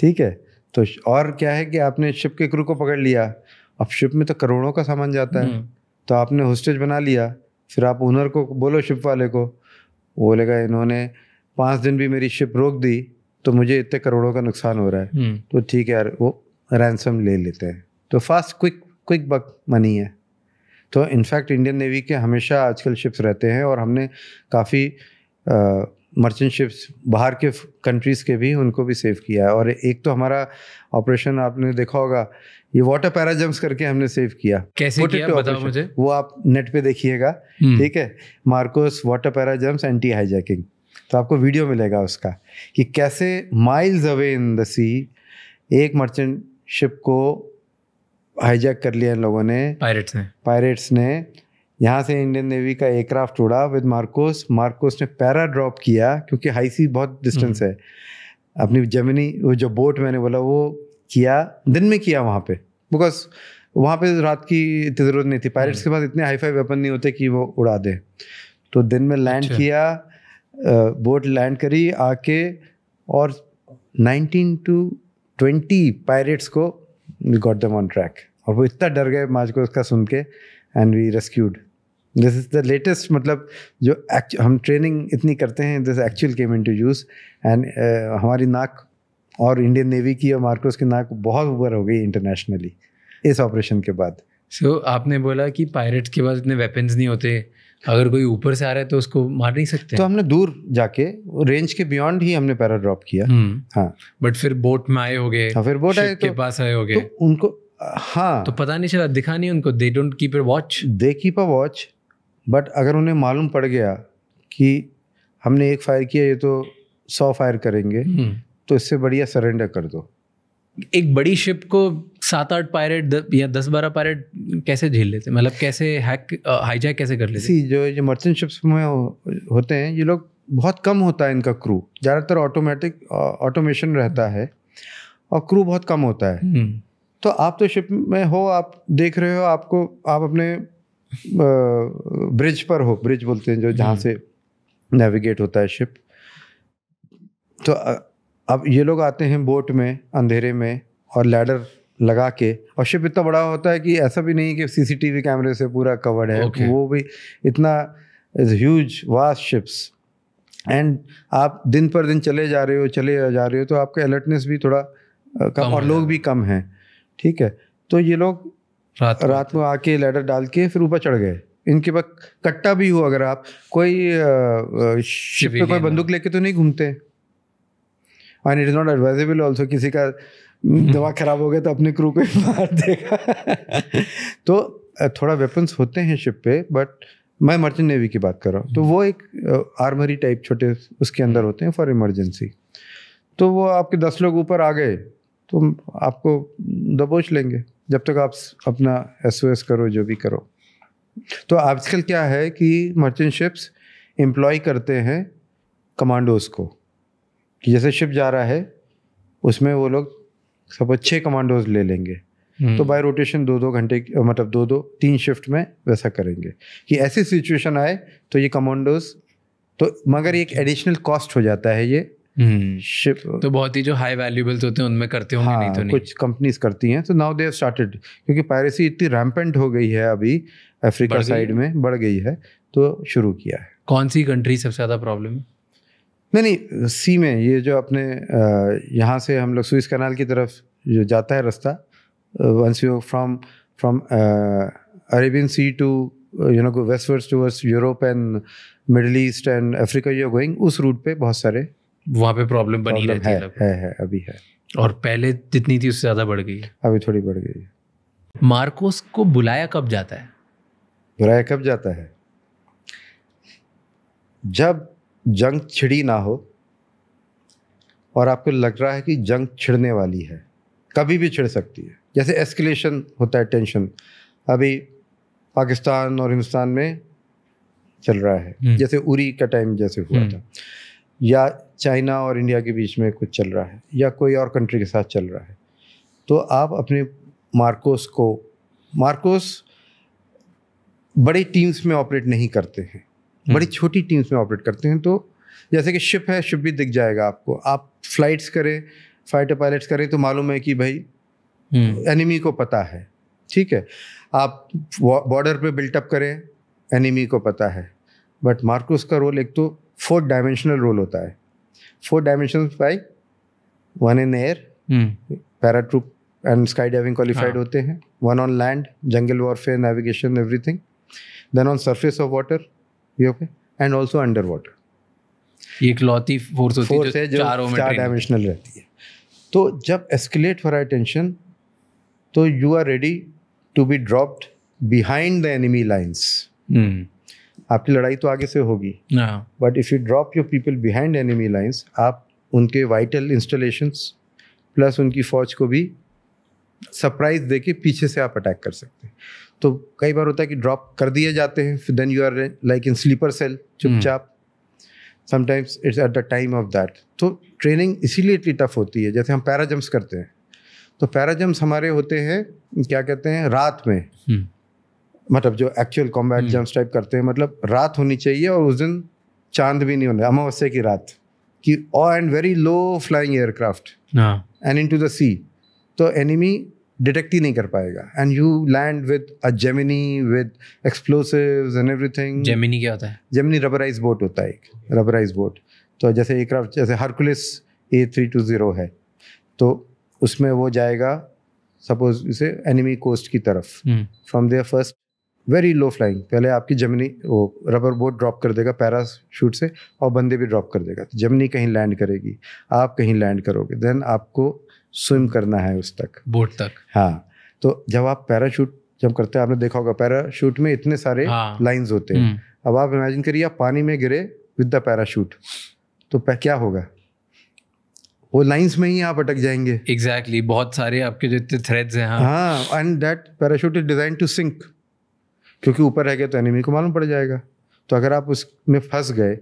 ठीक है तो और क्या है कि आपने शिप के क्रू को पकड़ लिया अब शिप में तो करोड़ों का सामान जाता है हम्म। तो आपने होस्टेज बना लिया फिर आप ओनर को बोलो शिप वाले को बोलेगा इन्होंने पाँच दिन भी मेरी शिप रोक दी तो मुझे इतने करोड़ों का नुकसान हो रहा है हम्म। तो ठीक है यार वो रैंसम ले लेते हैं तो fast quick quick buck money है तो इनफैक्ट इंडियन नेवी के हमेशा आजकल शिप्स रहते हैं और हमने काफ़ी मर्चेंट शिप्स बाहर के कंट्रीज़ के भी उनको भी सेव किया है और एक तो हमारा ऑपरेशन आपने देखा होगा ये वाटर पैराजम्स करके हमने सेव किया कैसे किया बताओ मुझे वो आप नेट पे देखिएगा हम्म। ठीक है MARCOS water para jumps anti hijacking तो आपको वीडियो मिलेगा उसका कि कैसे miles away in the sea एक मर्चेंट शिप को हाईजैक कर लिया इन लोगों ने पायरेट्स ने पायरेट्स ने यहाँ से इंडियन नेवी का एयरक्राफ्ट उड़ा विद मार्कोस मार्कोस ने पैरा ड्रॉप किया क्योंकि हाई सी बहुत डिस्टेंस हम्म। है अपनी जमीनी वो जो बोट मैंने बोला वो किया दिन में किया वहाँ पे बिकॉज वहाँ पे रात की इतनी ज़रूरत नहीं थी पायरेट्स हम्म। के पास इतने हाई फाई वेपन नहीं होते कि वो उड़ा दे तो दिन में लैंड अच्छा। किया बोट लैंड करी आके और 19 टू 20 पायरेट्स को गॉट दम ऑन ट्रैक और वो इतना डर गए माज को उसका सुन के and we rescued this is the latest मतलब जो हम ट्रेनिंग इतनी करते हैं this actual came into use and हमारी नाक और इंडियन नेवी की और मार्कोस की नाक बहुत ऊपर हो गई इंटरनेशनली इस ऑपरेशन के बाद सो so, आपने बोला कि पायरेट्स के पास इतने वेपन्स नहीं होते अगर कोई ऊपर से आ रहा है तो उसको मार नहीं सकते तो हमने दूर जाके रेंज के बियॉन्ड ही हमने पैरा ड्रॉप किया हम्म। हाँ बट फिर बोट में आए हो गए हाँ, फिर बोट आए तो, पास आए हो गए तो उनको हाँ तो पता नहीं चला दिखा नहीं उनको they don't keep a watch they keep a watch but अगर उन्हें मालूम पड़ गया कि हमने एक फायर किया ये तो सौ फायर करेंगे हम्म। तो इससे बढ़िया सरेंडर कर दो एक बड़ी शिप को सात आठ पायरेट या दस बारह पायरेट कैसे झेल लेते मतलब कैसे हैक हाईजैक कैसे कर लेते जो ये मर्चेंट शिप्स में होते हैं ये लोग बहुत कम होता है इनका क्रू ज़्यादातर ऑटोमेटिक ऑटोमेशन रहता है और क्रू बहुत कम होता है हम्म। तो आप तो शिप में हो आप देख रहे हो आपको आप अपने ब्रिज पर हो ब्रिज बोलते हैं जो हम्म। जहाँ से नेविगेट होता है शिप तो अब ये लोग आते हैं बोट में अंधेरे में और लैडर लगा के और शिप इतना बड़ा होता है कि ऐसा भी नहीं कि सीसीटीवी कैमरे से पूरा कवर्ड है okay. वो भी इतना is huge vast ships and आप दिन पर दिन चले जा रहे हो चले जा रहे हो तो आपका अलर्टनेस भी थोड़ा कम और लोग भी कम हैं ठीक है तो ये लोग रात रात को आके लेडर डाल के फिर ऊपर चढ़ गए इनके पास कट्टा भी हो अगर आप कोई शिप पे कोई बंदूक लेके तो नहीं घूमते and it is not advisable also किसी का हम्म, दवा खराब हो गया तो अपने क्रू को मार देगा तो थोड़ा वेपन्स होते हैं शिप पे बट मैं मर्चेंट नेवी की बात कर रहा हूँ तो वो एक आर्मरी टाइप छोटे उसके अंदर हम्म। होते हैं फॉर इमरजेंसी तो वो आपके दस लोग ऊपर आ गए तो आपको दबोच लेंगे जब तक आप अपना एस ओ एस करो जो भी करो तो आजकल क्या है कि मर्चेंट शिप्स एम्प्लॉय करते हैं कमांडोज़ को कि जैसे शिप जा रहा है उसमें वो लोग सब अच्छे कमांडोज ले लेंगे हम्म। तो बाय रोटेशन दो दो घंटे मतलब दो दो तीन शिफ्ट में वैसा करेंगे कि ऐसी सिचुएशन आए तो ये कमांडोज तो मगर एक एडिशनल कॉस्ट हो जाता है ये शिप हम्म। तो बहुत ही जो हाई वैल्यूबल्स होते हैं उनमें करते होंगे हाँ, नहीं तो नहीं कुछ कंपनीज करती हैं तो नाउ दे हैव स्टार्टेड क्योंकि पायरेसी इतनी रैम्पेंट हो गई है अभी अफ्रीका साइड में बढ़ गई है तो शुरू किया है कौन सी कंट्री सबसे ज़्यादा प्रॉब्लम है नहीं नहीं सी में ये जो अपने यहाँ से हम लोग स्विस कैनाल की तरफ जो जाता है रास्ता once you from from Arabian Sea to you know westwards towards Europe and Middle East and Africa you going उस रूट पे बहुत सारे वहाँ पे प्रॉब्लम बनी रहती है, है, है अभी है और पहले जितनी थी उससे ज़्यादा बढ़ गई अभी थोड़ी बढ़ गई मार्कोस को बुलाया कब जाता है बुलाया कब जाता है जब जंग छिड़ी ना हो और आपको लग रहा है कि जंग छिड़ने वाली है कभी भी छिड़ सकती है जैसे एस्केलेशन होता है टेंशन अभी पाकिस्तान और हिंदुस्तान में चल रहा है हम्म। जैसे उरी का टाइम जैसे हुआ हम्म। था या चाइना और इंडिया के बीच में कुछ चल रहा है या कोई और कंट्री के साथ चल रहा है तो आप अपने मार्कोस को मार्कोस बड़ी टीम्स में ऑपरेट नहीं करते हैं हम्म। बड़ी छोटी टीम्स में ऑपरेट करते हैं तो जैसे कि शिप है शिप भी दिख जाएगा आपको आप फ्लाइट्स करें फाइटर पायलट्स करें तो मालूम है कि भाई एनिमी हम्म। को पता है ठीक है आप बॉर्डर पे बिल्टअप करें एनिमी को पता है बट मार्कोस का रोल एक तो फोर्थ डायमेंशनल रोल होता है four dimension by one in air paratroop and skydiving qualified होते हैं one on land jungle warfare navigation everything then on surface of water okay and also underwater ये इकलौती force होती force है जो चार डायमेंशनल रहती है तो जब एस्केलेट फॉर टेंशन तो you are ready to be dropped behind the enemy lines आपकी लड़ाई तो आगे से होगी but if you drop your people behind enemy lines आप उनके वाइटल इंस्टॉलेशंस प्लस उनकी फ़ौज को भी सरप्राइज दे के पीछे से आप अटैक कर सकते हैं तो कई बार होता है कि ड्रॉप कर दिए जाते हैं then you are like in sleeper cell चुपचाप sometimes it's at the time of that तो ट्रेनिंग इसीलिए इतनी टफ होती है जैसे हम पैराजम्प्स करते हैं तो पैराजम्प्स हमारे होते हैं क्या कहते हैं रात में हम्म। मतलब जो एक्चुअल कॉम्बैट जम्प टाइप करते हैं मतलब रात होनी चाहिए और उस दिन चांद भी नहीं होना अमावस्या की रात कि and very low flying aircraft and into the sea तो एनिमी डिटेक्ट ही नहीं कर पाएगा and you land with a Gemini with explosive and everything Gemini क्या होता है जेमिनी रबराइज बोट होता है एक रबराइज बोट तो जैसे एयरक्राफ्ट जैसे Hercules A three two zero है तो उसमें वो जाएगा सपोज इसे एनिमी कोस्ट की तरफ from there first very low flying पहले आपकी जमनी वो रबर बोट ड्रॉप कर देगा पैराशूट से और बंदे भी ड्रॉप कर देगा जमनी कहीं लैंड करेगी आप कहीं लैंड करोगे देन आपको स्विम करना है उस तक बोट तक हाँ तो जब आप पैराशूट जब करते हैं आपने देखा होगा पैराशूट में इतने सारे हाँ। लाइंस होते हैं हम्म। अब आप इमेजिन करिए आप पानी में गिरे विद द पैराशूट तो क्या होगा वो लाइंस में ही आप अटक जाएंगे एग्जैक्टली exactly, बहुत सारे आपके इतने थ्रेड्स हैं हाँ and that parachute is design to sink क्योंकि ऊपर रह गए तो एनिमी को मालूम पड़ जाएगा तो अगर आप उसमें फंस गए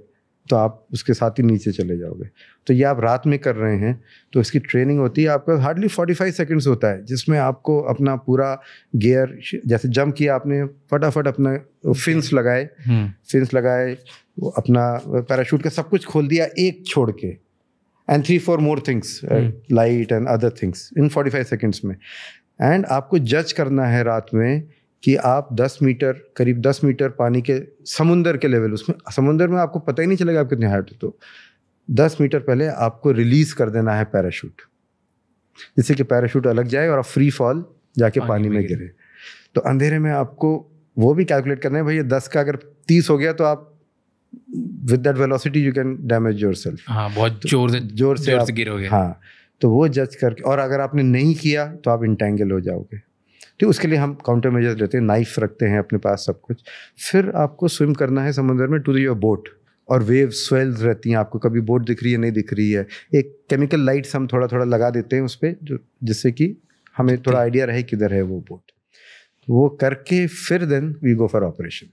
तो आप उसके साथ ही नीचे चले जाओगे तो ये आप रात में कर रहे हैं तो इसकी ट्रेनिंग होती है आपका हार्डली 45 सेकेंड्स होता है जिसमें आपको अपना पूरा गियर जैसे जंप किया आपने फटाफट अपना फिंस लगाए फिंस हम्म। लगाए अपना पैराशूट का सब कुछ खोल दिया एक छोड़ के and three four more things light and other things in five seconds में एंड आपको जज करना है रात में कि आप 10 मीटर करीब 10 मीटर पानी के समुंदर के लेवल उसमें समुंदर में आपको पता ही नहीं चलेगा आप कितने हाइट तो 10 मीटर पहले आपको रिलीज़ कर देना है पैराशूट जिससे कि पैराशूट अलग जाए और आप फ्री फॉल जाके पानी, पानी में गिरे तो अंधेरे में आपको वो भी कैलकुलेट करना है भैया दस का अगर तीस हो गया तो आप with that velocity you can damage yourself हाँ बहुत तो जोर से जोर से, जोर से गिरोगे हाँ तो वो जज करके और अगर आपने नहीं किया तो आप इंटेंगल हो जाओगे ठीक उसके लिए हम काउंटर मेजर लेते हैं नाइफ रखते हैं अपने पास सब कुछ फिर आपको स्विम करना है समुद्र में टू योर बोट और वेव स्वेल्स रहती हैं आपको कभी बोट दिख रही है नहीं दिख रही है एक केमिकल लाइट्स हम थोड़ा थोड़ा लगा देते हैं उस पर जो जिससे कि हमें थोड़ा आइडिया रहे किधर है वो बोट वो करके फिर then we go for operation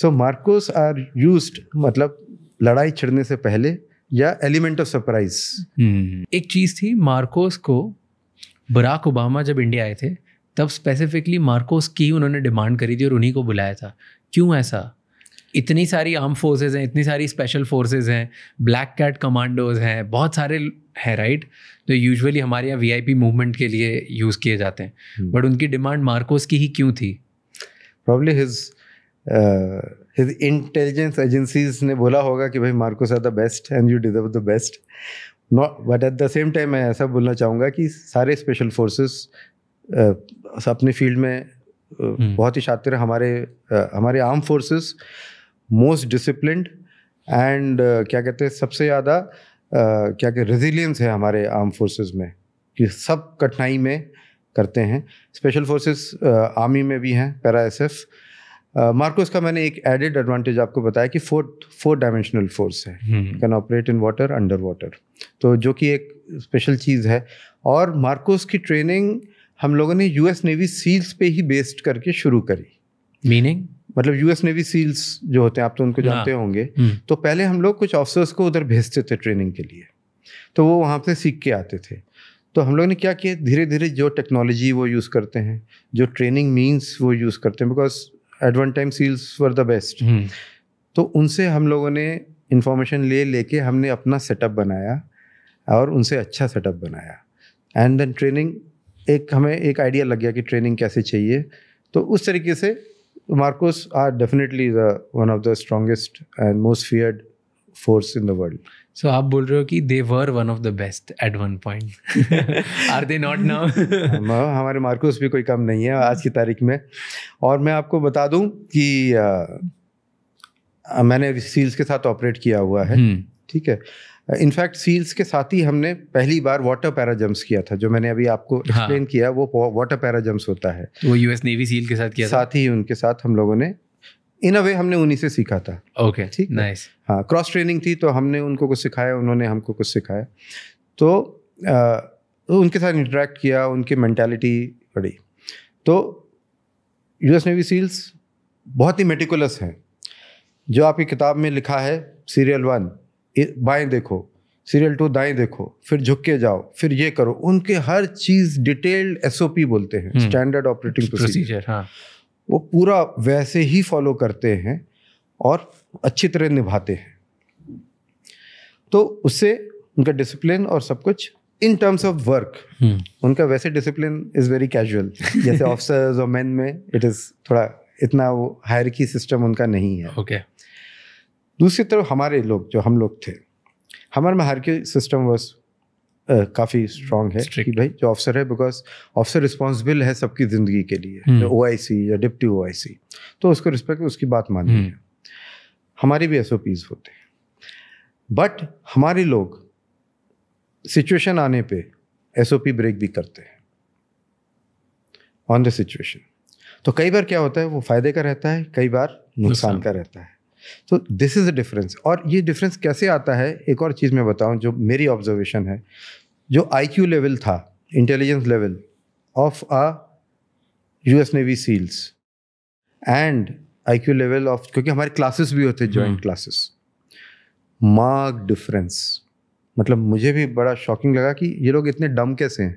so MARCOS are use मतलब लड़ाई छिड़ने से पहले या एलिमेंट ऑफ सरप्राइज एक चीज़ थी मार्कोस को बराक ओबामा जब इंडिया आए थे तब स्पेसिफिकली मार्कोस की उन्होंने डिमांड करी थी और उन्हीं को बुलाया था क्यों ऐसा इतनी सारी आर्म फोर्सेज हैं इतनी सारी स्पेशल फोर्सेज हैं ब्लैक कैट कमांडोज हैं बहुत सारे हैं राइट जो यूजुअली हमारे यहाँ वीआईपी मूवमेंट के लिए यूज़ किए जाते हैं बट hmm. उनकी डिमांड मार्कोस की ही क्यों थी probably his his intelligence agencies ने बोला होगा कि भाई MARCOS are the best and you deserve the best not but at the same time मैं ऐसा बोलना चाहूँगा कि सारे स्पेशल फोर्सेस अपने फील्ड में हम्म। बहुत ही शातिर हमारे हमारे arm forces most disciplined and क्या कहते हैं सबसे ज़्यादा क्या कहते रेजिलियंस है हमारे आर्म फोर्सेस में कि सब कठिनाई में करते हैं स्पेशल फोर्सेस आर्मी में भी हैं पैरा एस एफ मार्कोस का मैंने एक एडेड एडवांटेज आपको बताया कि फोर्थ फोर डायमेंशनल फोर्स है can operate in water under water तो जो कि एक स्पेशल चीज़ है और मार्कोस की ट्रेनिंग हम लोगों ने यूएस नेवी सील्स पे ही बेस्ड करके शुरू करी मीनिंग मतलब यूएस नेवी सील्स जो होते हैं आप तो उनको हाँ। जानते होंगे हम्म। तो पहले हम लोग कुछ ऑफिसर्स को उधर भेजते थे ट्रेनिंग के लिए तो वो वहाँ से सीख के आते थे तो हम लोग ने क्या किया धीरे धीरे जो टेक्नोलॉजी वो यूज़ करते हैं जो ट्रेनिंग मीन्स वो यूज़ करते हैं because at one time SEALs were the best तो उनसे हम लोगों ने इन्फॉर्मेशन ले लेके हमने अपना सेटअप बनाया और उनसे अच्छा सेटअप बनाया एंड देन ट्रेनिंग एक हमें एक आइडिया लग गया कि ट्रेनिंग कैसे चाहिए तो उस तरीके से MARCOS are definitely one of the strongest and most feared force in the world so आप बोल रहे हो कि they were one of the best at one point are they not now हमारे मार्कोस भी कोई कम नहीं है आज की तारीख में और मैं आपको बता दूं कि आ, मैंने सील्स के साथ ऑपरेट किया हुआ है हम्म। ठीक है इनफैक्ट सील्स के साथ ही हमने पहली बार वाटर पैराजम्प्स किया था जो मैंने अभी आपको एक्सप्लेन हाँ। किया वो वाटर पैराजम्प्स होता है वो यूएस नेवी सील के साथ किया साथ ही उनके साथ हम लोगों ने इन अ वे हमने उन्हीं से सीखा था ओके ठीक नाइस हाँ क्रॉस ट्रेनिंग थी तो हमने उनको कुछ सिखाया उन्होंने हमको कुछ सिखाया तो आ, उनके साथ इंटरेक्ट किया उनकी मैंटेलिटी पड़ी तो यू नेवी सील्स बहुत ही मेटिकुलस हैं जो आपकी किताब में लिखा है सीरियल वन बाएं देखो सीरियल टू दाएं देखो फिर झुक के जाओ फिर ये करो उनके हर चीज डिटेल्ड एसओपी बोलते हैं स्टैंडर्ड ऑपरेटिंग प्रोसीजर वो पूरा वैसे ही फॉलो करते हैं और अच्छी तरह निभाते हैं तो उससे उनका डिसिप्लिन और सब कुछ इन टर्म्स ऑफ वर्क उनका वैसे डिसिप्लिन इज वेरी कैजुअल जैसे ऑफिसर्स और मैन में इट इज थोड़ा इतना वो हायरकी सिस्टम उनका नहीं है ओके okay. दूसरी तरफ हमारे लोग जो हम लोग थे हमारे में हर के सिस्टम वॉज काफ़ी स्ट्रांग है कि भाई जो ऑफिसर है बिकॉज ऑफिसर रिस्पॉन्सिबल है सबकी ज़िंदगी के लिए ओ आई सी या डिप्टी ओ आई सी तो उसको रिस्पेक्ट उसकी बात माननी हम्म। है हमारे भी एस ओ पीज होते हैं बट हमारे लोग सिचुएशन आने पर एस ओ पी ब्रेक भी करते हैं ऑन द सिचुएशन तो कई बार क्या होता है वो फ़ायदे का रहता है कई बार नुकसान का रहता है तो दिस इज़ अ डिफरेंस और ये डिफरेंस कैसे आता है एक और चीज़ मैं बताऊँ जो मेरी ऑब्जर्वेशन है जो आई लेवल था intelligence level of a U S Navy SEALs and I Q level of क्योंकि हमारे क्लासेस भी होते जॉइंट क्लासेस मार्क डिफरेंस मतलब मुझे भी बड़ा शॉकिंग लगा कि ये लोग इतने डम कैसे हैं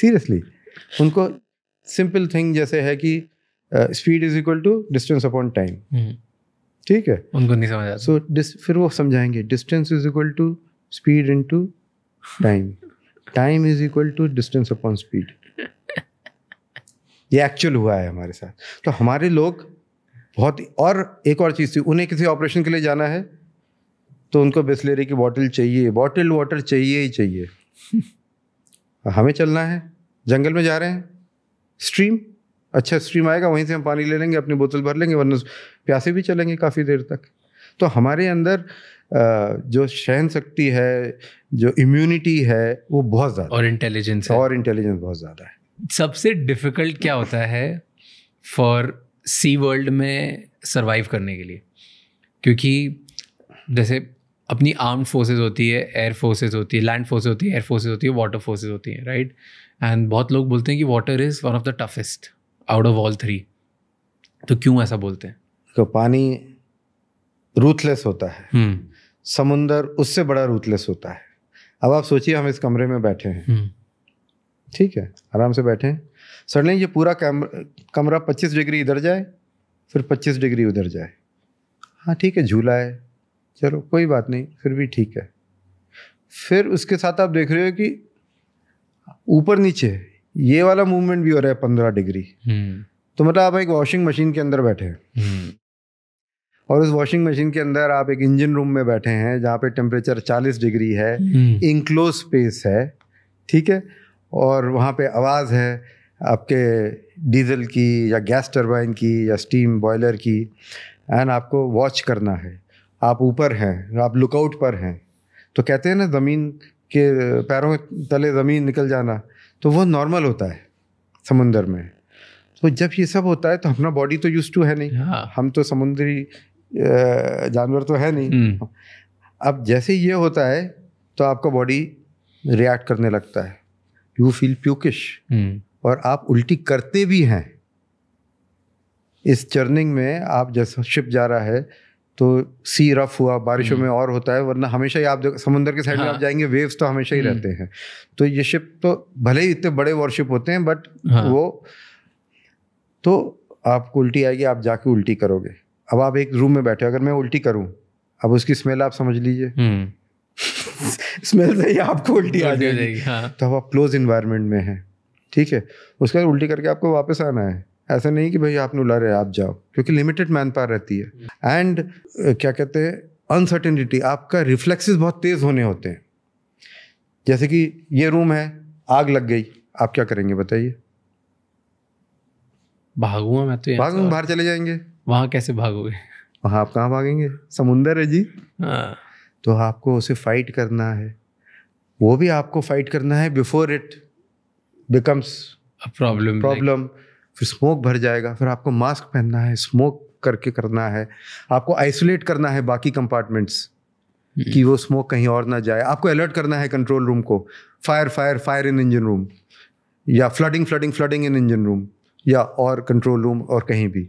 सीरियसली उनको सिंपल थिंग जैसे है कि speed is equal to distance upon time ठीक है उनको नहीं समझ आता सो डिस फिर वो समझाएंगे distance is equal to speed into time time is equal to distance upon speed ये एक्चुअल हुआ है हमारे साथ तो हमारे लोग बहुत और एक और चीज़ थी उन्हें किसी ऑपरेशन के लिए जाना है तो उनको बिस्लेरी की बॉटल चाहिए बॉटल वाटर चाहिए ही चाहिए हमें चलना है जंगल में जा रहे हैं स्ट्रीम अच्छा स्ट्रीम आएगा वहीं से हम पानी ले लेंगे अपनी बोतल भर लेंगे वरना प्यासे भी चलेंगे काफ़ी देर तक तो हमारे अंदर जो सहन शक्ति है जो इम्यूनिटी है वो बहुत ज़्यादा और इंटेलिजेंस और इंटेलिजेंस बहुत ज़्यादा है सबसे डिफ़िकल्ट क्या होता है फॉर सी वर्ल्ड में सर्वाइव करने के लिए क्योंकि जैसे अपनी आर्म फोर्सेस होती है एयर फोर्सेस होती है लैंड फोर्सेस होती है एयर फोर्सेस होती है वाटर फोर्सेस होती हैं राइट एंड बहुत लोग बोलते हैं कि water is one of the toughest out of all three तो क्यों ऐसा बोलते हैं तो पानी रूथलेस होता है हम्म। समुंदर उससे बड़ा रूथलेस होता है अब आप सोचिए हम इस कमरे में बैठे हैं हम्म। ठीक है आराम से बैठे हैं सडनली ये पूरा कमरा पच्चीस डिग्री इधर जाए फिर पच्चीस डिग्री उधर जाए हाँ ठीक है झूला है चलो कोई बात नहीं फिर भी ठीक है फिर उसके साथ आप देख रहे हो कि ऊपर नीचे ये वाला मूवमेंट भी हो रहा है पंद्रह डिग्री हम्म। तो मतलब आप एक वॉशिंग मशीन के अंदर बैठे हैं हम्म। और उस वॉशिंग मशीन के अंदर आप एक इंजन रूम में बैठे हैं जहाँ पे टेम्परेचर चालीस डिग्री है इनक्लोज हम्म। स्पेस है ठीक है और वहाँ पे आवाज़ है आपके डीजल की या गैस टरबाइन की या स्टीम बॉयलर की एंड आपको वॉच करना है आप ऊपर हैं आप लुकआउट पर हैं तो कहते हैं ना ज़मीन के पैरों तले ज़मीन निकल जाना तो वो नॉर्मल होता है समुंदर में तो जब ये सब होता है तो अपना बॉडी तो यूज टू है नहीं हाँ। हम तो समुद्री जानवर तो है नहीं हम्म। अब जैसे ये होता है तो आपका बॉडी रिएक्ट करने लगता है यू फील प्यूकिश और आप उल्टी करते भी हैं इस चर्निंग में आप जैसा शिप जा रहा है तो सी रफ हुआ बारिशों में हम्म। और होता है वरना हमेशा ही आप समुद्र समुंदर के साइड हाँ। में आप हाँ। जाएंगे वेव्स तो हमेशा ही हम्म। रहते हैं तो ये शिप तो भले ही इतने बड़े वॉरशिप होते हैं बट हाँ। वो तो आपको उल्टी आएगी आप जाके उल्टी करोगे अब आप एक रूम में बैठे अगर मैं उल्टी करूँ अब उसकी स्मेल आप समझ लीजिए स्मेल हम्म। से ही आपको उल्टी आ जाएगी हाँ। तो आप क्लोज इन्वायरमेंट में है ठीक है उसके बाद उल्टी करके आपको वापस आना है ऐसा नहीं कि भाई आप नुला रहे आप जाओ क्योंकि लिमिटेड मैन पावर रहती है एंड क्या कहते हैं अनसर्टेनिटी आपका रिफ्लेक्सेस बहुत तेज होने होते हैं जैसे कि ये रूम है आग लग गई आप क्या करेंगे बताइए भागूंगा मैं तो भागूंगा बाहर चले जाएंगे वहां कैसे भागोगे वहाँ आप कहाँ भागेंगे समुंदर है जी हाँ तो आपको उसे फाइट करना है वो भी आपको फाइट करना है before it becomes problem problem फिर स्मोक भर जाएगा फिर आपको मास्क पहनना है स्मोक करके करना है आपको आइसोलेट करना है बाकी कंपार्टमेंट्स हम्म। कि वो स्मोक कहीं और ना जाए आपको अलर्ट करना है कंट्रोल रूम को fire fire fire in engine room या flooding flooding flooding in engine room या और कंट्रोल रूम और कहीं भी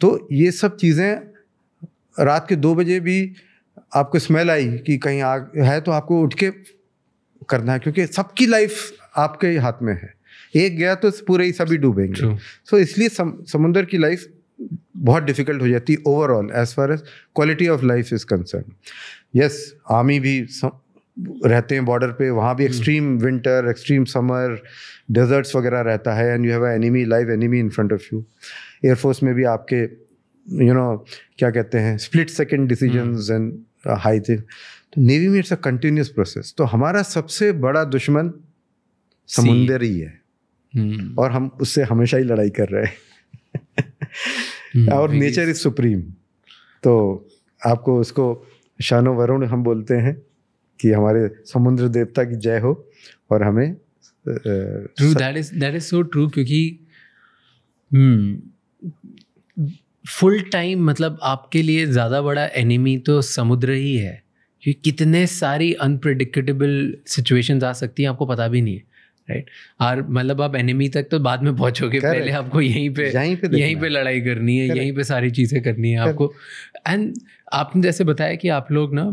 तो ये सब चीज़ें रात के दो बजे भी आपको स्मेल आई कि कहीं आग है तो आपको उठ के करना है क्योंकि सबकी लाइफ आपके हाथ में है एक गया तो पूरे ही सभी डूबेंगे सो so, इसलिए सम, समुंदर की लाइफ बहुत डिफिकल्ट हो जाती है overall as far as quality of life is concern yes army भी सम, रहते हैं बॉर्डर पे वहाँ भी extreme winter extreme summer deserts वगैरह रहता है and you have enemy live enemy in front of you air force में भी आपके यू you नो know, क्या कहते हैं split second decision and high thing तो नेवी में इट्स अ कंटिन्यूस प्रोसेस तो हमारा सबसे बड़ा दुश्मन समुंदर ही है हम्म। और हम उससे हमेशा ही लड़ाई कर रहे हैं हम्म। और नेचर इज सुप्रीम तो आपको उसको शानो वरुण हम बोलते हैं कि हमारे समुद्र देवता की जय हो और हमें true that is that is so true क्योंकि फुल टाइम हम्म, मतलब आपके लिए ज़्यादा बड़ा एनिमी तो समुद्र ही है क्योंकि कितने सारी अनप्रडिक्टेबल सिचुएशंस आ सकती हैं आपको पता भी नहीं है राइट और मतलब आप एनिमी तक तो बाद में पहुंचोगे पहले आपको यहीं पे यहीं पे यहीं पे लड़ाई करनी है यहीं पे सारी चीज़ें करनी है आपको एंड आपने जैसे बताया कि आप लोग ना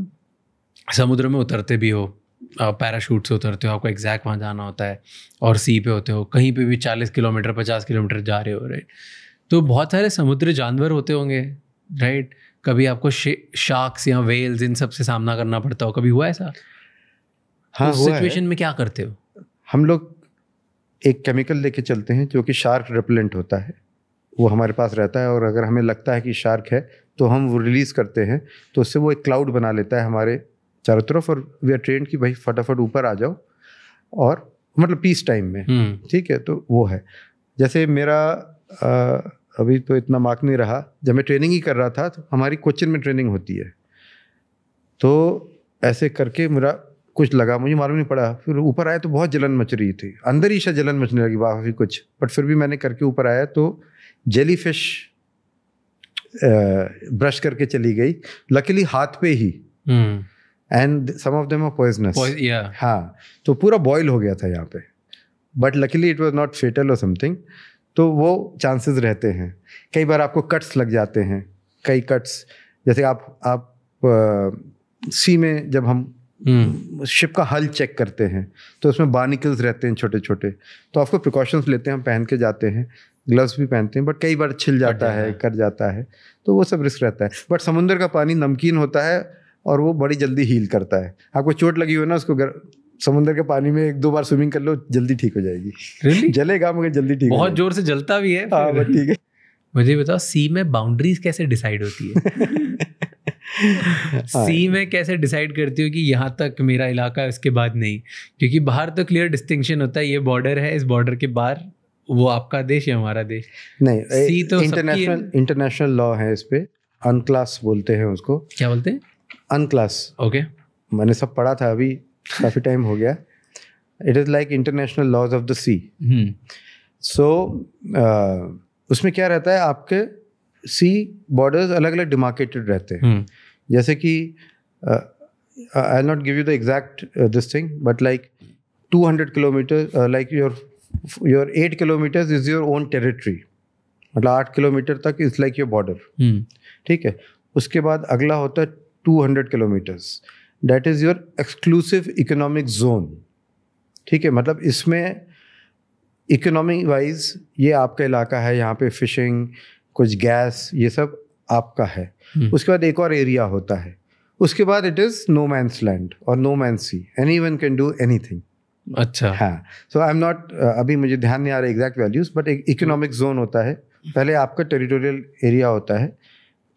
समुद्र में उतरते भी हो पैराशूट से उतरते हो आपको एग्जैक्ट वहाँ जाना होता है और सी पे होते हो कहीं पे भी चालीस किलोमीटर पचास किलोमीटर जा रहे हो राइट तो बहुत सारे समुद्र जानवर होते होंगे राइट कभी आपको शार्क्स या वेल्स इन सब से सामना करना पड़ता हो कभी हुआ ऐसा हाँ, तो सिचुएशन में क्या करते हो हम लोग एक केमिकल लेके चलते हैं जो कि शार्क रेपलेंट होता है वो हमारे पास रहता है और अगर हमें लगता है कि शार्क है तो हम वो रिलीज़ करते हैं तो उससे वो एक क्लाउड बना लेता है हमारे चारों तरफ और वी आर ट्रेंड कि भाई फटाफट ऊपर आ जाओ और मतलब पीस टाइम में हम्म। ठीक है तो वो है जैसे मेरा आ, अभी तो इतना मार्क नहीं रहा जब मैं ट्रेनिंग ही कर रहा था तो हमारी कोचिन में ट्रेनिंग होती है तो ऐसे करके मेरा कुछ लगा मुझे मालूम नहीं पड़ा फिर ऊपर आया तो बहुत जलन मच रही थी अंदर ही शायद जलन मचने लगी काफ़ी कुछ बट फिर भी मैंने करके ऊपर आया तो जेली फिश ब्रश करके चली गई लकीली हाथ पे ही and some of them poisonous हाँ तो पूरा बॉयल हो गया था यहाँ पे but luckily it was not fatal और समथिंग तो वो चांसेस रहते हैं कई बार आपको कट्स लग जाते हैं कई कट्स जैसे आप आप आ, सी में जब हम हम्म। शिप का हल चेक करते हैं तो उसमें बार्निकल्स रहते हैं छोटे छोटे तो आपको प्रिकॉशंस लेते हैं हम पहन के जाते हैं ग्लव्स भी पहनते हैं बट कई बार छिल जाता है कर जाता है तो वो सब रिस्क रहता है बट समुंदर का पानी नमकीन होता है और वो बड़ी जल्दी हील करता है आपको चोट लगी हो ना उसको गर... समुद्र के पानी में एक दो बार स्विमिंग कर लो जल्दी ठीक हो जाएगी really? जलेगा मगर जल्दी ठीक बहुत जोर से जलता भी है हाँ, ठीक है मुझे बताओ सी में बाउंड्रीज कैसे डिसाइड होती है हाँ। सी में कैसे डिसाइड करती हो कि यहाँ तक मेरा इलाका है उसके बाद नहीं क्योंकि बाहर तो क्लियर डिस्टिंक्शन होता है ये बॉर्डर है इस बॉर्डर के बाहर वो आपका देश या हमारा देश नहीं सी तो इंटरनेशनल इंटरनेशनल लॉ है इस पे अनक्लास बोलते हैं उसको क्या बोलते हैं अनक्लास ओके मैंने सब पढ़ा था अभी काफ़ी टाइम हो गया it is like international laws of the sea so उसमें क्या रहता है आपके सी बॉर्डर्स अलग अलग डिमार्केटेड रहते हैं hmm. जैसे कि I not give you the exact this thing but like two hundred kilometer like your your eight kilometers is your own territory मतलब आठ किलोमीटर तक इज लाइक योर बॉर्डर ठीक है उसके बाद अगला होता है two hundred kilometers that is your exclusive economic zone ठीक है मतलब इसमें इकोनॉमी वाइज ये आपका इलाका है यहाँ पे फिशिंग कुछ गैस ये सब आपका है Hmm. उसके बाद एक और एरिया होता है उसके बाद it is no man's land और no man sea anyone can do anything अच्छा हाँ सो आई एम नॉट अभी मुझे ध्यान नहीं आ रहा एग्जैक्ट वैल्यूज बट एक इकोनॉमिक जोन होता है पहले आपका टेरिटोरियल एरिया होता है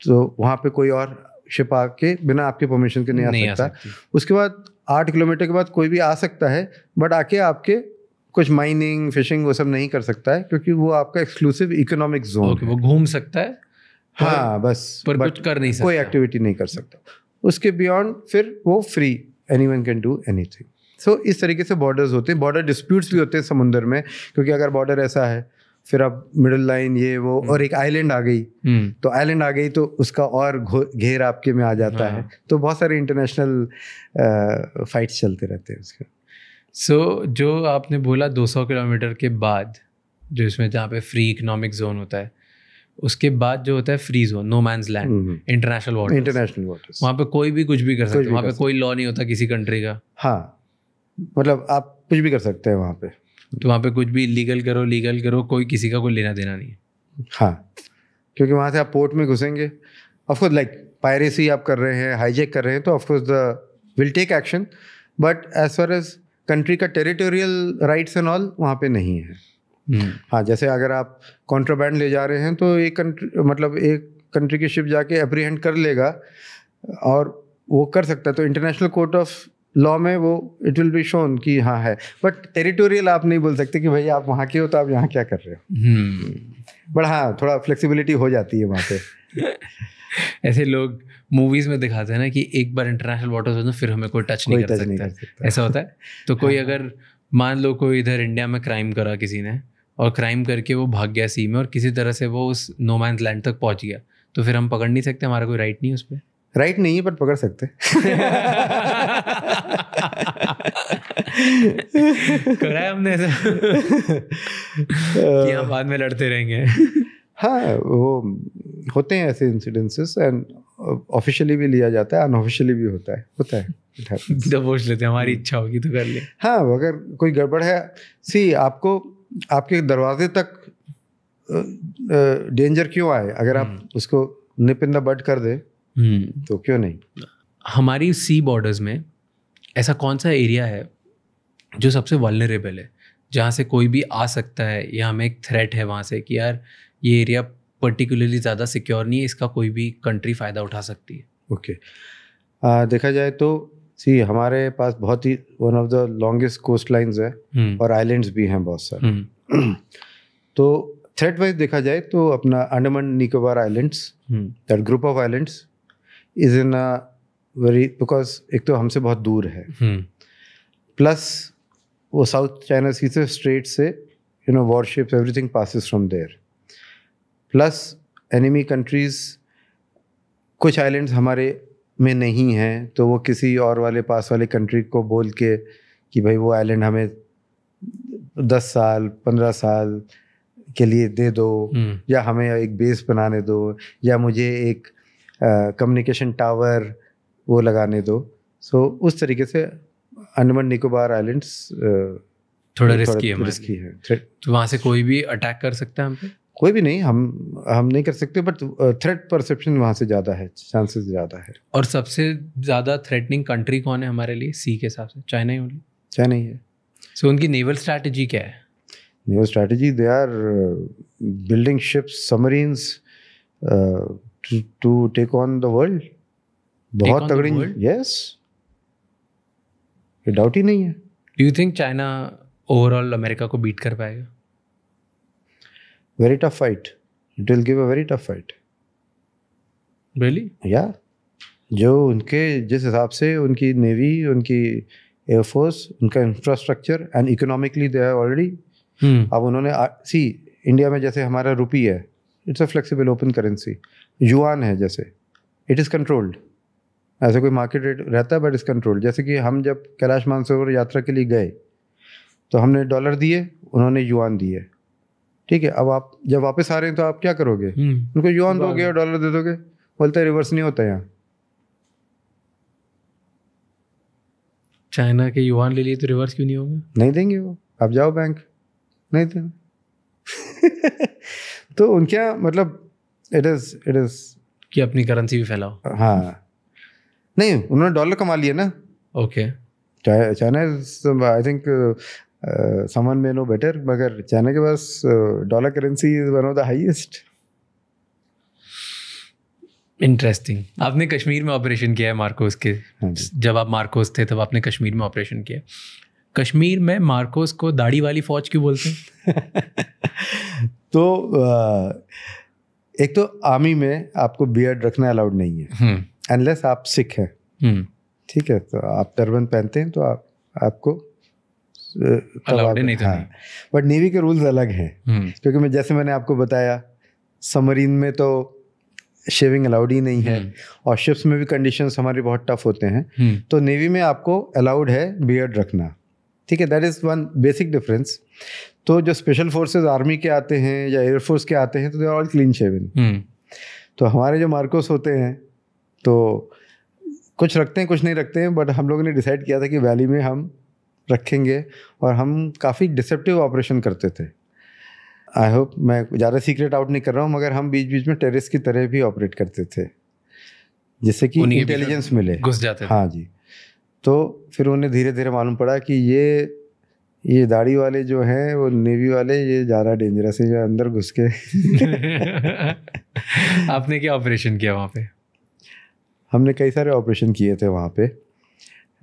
तो वहाँ पे कोई और शिप आके बिना आपके परमिशन के नहीं, नहीं आ सकता आ उसके बाद आठ किलोमीटर के बाद कोई भी आ सकता है बट आके आपके कुछ माइनिंग फिशिंग वो सब नहीं कर सकता है क्योंकि वो आपका एक्सक्लूसिव इकोनॉमिक जोन okay, वो घूम सकता है हाँ बस पर कुछ कर नहीं सकता कोई एक्टिविटी नहीं कर सकता उसके बियॉन्ड फिर वो free anyone can do anything so इस तरीके से बॉर्डर्स होते हैं बॉर्डर डिस्प्यूट्स भी होते हैं समुंदर में क्योंकि अगर बॉर्डर ऐसा है फिर अब मिडिल लाइन ये वो हम्म। और एक आइलैंड आ गई हम्म। तो आइलैंड आ गई तो उसका और घेर आपके में आ जाता हाँ। है तो बहुत सारे इंटरनेशनल फाइट्स चलते रहते हैं उसके सो so, जो आपने बोला 200 किलोमीटर के बाद जो इसमें जहाँ पे फ्री इकोनॉमिक जोन होता है उसके बाद जो होता है free zone no man's land international water international water वहाँ पे कोई भी कुछ भी कर सकते हैं वहाँ पे कोई लॉ नहीं होता किसी कंट्री का हाँ मतलब आप कुछ भी कर सकते हैं वहाँ पे तो वहाँ पे कुछ भी लीगल करो लीगल करो कोई किसी का कोई लेना देना नहीं है हाँ क्योंकि वहाँ से आप पोर्ट में घुसेंगे ऑफकोर्स लाइक पायरेसी आप कर रहे हैं हाईजेक कर रहे हैं तो of course they will take action but as far as country का टेरिटोरियल राइट्स एंड ऑल वहाँ पे नहीं है हम्म। हाँ जैसे अगर आप कॉन्ट्राबैंड ले जा रहे हैं तो एक कंट्री मतलब एक कंट्री की शिप जाके अप्रीहेंड कर लेगा और वो कर सकता है तो इंटरनेशनल कोर्ट ऑफ लॉ में वो इट विल बी शोन कि हाँ है बट टेरिटोरियल आप नहीं बोल सकते कि भाई आप वहाँ के हो तो आप यहाँ क्या कर रहे हो हम्म। बट हाँ थोड़ा फ्लेक्सिबिलिटी हो जाती है वहाँ पे ऐसे लोग मूवीज में दिखाते हैं ना कि एक बार इंटरनेशनल वाटर्स हो तो फिर हमें कोई टच नहीं, कर, सकता। ऐसा होता है तो कोई हाँ। अगर मान लो कोई इधर इंडिया में क्राइम करा किसी ने और क्राइम करके वो भाग गया सी में और किसी तरह से वो उस नोमैंस लैंड तक पहुंच गया तो फिर हम पकड़ नहीं सकते हमारा कोई राइट नहीं उस पर राइट नहीं है पर पकड़ सकते करा है हमने कि हम बाद में लड़ते रहेंगे हाँ वो होते हैं ऐसे इंसिडेंसेस एंड ऑफिशियली भी लिया जाता है अनऑफिशियली भी होता है होता है जब तो पूछ लेते हैं हमारी इच्छा होगी तो कर ले हाँ अगर कोई गड़बड़ है सी आपको आपके दरवाजे तक डेंजर क्यों आए अगर आप हम्म। उसको निप बट कर दे हम्म। तो क्यों नहीं हमारी सी बॉर्डर्स में ऐसा कौन सा एरिया है जो सबसे वलनरेबल है जहाँ से कोई भी आ सकता है या हमें एक थ्रेट है वहाँ से कि यार ये एरिया पर्टिकुलरली ज़्यादा सिक्योर नहीं है इसका कोई भी कंट्री फ़ायदा उठा सकती है ओके okay. देखा जाए तो सी हमारे पास बहुत ही one of the longest coastlines है हम्म। और आइलैंड्स भी हैं बहुत सारे हम्म। तो थ्रेट वाइज देखा जाए तो अपना Andaman Nicobar islands that group of islands is in a very because एक तो हमसे बहुत दूर है प्लस हम्म। वो साउथ चाइना सी से स्ट्रेट से you know warship everything passes from there plus enemy countries कुछ आइलैंड्स हमारे में नहीं है तो वो किसी और वाले पास वाले कंट्री को बोल के कि भाई वो आइलैंड हमें दस साल पंद्रह साल के लिए दे दो हम्म। या हमें एक बेस बनाने दो या मुझे एक कम्युनिकेशन टावर वो लगाने दो सो so, उस तरीके से अंडमान निकोबार आइलैंड्स थोड़ा रिस्की है रिस्की है तो वहाँ से कोई भी अटैक कर सकता है हम पे कोई भी नहीं हम हम नहीं कर सकते बट थ्रेट परसेप्शन वहाँ से ज़्यादा है चांसेस ज़्यादा है और सबसे ज़्यादा थ्रेटनिंग कंट्री कौन है हमारे लिए सी के हिसाब से चाइना ही ओनली चाइना ही है सो so, उनकी नेवल स्ट्रैटेजी क्या है naval strategy they are building ships submarines to take on the world बहुत तगड़ी यस ये डाउट ही नहीं है do you think China overall America को बीट कर पाएगा Very tough fight. It will give a very tough fight. Really? Yeah. जो उनके जिस हिसाब से उनकी नेवी उनकी एयरफोर्स उनका infrastructure and economically they already अब उन्होंने सी इंडिया में जैसे हमारा रुपी है it's a flexible open currency yuan है जैसे इट इज़ कंट्रोल्ड ऐसा कोई मार्केट रेट रहता है बट इज़ कंट्रोल्ड जैसे कि हम जब कैलाश मानसरोवर यात्रा के लिए गए तो हमने डॉलर दिए उन्होंने युआन दिए ठीक है अब आप जब वापस आ रहे हैं तो आप क्या करोगे हम्म। उनको यून दोगे और डॉलर दे दोगे बोलते रिवर्स नहीं होता यहाँ चाइना के युवान ले लिए तो रिवर्स क्यों नहीं होगा नहीं देंगे वो आप जाओ बैंक नहीं देंगे तो, तो उनके यहाँ मतलब इट इज इट इज कि अपनी करेंसी भी फैलाओ हाँ नहीं उन्होंने डॉलर कमा लिया ना ओके चाइना आई थिंक समन में नो बेटर मगर चाइना के पास dollar currency is one of the highest interesting आपने कश्मीर में ऑपरेशन किया है मार्कोस के जब आप मार्कोस थे तब आपने कश्मीर में ऑपरेशन किया कश्मीर में मार्कोस को दाढ़ी वाली फौज क्यों बोलते हैं तो uh, एक तो आर्मी में आपको बियर्ड रखना अलाउड नहीं है एनलेस हम्म। आप सिख हैं हम्म। ठीक है तो आप टर्बन पहनते हैं तो आप आपको नहीं बट नेवी हाँ। के रूल्स अलग हैं हम्म। क्योंकि मैं जैसे मैंने आपको बताया समरीन में तो शेविंग अलाउड ही नहीं है हम्म। और शिप्स में भी कंडीशंस हमारे बहुत टफ होते हैं हम्म। तो नेवी में आपको अलाउड है बियर्ड रखना ठीक है that is one basic difference तो जो स्पेशल फोर्सेज आर्मी के आते हैं या एयरफोर्स के आते हैं तो दे ऑल क्लीन शेविंग तो हमारे जो मार्कोस होते हैं तो कुछ रखते हैं कुछ नहीं रखते हैं बट हम लोगों ने डिसाइड किया था कि वैली में हम रखेंगे और हम काफ़ी डिसेप्टिव ऑपरेशन करते थे आई होप मैं ज़्यादा सीक्रेट आउट नहीं कर रहा हूँ मगर हम बीच बीच में टेरिस की तरह भी ऑपरेट करते थे जिससे कि इंटेलिजेंस मिले घुस जाते हाँ जी तो फिर उन्हें धीरे धीरे मालूम पड़ा कि ये ये दाढ़ी वाले जो हैं वो नेवी वाले ये ज़्यादा डेंजरस है जो अंदर घुस के आपने क्या ऑपरेशन किया वहाँ पे हमने कई सारे ऑपरेशन किए थे वहाँ पे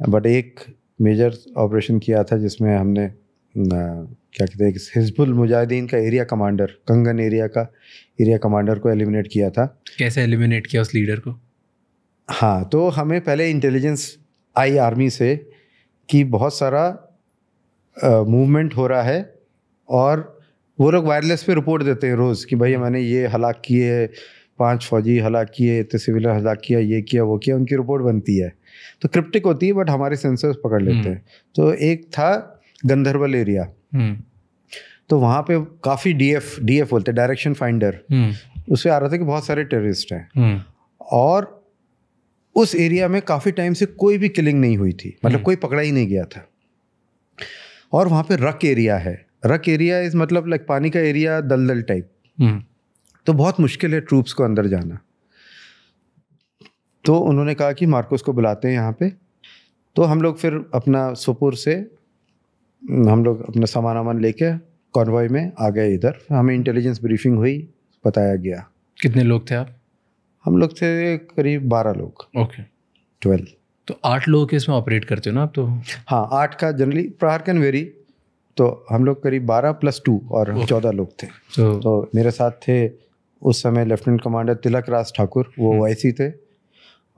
बट एक मेजर ऑपरेशन किया था जिसमें हमने क्या कहते हैं हिजबुल मुजाहिदीन का एरिया कमांडर कंगन एरिया का एरिया कमांडर को एलिमिनेट किया था कैसे एलिमिनेट किया उस लीडर को हाँ तो हमें पहले इंटेलिजेंस आई आर्मी से कि बहुत सारा मूवमेंट हो रहा है और वो लोग वायरलेस पे रिपोर्ट देते हैं रोज़ कि भाई मैंने ये हलाक किए पांच फौजी हलाक किए इतने सिविलर हलाक किया ये किया वो किया उनकी रिपोर्ट बनती है तो क्रिप्टिक होती है बट हमारे सेंसर्स पकड़ लेते हम्म। हैं तो एक था गंधर्वल एरिया हम्म। तो वहां पे काफ़ी डीएफ डीएफ बोलते हैं डायरेक्शन हम्म। फाइंडर उससे आ रहा था कि बहुत सारे टेररिस्ट हैं और उस एरिया में काफ़ी टाइम से कोई भी किलिंग नहीं हुई थी मतलब कोई पकड़ा ही नहीं गया था और वहां पे रक एरिया है रक एरिया इज मतलब लाइक पानी का एरिया दलदल टाइप तो बहुत मुश्किल है ट्रूप्स को अंदर जाना तो उन्होंने कहा कि मार्कोस को बुलाते हैं यहाँ पे तो हम लोग फिर अपना सुपुर से हम्म, हम लोग अपना सामान वामान लेके कॉन्वॉय में आ गए इधर हमें इंटेलिजेंस ब्रीफिंग हुई बताया गया कितने लोग थे आप हम लोग थे करीब बारह लोग ओके ट्वेल्व तो आठ लोग इसमें ऑपरेट करते हो ना आप तो हाँ आठ का जनरली प्रहार कैन वेरी तो हम लोग करीब बारह प्लस टू और चौदह लोग थे so, तो, तो मेरे साथ थे उस समय लेफ्टिनेंट कमांडर तिलक राज ठाकुर वो ओ हम्म। थे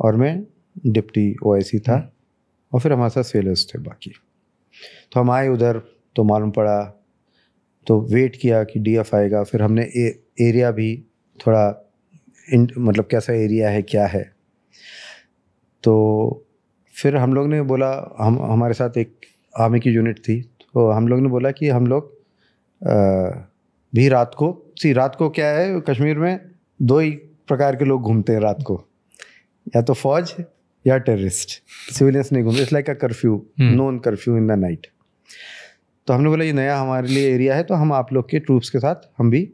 और मैं डिप्टी ओ था और फिर हमारे साथ सेलर्स थे बाकी तो हम आए उधर तो मालूम पड़ा तो वेट किया कि डी एफ आएगा फिर हमने ए, एरिया भी थोड़ा इन मतलब कैसा एरिया है क्या है तो फिर हम लोग ने बोला हम हमारे साथ एक आर्मी की यूनिट थी तो हम लोग ने बोला कि हम लोग आ, भी रात को सी रात को क्या है कश्मीर में दो ही प्रकार के लोग घूमते हैं रात को या तो फौज या टेररिस्ट सिविलियंस नहीं घूमते it's like a curfew non curfew in the night तो हमने बोला ये नया हमारे लिए एरिया है तो हम आप लोग के ट्रूप्स के साथ हम भी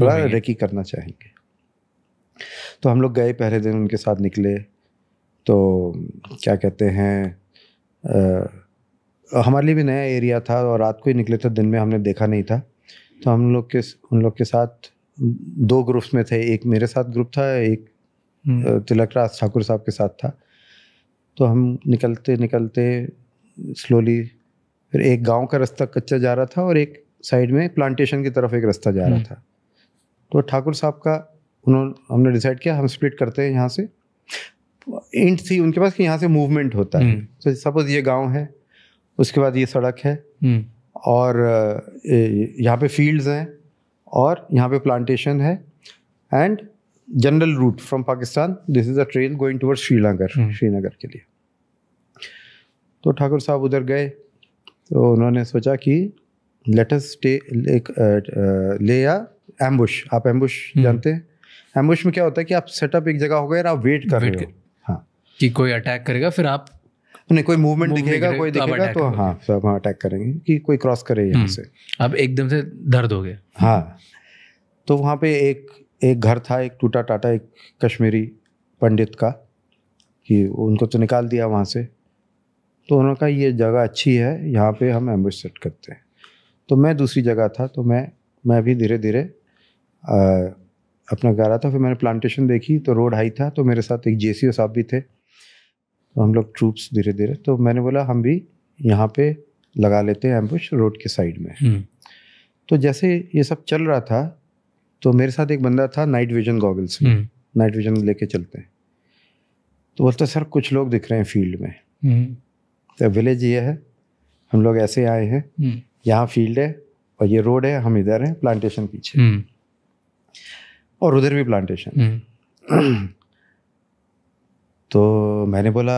थोड़ा रेकी करना चाहेंगे तो हम लोग गए पहले दिन उनके साथ निकले तो क्या कहते हैं आ, हमारे लिए भी नया एरिया था और रात को ही निकले थे दिन में हमने देखा नहीं था तो हम लोग के उन लोग के साथ दो ग्रुप्स में थे एक मेरे साथ ग्रुप था एक हम्म। तिलक राज ठाकुर साहब के साथ था तो हम निकलते निकलते स्लोली फिर एक गांव का रास्ता कच्चा जा रहा था और एक साइड में प्लांटेशन की तरफ एक रास्ता जा रहा हम्म। था तो ठाकुर साहब का उन्होंने हमने डिसाइड किया हम स्प्लिट करते हैं यहाँ से इंट थी उनके पास कि यहाँ से मूवमेंट होता है तो हम्म। सपोज ये गांव है उसके बाद ये सड़क है और यहाँ पे फील्ड्स हैं और यहाँ पे प्लांटेशन है and general route from Pakistan this is a train going toward Srinagar Srinagar के लिए तो ठाकुर साहब उधर गए तो उन्होंने सोचा कि लेटस स्टे ले या एम्बुश आप एम्बुश hmm. जानते हैं एम्बुश में क्या होता है कि आप सेटअप एक जगह हो गए और आप वेट कर वेट रहे हो हाँ कि कोई अटैक करेगा फिर आप नहीं कोई मूवमेंट दिखेगा कोई तो दिखेगा तो हाँ सब हाँ अटैक करेंगे कि कोई क्रॉस करे यहाँ hmm. से अब एकदम से दर्द हो गया हाँ तो वहाँ पे एक एक घर था एक टूटा टाटा एक कश्मीरी पंडित का कि उनको तो निकाल दिया वहाँ से तो उन्होंने कहा ये जगह अच्छी है यहाँ पे हम एम्बुश सेट करते हैं तो मैं दूसरी जगह था तो मैं मैं भी धीरे धीरे अपना गा रहा था फिर मैंने प्लांटेशन देखी तो रोड हाई था तो मेरे साथ एक जे साहब भी थे तो हम लोग ट्रूप्स धीरे धीरे तो मैंने बोला हम भी यहाँ पे लगा लेते हैं एम्बुश रोड के साइड में हम्म। तो जैसे ये सब चल रहा था तो मेरे साथ एक बंदा था नाइट विजन गॉगल्स में नाइट हम्म। विजन लेके चलते हैं तो बोलता सर कुछ लोग दिख रहे हैं फील्ड में हम्म। तो विलेज ये है हम लोग ऐसे आए हैं हम्म। यहाँ फील्ड है और ये रोड है हम इधर हैं प्लांटेशन पीछे और उधर भी प्लांटेशन तो मैंने बोला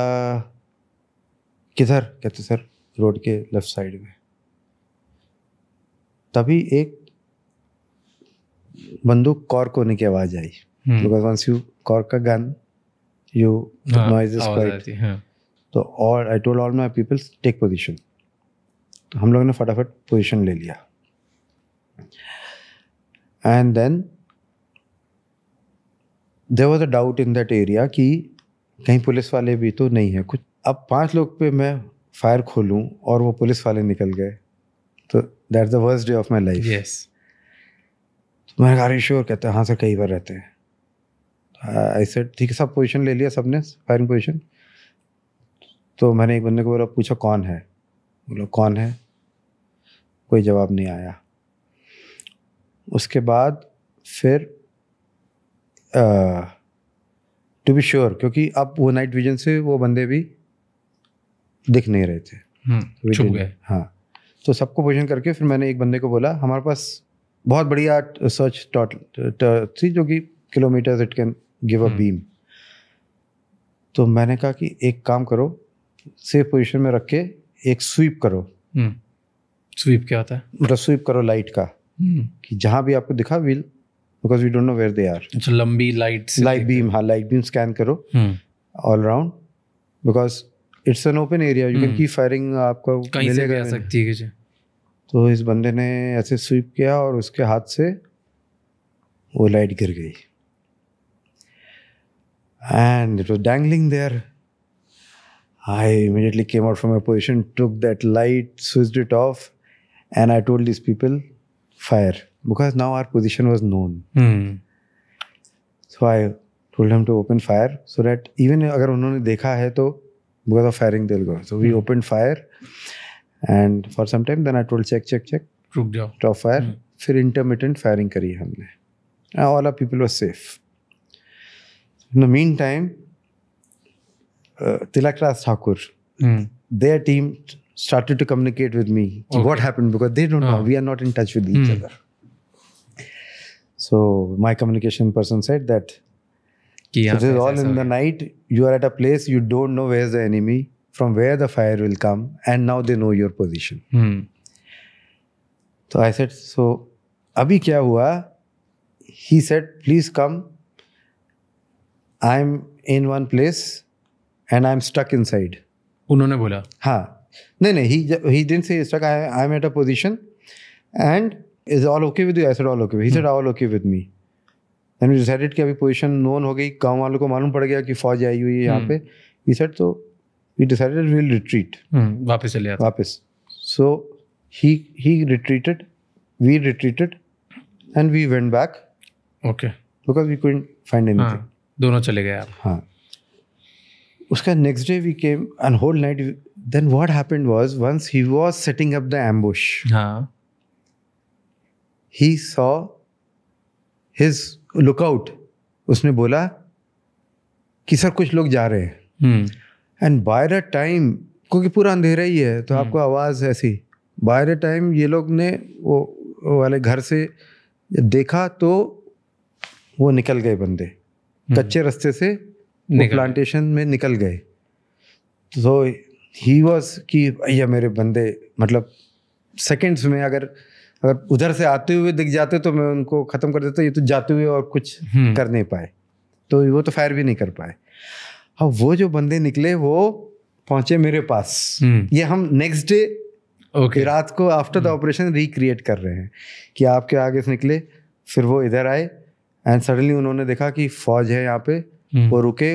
किधर कहते सर रोड के लेफ्ट साइड में तभी एक बंदूक कॉर्क होने की आवाज आई बिकॉज वंस यू कॉर्क का gun you noise is quite तो और I told all my peoples take position तो हम लोग ने फटाफट पोजीशन ले लिया and then there was a doubt in that area कि कहीं पुलिस वाले भी तो नहीं है कुछ अब पांच लोग पे मैं फायर खोलूं और वो पुलिस वाले निकल गए तो that the worst day of my life तो मैंने कहा श्योर कहते हैं हाँ सर कई बार रहते हैं आई uh, सेड ठीक है सब पोजीशन ले लिया सबने फायरिंग पोजीशन तो मैंने एक बंदे को बोला पूछा कौन है बोलो कौन है कोई जवाब नहीं आया उसके बाद फिर टू बी श्योर क्योंकि अब वो नाइट विजन से वो बंदे भी दिख नहीं रहे थे हम्म, हाँ तो सबको पोजिशन करके फिर मैंने एक बंदे को बोला हमारे पास बहुत बढ़िया सर्च टॉट uh, थी जो कि kilometre it can give a beam तो मैंने कहा कि एक काम करो सेफ पोजीशन में रख के एक स्वीप करो स्वीप हम्म। क्या होता है मतलब स्वीप करो लाइट का हम्म। कि जहाँ भी आपको दिखा wheel because we don't know where they are अच्छा लंबी लाइट लाइट बीम हाँ लाइट बीम स्कैन करो all round because it's an open area you can keep firing आपको कहीं से सकती है तो इस बंदे ने ऐसे स्वीप किया और उसके हाथ से वो लाइट गिर गई and it was dangling there I immediately came out from my position took that light switch it off and I told this people fire because now our position was known so I told them to open fire so that even अगर उन्होंने देखा है तो because of firing दिल go So we mm. And for some time then I told check check check रुक जाओ stop fire फिर intermittent firing करी हमने all our people were safe in the meantime Thakur their team started to communicate with me okay. what happened because they don't know. Ah. We are not in touch with each mm. other. So my communication person said that so this is all in the night. You are at a place you don't know where's the enemy. from where the fire will come, and now they know your position. Hmm. So I said, so abhi kya hua He said, please come. I'm in one place, and I'm stuck inside. उन्होंने बोला हाँ नहीं नहीं he he didn't say stuck. I I'm at a position, and is all okay with you? I said all okay. He hmm. said all okay with me. Then we decided कि अभी position known हो गई गांव वालों को मालूम पड़ गया कि फौज आई हुई है यहाँ पे ही सेड तो वी डिसाइडेड विल रिट्रीट वापस चले आते वापस so he he retreated we retreated and we went back okay because we couldn't find anything दोनों चले गए आप हाँ उसका next day we came and whole night then what happened was once he was setting up the ambush हाँ he saw his lookout उसने बोला कि सर कुछ लोग जा रहे हैं hmm. And by the time क्योंकि पूरा अंधेरा ही है तो हम्म। आपको आवाज़ ऐसी बाय द टाइम ये लोग ने वो, वाले घर से देखा तो वो निकल गए बंदे हम्म। कच्चे रास्ते से प्लांटेशन में निकल गए सो ही वॉज कि भैया मेरे बंदे मतलब सेकेंड्स में अगर अगर उधर से आते हुए दिख जाते तो मैं उनको ख़त्म कर देता ये तो जाते हुए और कुछ हम्म। कर नहीं पाए तो वो तो फायर भी नहीं कर पाए और वो जो बंदे निकले वो पहुंचे मेरे पास हम्म। ये हम नेक्स्ट डे ओके रात को आफ्टर द ऑपरेशन रिक्रिएट कर रहे हैं कि आपके आगे से निकले फिर वो इधर आए एंड सडनली उन्होंने देखा कि फौज है यहाँ पे हम्म। वो रुके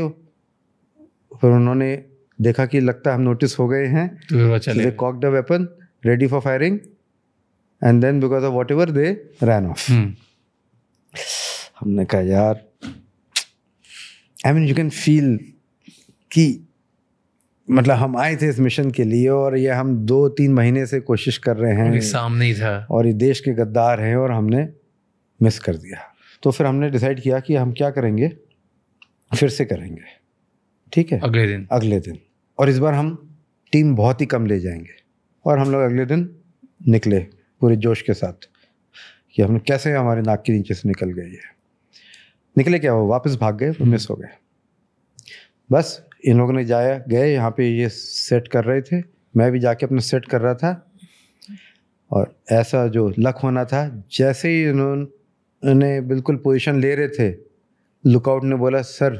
फिर उन्होंने देखा कि लगता है हम नोटिस हो गए हैं cock the weapon ready for firing and then because of whatever they ran off हमने कहा यार I mean you can feel कि मतलब हम आए थे इस मिशन के लिए और ये हम दो तीन महीने से कोशिश कर रहे हैं सामने ही था और ये देश के गद्दार हैं और हमने मिस कर दिया तो फिर हमने डिसाइड किया कि हम क्या करेंगे फिर से करेंगे ठीक है अगले दिन अगले दिन और इस बार हम टीम बहुत ही कम ले जाएंगे और हम लोग अगले दिन निकले पूरे जोश के साथ कि हम कैसे हमारे नाक के नीचे से निकल गए ये निकले क्या वो वापस भाग गए हम्म। मिस हो गए बस इन लोगों ने जाया गए यहाँ पे ये सेट कर रहे थे मैं भी जाके अपना सेट कर रहा था और ऐसा जो लक होना था जैसे ही इन्होंने बिल्कुल पोजीशन ले रहे थे लुकआउट ने बोला सर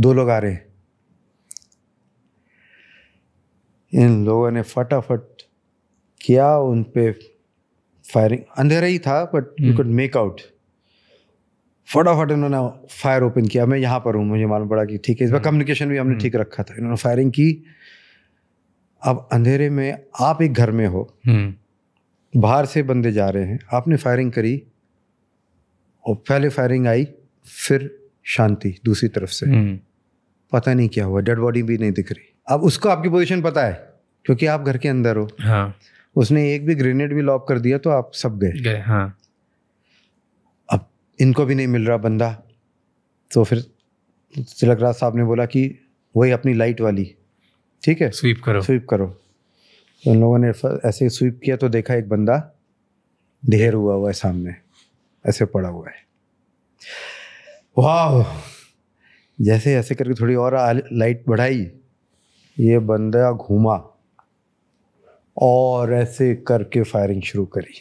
दो लोग आ रहे हैं इन लोगों ने फटाफट किया उन पर फायरिंग अंधेरा ही था but you could make out फटाफट इन्होंने फायर ओपन किया मैं यहाँ पर हूँ मुझे मालूम पड़ा कि ठीक है इस बार कम्युनिकेशन हम्म। भी हमने हम्म। ठीक रखा था इन्होंने फायरिंग की अब अंधेरे में आप एक घर में हो हम्म। बाहर से बंदे जा रहे हैं आपने फायरिंग करी और पहले फायरिंग आई फिर शांति दूसरी तरफ से पता नहीं क्या हुआ डेड बॉडी भी नहीं दिख रही अब उसको आपकी पोजीशन पता है क्योंकि आप घर के अंदर हो हाँ। उसने एक भी ग्रेनेड भी लॉप कर दिया तो आप सब गए गए हाँ इनको भी नहीं मिल रहा बंदा तो फिर तिलक राज साहब ने बोला कि वही अपनी लाइट वाली ठीक है स्वीप करो स्वीप करो तो उन लोगों ने ऐसे स्वीप किया तो देखा एक बंदा ढेर हुआ हुआ है सामने ऐसे पड़ा हुआ है वाह जैसे ऐसे करके थोड़ी और लाइट बढ़ाई ये बंदा घूमा और ऐसे करके फायरिंग शुरू करी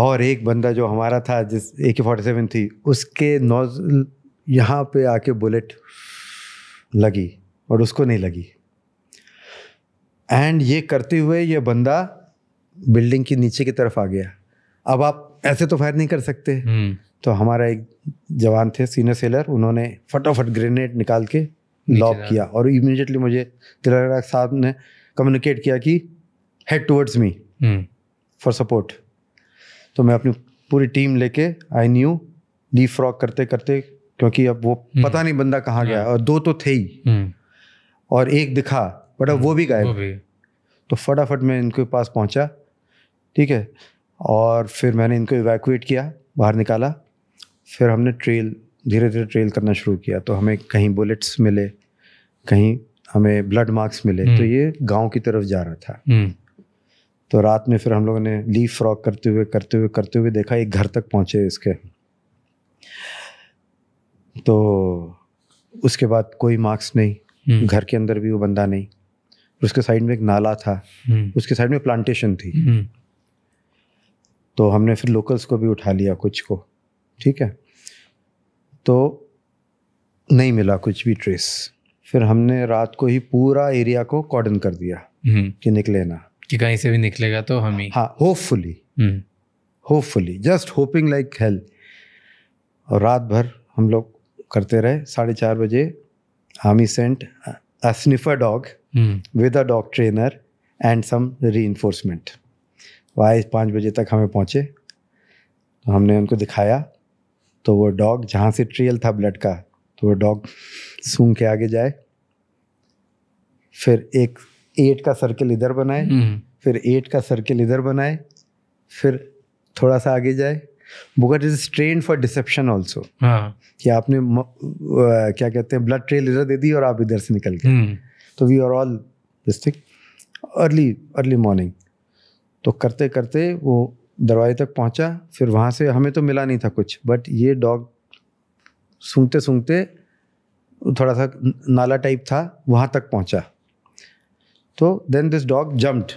और एक बंदा जो हमारा था जिस ए के फोर्टी सेवन थी उसके नोज यहाँ पे आके बुलेट लगी और उसको नहीं लगी एंड ये करते हुए ये बंदा बिल्डिंग के नीचे की तरफ आ गया अब आप ऐसे तो फायर नहीं कर सकते हम्म। तो हमारा एक जवान थे सीनियर सेलर उन्होंने फटाफट ग्रेनेड निकाल के लॉक किया और इमीडिएटली मुझे तिलक साहब ने कम्युनिकेट किया कि head towards me for support तो मैं अपनी पूरी टीम लेके आई न्यू डी फ्रॉक करते करते क्योंकि अब वो हम्म। पता नहीं बंदा कहाँ गया हाँ। और दो तो थे ही हम्म। और एक दिखा बट अब हम्म। वो भी गायब तो फटाफट मैं इनके पास पहुँचा ठीक है और फिर मैंने इनको इवैक्यूएट किया बाहर निकाला फिर हमने ट्रेल धीरे धीरे ट्रेल करना शुरू किया तो हमें कहीं बुलेट्स मिले कहीं हमें ब्लड मार्क्स मिले तो ये गांव की तरफ जा रहा था तो रात में फिर हम लोगों ने ली फ्रॉक करते हुए करते हुए करते हुए देखा एक घर तक पहुँचे इसके तो उसके बाद कोई मार्क्स नहीं हम्म। घर के अंदर भी वो बंदा नहीं उसके साइड में एक नाला था हम्म। उसके साइड में प्लांटेशन थी हम्म। तो हमने फिर लोकल्स को भी उठा लिया कुछ को ठीक है तो नहीं मिला कुछ भी ट्रेस फिर हमने रात को ही पूरा एरिया को कॉर्डन कर दिया कि निकले ना कि कहीं से भी निकलेगा तो हम ही हाँ hopefully hopefully just hoping like hell और रात भर हम लोग करते रहे साढ़े चार बजे हमी sent hmm. a dog with a dog trainer and some री some reinforcement. वाइस पाँच बजे तक हमें पहुँचे तो हमने उनको दिखाया तो वो डॉग जहाँ से ट्रेल था ब्लड का तो वो डॉग सूंघ के आगे जाए फिर एक एट का सर्किल इधर बनाए हम्म। फिर एट का सर्किल इधर बनाए फिर थोड़ा सा आगे जाए बुकट is train for deception also कि आपने म, आ, क्या कहते हैं ब्लड ट्रेल इधर दे दी और आप इधर से निकल गए हम्म। तो we are all this thing early early morning तो करते करते वो दरवाजे तक पहुंचा फिर वहाँ से हमें तो मिला नहीं था कुछ बट ये डॉग सूंघते सूंघते थोड़ा सा नाला टाइप था वहाँ तक पहुँचा तो then this dog jumped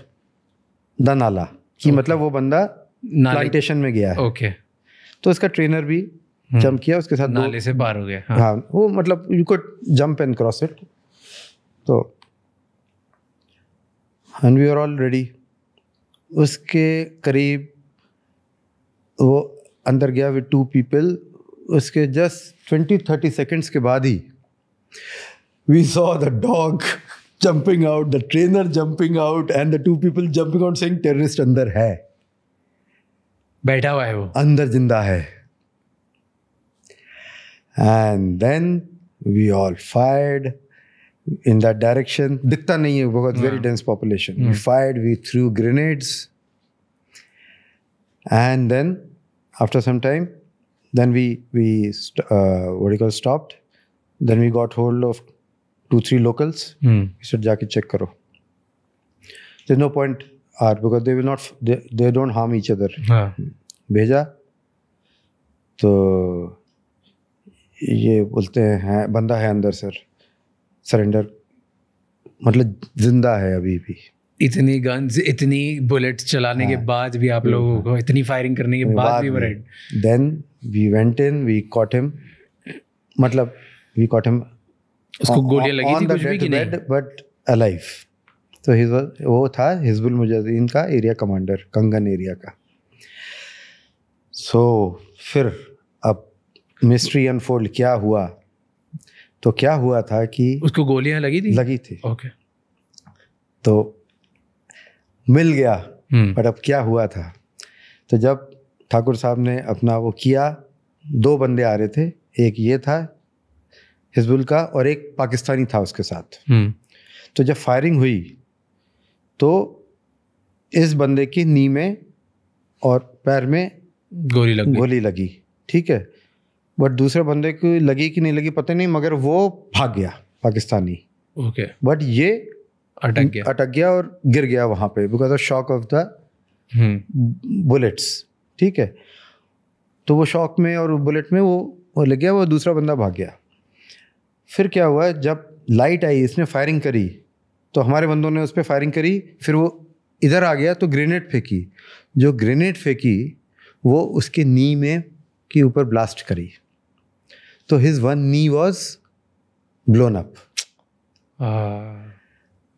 the nala कि okay. मतलब वो बंदा प्लांटेशन में गया है ओके okay. तो इसका ट्रेनर भी जंप हम्म। किया उसके साथ नाले से बाहर हो गया हाँ, हाँ वो मतलब you could jump and cross it तो and we are all ready उसके करीब वो अंदर गया विद टू पीपल उसके जस्ट ट्वेंटी थर्टी सेकेंड्स के बाद ही we saw the dog jumping out, the trainer jumping out, and the two people jumping out saying terrorist अंदर है बैठा हुआ है वो अंदर जिंदा है and then we all fired in that direction दिखता नहीं है बहुत very dense population we fired we threw grenades and then after some time then we we uh, what do you call stopped then we got hold of two three locals Mm. He said, "Jake check karo." There's no are because they will not they don't harm each other भेजा तो ये बोलते हैं बंदा है अंदर sir surrender मतलब जिंदा है अभी भी इतनी गन्स इतनी बुलेट चलाने हाँ, के बाद भी आप हाँ। लोगों को इतनी फायरिंग करने के बाद भी then we went in we caught him मतलब वी कॉट हिम उसको गोलियां लगी थी कुछ भी कि नहीं बट अलाइव तो वो था हिजबुल मुजाहिदीन का एरिया कमांडर कंगन एरिया का सो so, फिर अब मिस्ट्री अनफोल्ड क्या हुआ तो क्या हुआ था कि उसको गोलियां लगी थी लगी थी ओके okay. तो मिल गया बट हम्म। अब क्या हुआ था तो जब ठाकुर साहब ने अपना वो किया दो बंदे आ रहे थे एक ये था हिजबुल का और एक पाकिस्तानी था उसके साथ हम्म। तो जब फायरिंग हुई तो इस बंदे की नी में और पैर में गोली लगी गोली लगी ठीक है बट दूसरे बंदे को लगी कि नहीं लगी पता नहीं मगर वो भाग गया पाकिस्तानी ओके बट ये अटक गया अटक गया और गिर गया वहाँ पे because of shock of the bullets ठीक है तो वो शॉक में और बुलेट में वो, वो लग गया वो दूसरा बंदा भाग गया फिर क्या हुआ जब लाइट आई इसने फायरिंग करी तो हमारे बंदों ने उस पर फायरिंग करी फिर वो इधर आ गया तो ग्रेनेड फेंकी जो ग्रेनेड फेंकी वो उसके नी में के ऊपर ब्लास्ट करी तो his one knee was blown up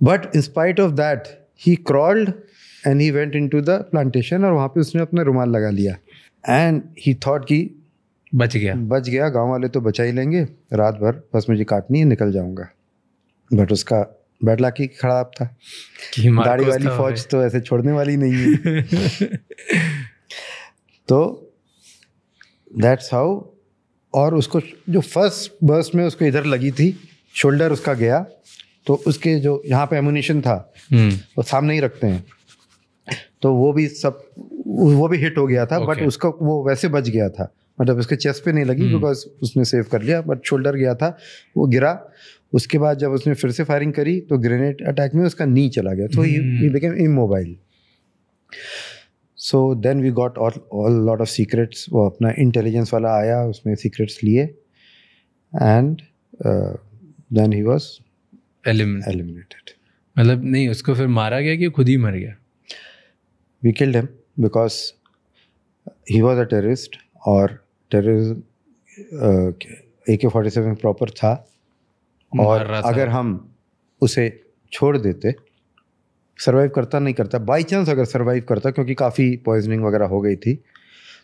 but in spite of that he crawled and he went into the plantation और वहाँ पे उसने अपना रुमाल लगा लिया एंड ही थाट कि बच गया बच गया गांव वाले तो बचा ही लेंगे रात भर बस मुझे काटनी है निकल जाऊंगा बट उसका बैट की खराब था दाढ़ी वाली फौज तो ऐसे छोड़ने वाली नहीं है तो दैट्स हाउ और उसको जो फर्स्ट बर्स में उसको इधर लगी थी शोल्डर उसका गया तो उसके जो यहाँ पे एमुनेशन था हम्म। वो सामने ही रखते हैं तो वो भी सब वो भी हिट हो गया था okay. बट उसका वो वैसे बच गया था मतलब उसके चेस्ट पे नहीं लगी बिकॉज हम्म। उसने सेव कर लिया बट शोल्डर गया था वो गिरा उसके बाद जब उसने फिर से फायरिंग करी तो ग्रेनेड अटैक में उसका नी चला गया तो became immobile so then we got all lot of secrets वो अपना इंटेलिजेंस वाला आया उसमें सीक्रेट्स लिए and then he was eliminated मतलब नहीं उसको फिर मारा गया कि खुद ही मर गया we killed him because he was a terrorist और terrorism A K forty seven proper था और अगर हम उसे छोड़ देते सर्वाइव करता नहीं करता बाई चांस अगर सर्वाइव करता क्योंकि काफ़ी पॉइजनिंग वगैरह हो गई थी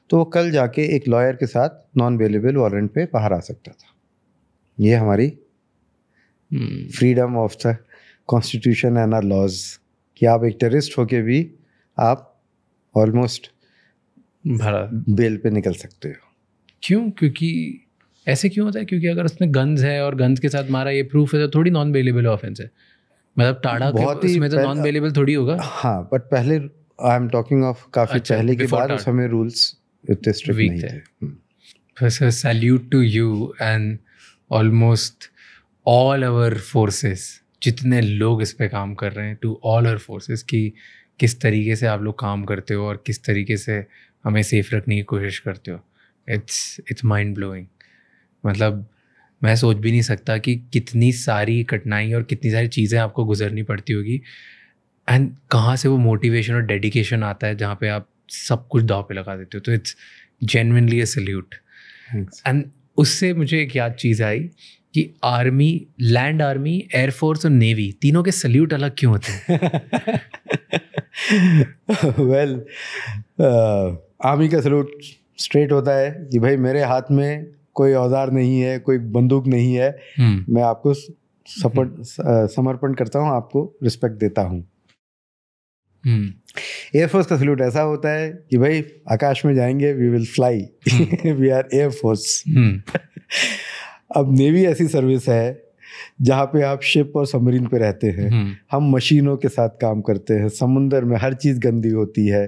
तो वो कल जाके एक लॉयर के साथ नॉन अवेलेबल वारंट पे बाहर आ सकता था ये हमारी freedom of the constitution and our laws कि आप एक टेररिस्ट होके भी आप ऑलमोस्ट बेल पे निकल सकते हो क्यों क्योंकि ऐसे क्यों होता है क्योंकि अगर उसने गन्स है और गन्स के साथ मारा ये प्रूफ है तो थोड़ी नॉन अवेलेबल ऑफेंस है मतलब टाड़ा बहुत ही तो नॉन अवेलेबल थोड़ी होगा हाँ बट पहले आई एम टॉकिंग ऑफ काफी अच्छा, पहले के बाद उस समय रूल्स इतने स्ट्रिक्ट नहीं थे sir salute to you and almost all our forces जितने लोग इस पे काम कर रहे हैं टू ऑल आवर फोर्सेस कि किस तरीके से आप लोग काम करते हो और किस तरीके से हमें सेफ रखने की कोशिश करते हो इट्स इट्स माइंड ब्लोइंग मतलब मैं सोच भी नहीं सकता कि कितनी सारी कठिनाई और कितनी सारी चीज़ें आपको गुजरनी पड़ती होगी एंड कहाँ से वो मोटिवेशन और डेडिकेशन आता है जहाँ पे आप सब कुछ दाव पे लगा देते हो तो इट्स जेनविनली ए सल्यूट एंड उससे मुझे एक याद चीज़ आई कि आर्मी लैंड आर्मी एयरफोर्स और नेवी तीनों के सल्यूट अलग क्यों होते हैं वेल आर्मी uh, का सल्यूट स्ट्रेट होता है कि भाई मेरे हाथ में कोई औजार नहीं है कोई बंदूक नहीं है हम्म। मैं आपको सपोर्ट हम्म। समर्पण करता हूँ आपको रिस्पेक्ट देता हूँ हम्म। एयरफोर्स का सल्यूट ऐसा होता है कि भाई आकाश में जाएंगे we will fly we are air force अब नेवी ऐसी सर्विस है जहाँ पे आप शिप और सबमरीन पे रहते हैं हम मशीनों के साथ काम करते हैं समुंदर में हर चीज़ गंदी होती है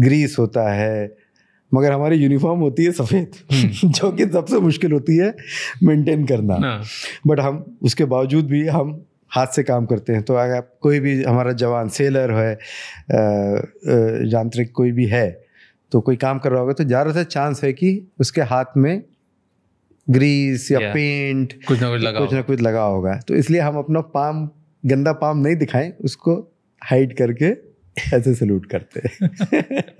ग्रीस होता है मगर हमारी यूनिफॉर्म होती है सफ़ेद हम्म। जो कि सबसे मुश्किल होती है मेंटेन करना बट हाँ। हम उसके बावजूद भी हम हाथ से काम करते हैं तो अगर कोई भी हमारा जवान सेलर है यांत्रिक कोई भी है तो कोई काम कर रहा होगा तो ज़्यादातर चांस है कि उसके हाथ में ग्रीस या पेंट कुछ ना कुछ लगा कुछ ना कुछ लगा होगा तो इसलिए हम अपना पाम गंदा पाम नहीं दिखाएं उसको हाइड करके ऐसे सल्यूट करते हैं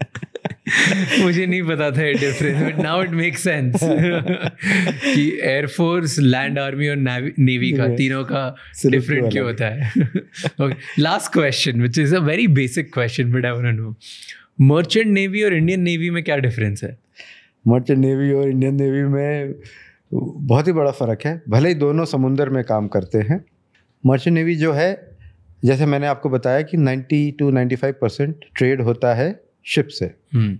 मुझे नहीं पता था difference but now it make sense कि एयरफोर्स लैंड आर्मी और नेवी का तीनों का डिफरेंट क्यों होता है last question which is a very basic question but I want know merchant navy और इंडियन नेवी में क्या डिफरेंस है मर्चेंट नेवी और इंडियन नेवी में बहुत ही बड़ा फ़र्क है भले ही दोनों समुंदर में काम करते हैं मर्चेंट नेवी जो है जैसे मैंने आपको बताया कि 90 टू 95 परसेंट ट्रेड होता है शिप से हम्म।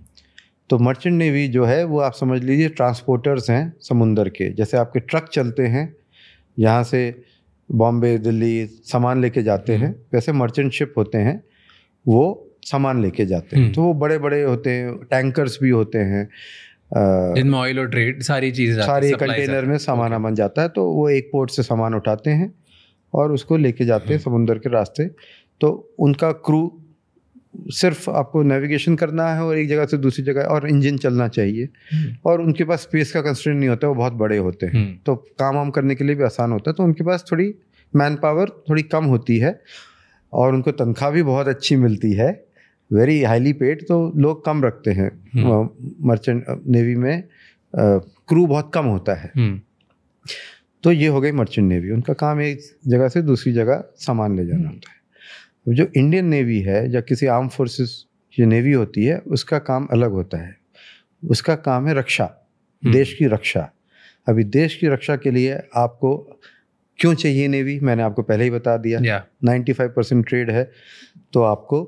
तो मर्चेंट नेवी जो है वो आप समझ लीजिए ट्रांसपोर्टर्स हैं समुंदर के जैसे आपके ट्रक चलते हैं यहाँ से बॉम्बे दिल्ली सामान लेके जाते हम्म। हैं वैसे मर्चेंट शिप होते हैं वो सामान लेके जाते हैं हम्म। तो वो बड़े बड़े होते हैं टैंकर्स भी होते हैं जिनमें ऑयल और ट्रेड सारी चीज़ें सारे कंटेनर में सामान अमन जाता है तो वो एक पोर्ट से सामान उठाते हैं और उसको लेके जाते हैं समुंदर के रास्ते तो उनका क्रू सिर्फ आपको नेविगेशन करना है और एक जगह से दूसरी जगह और इंजन चलना चाहिए हम्म। और उनके पास स्पेस का कंस्ट्रेंट नहीं होता वो बहुत बड़े होते हैं हम्म। तो काम वाम करने के लिए भी आसान होता है तो उनके पास थोड़ी मैन पावर थोड़ी कम होती है और उनको तनख्वाह भी बहुत अच्छी मिलती है वेरी हाईली पेड तो लोग कम रखते हैं मर्चेंट हम्म। नेवी में क्रू बहुत कम होता है तो ये हो गई मर्चेंट नेवी उनका काम एक जगह से दूसरी जगह सामान ले जाना होता है जो इंडियन नेवी है या किसी आर्म फोर्सेस जो नेवी होती है उसका काम अलग होता है उसका काम है रक्षा हम्म। देश की रक्षा अभी देश की रक्षा के लिए आपको क्यों चाहिए नेवी मैंने आपको पहले ही बता दिया नाइन्टी फाइव परसेंट ट्रेड है तो आपको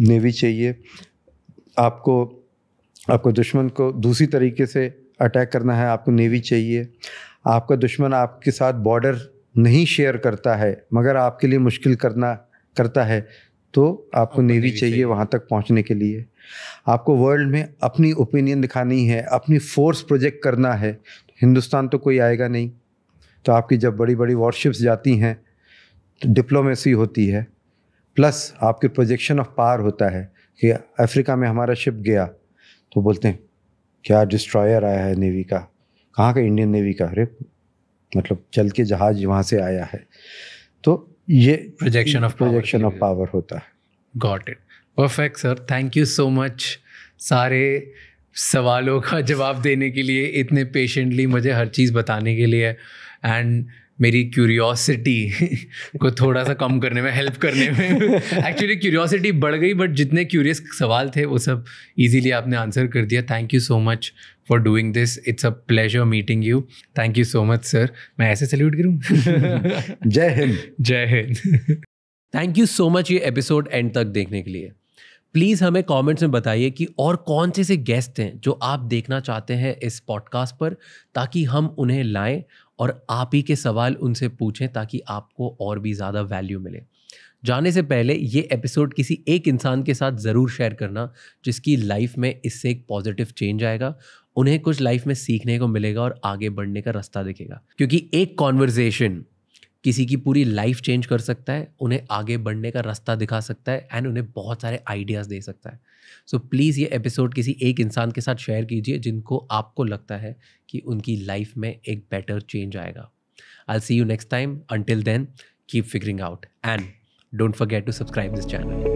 नेवी चाहिए आपको आपको दुश्मन को दूसरी तरीके से अटैक करना है आपको नेवी चाहिए आपका दुश्मन आपके साथ बॉर्डर नहीं शेयर करता है मगर आपके लिए मुश्किल करना करता है तो आपको नेवी चाहिए, चाहिए वहाँ तक पहुँचने के लिए आपको वर्ल्ड में अपनी ओपिनियन दिखानी है अपनी फोर्स प्रोजेक्ट करना है तो हिंदुस्तान तो कोई आएगा नहीं तो आपकी जब बड़ी बड़ी वॉरशिप्स जाती हैं तो डिप्लोमेसी होती है प्लस आपके प्रोजेक्शन ऑफ पावर होता है कि अफ्रीका में हमारा शिप गया तो बोलते हैं क्या डिस्ट्रॉयर आया है नेवी का कहाँ का इंडियन नेवी का अरे मतलब चल के जहाज़ वहाँ से आया है तो ये projection of projection of power होता है got it perfect sir thank you so much सारे सवालों का जवाब देने के लिए इतने पेशेंटली मुझे हर चीज़ बताने के लिए एंड मेरी क्यूरियोसिटी को थोड़ा सा कम करने में हेल्प करने में एक्चुअली क्यूरियोसिटी बढ़ गई बट जितने क्यूरियस सवाल थे वो सब इजीली आपने आंसर कर दिया thank you so much for doing this it's a pleasure meeting you thank you so much sir मैं ऐसे सल्यूट करूँ जय हिंद जय हिंद थैंक यू सो मच ये एपिसोड एंड तक देखने के लिए प्लीज़ हमें कमेंट्स में बताइए कि और कौन से से गेस्ट हैं जो आप देखना चाहते हैं इस पॉडकास्ट पर ताकि हम उन्हें लाएं और आप ही के सवाल उनसे पूछें ताकि आपको और भी ज़्यादा वैल्यू मिले जाने से पहले ये एपिसोड किसी एक इंसान के साथ ज़रूर शेयर करना जिसकी लाइफ में इससे एक पॉजिटिव चेंज आएगा उन्हें कुछ लाइफ में सीखने को मिलेगा और आगे बढ़ने का रास्ता दिखेगा क्योंकि एक कॉन्वर्जेशन किसी की पूरी लाइफ चेंज कर सकता है उन्हें आगे बढ़ने का रास्ता दिखा सकता है एंड उन्हें बहुत सारे आइडियाज़ दे सकता है सो so, प्लीज़ ये एपिसोड किसी एक इंसान के साथ शेयर कीजिए जिनको आपको लगता है कि उनकी लाइफ में एक बेटर चेंज आएगा I see you next time until then keep figuring out and don't forget to subscribe this channel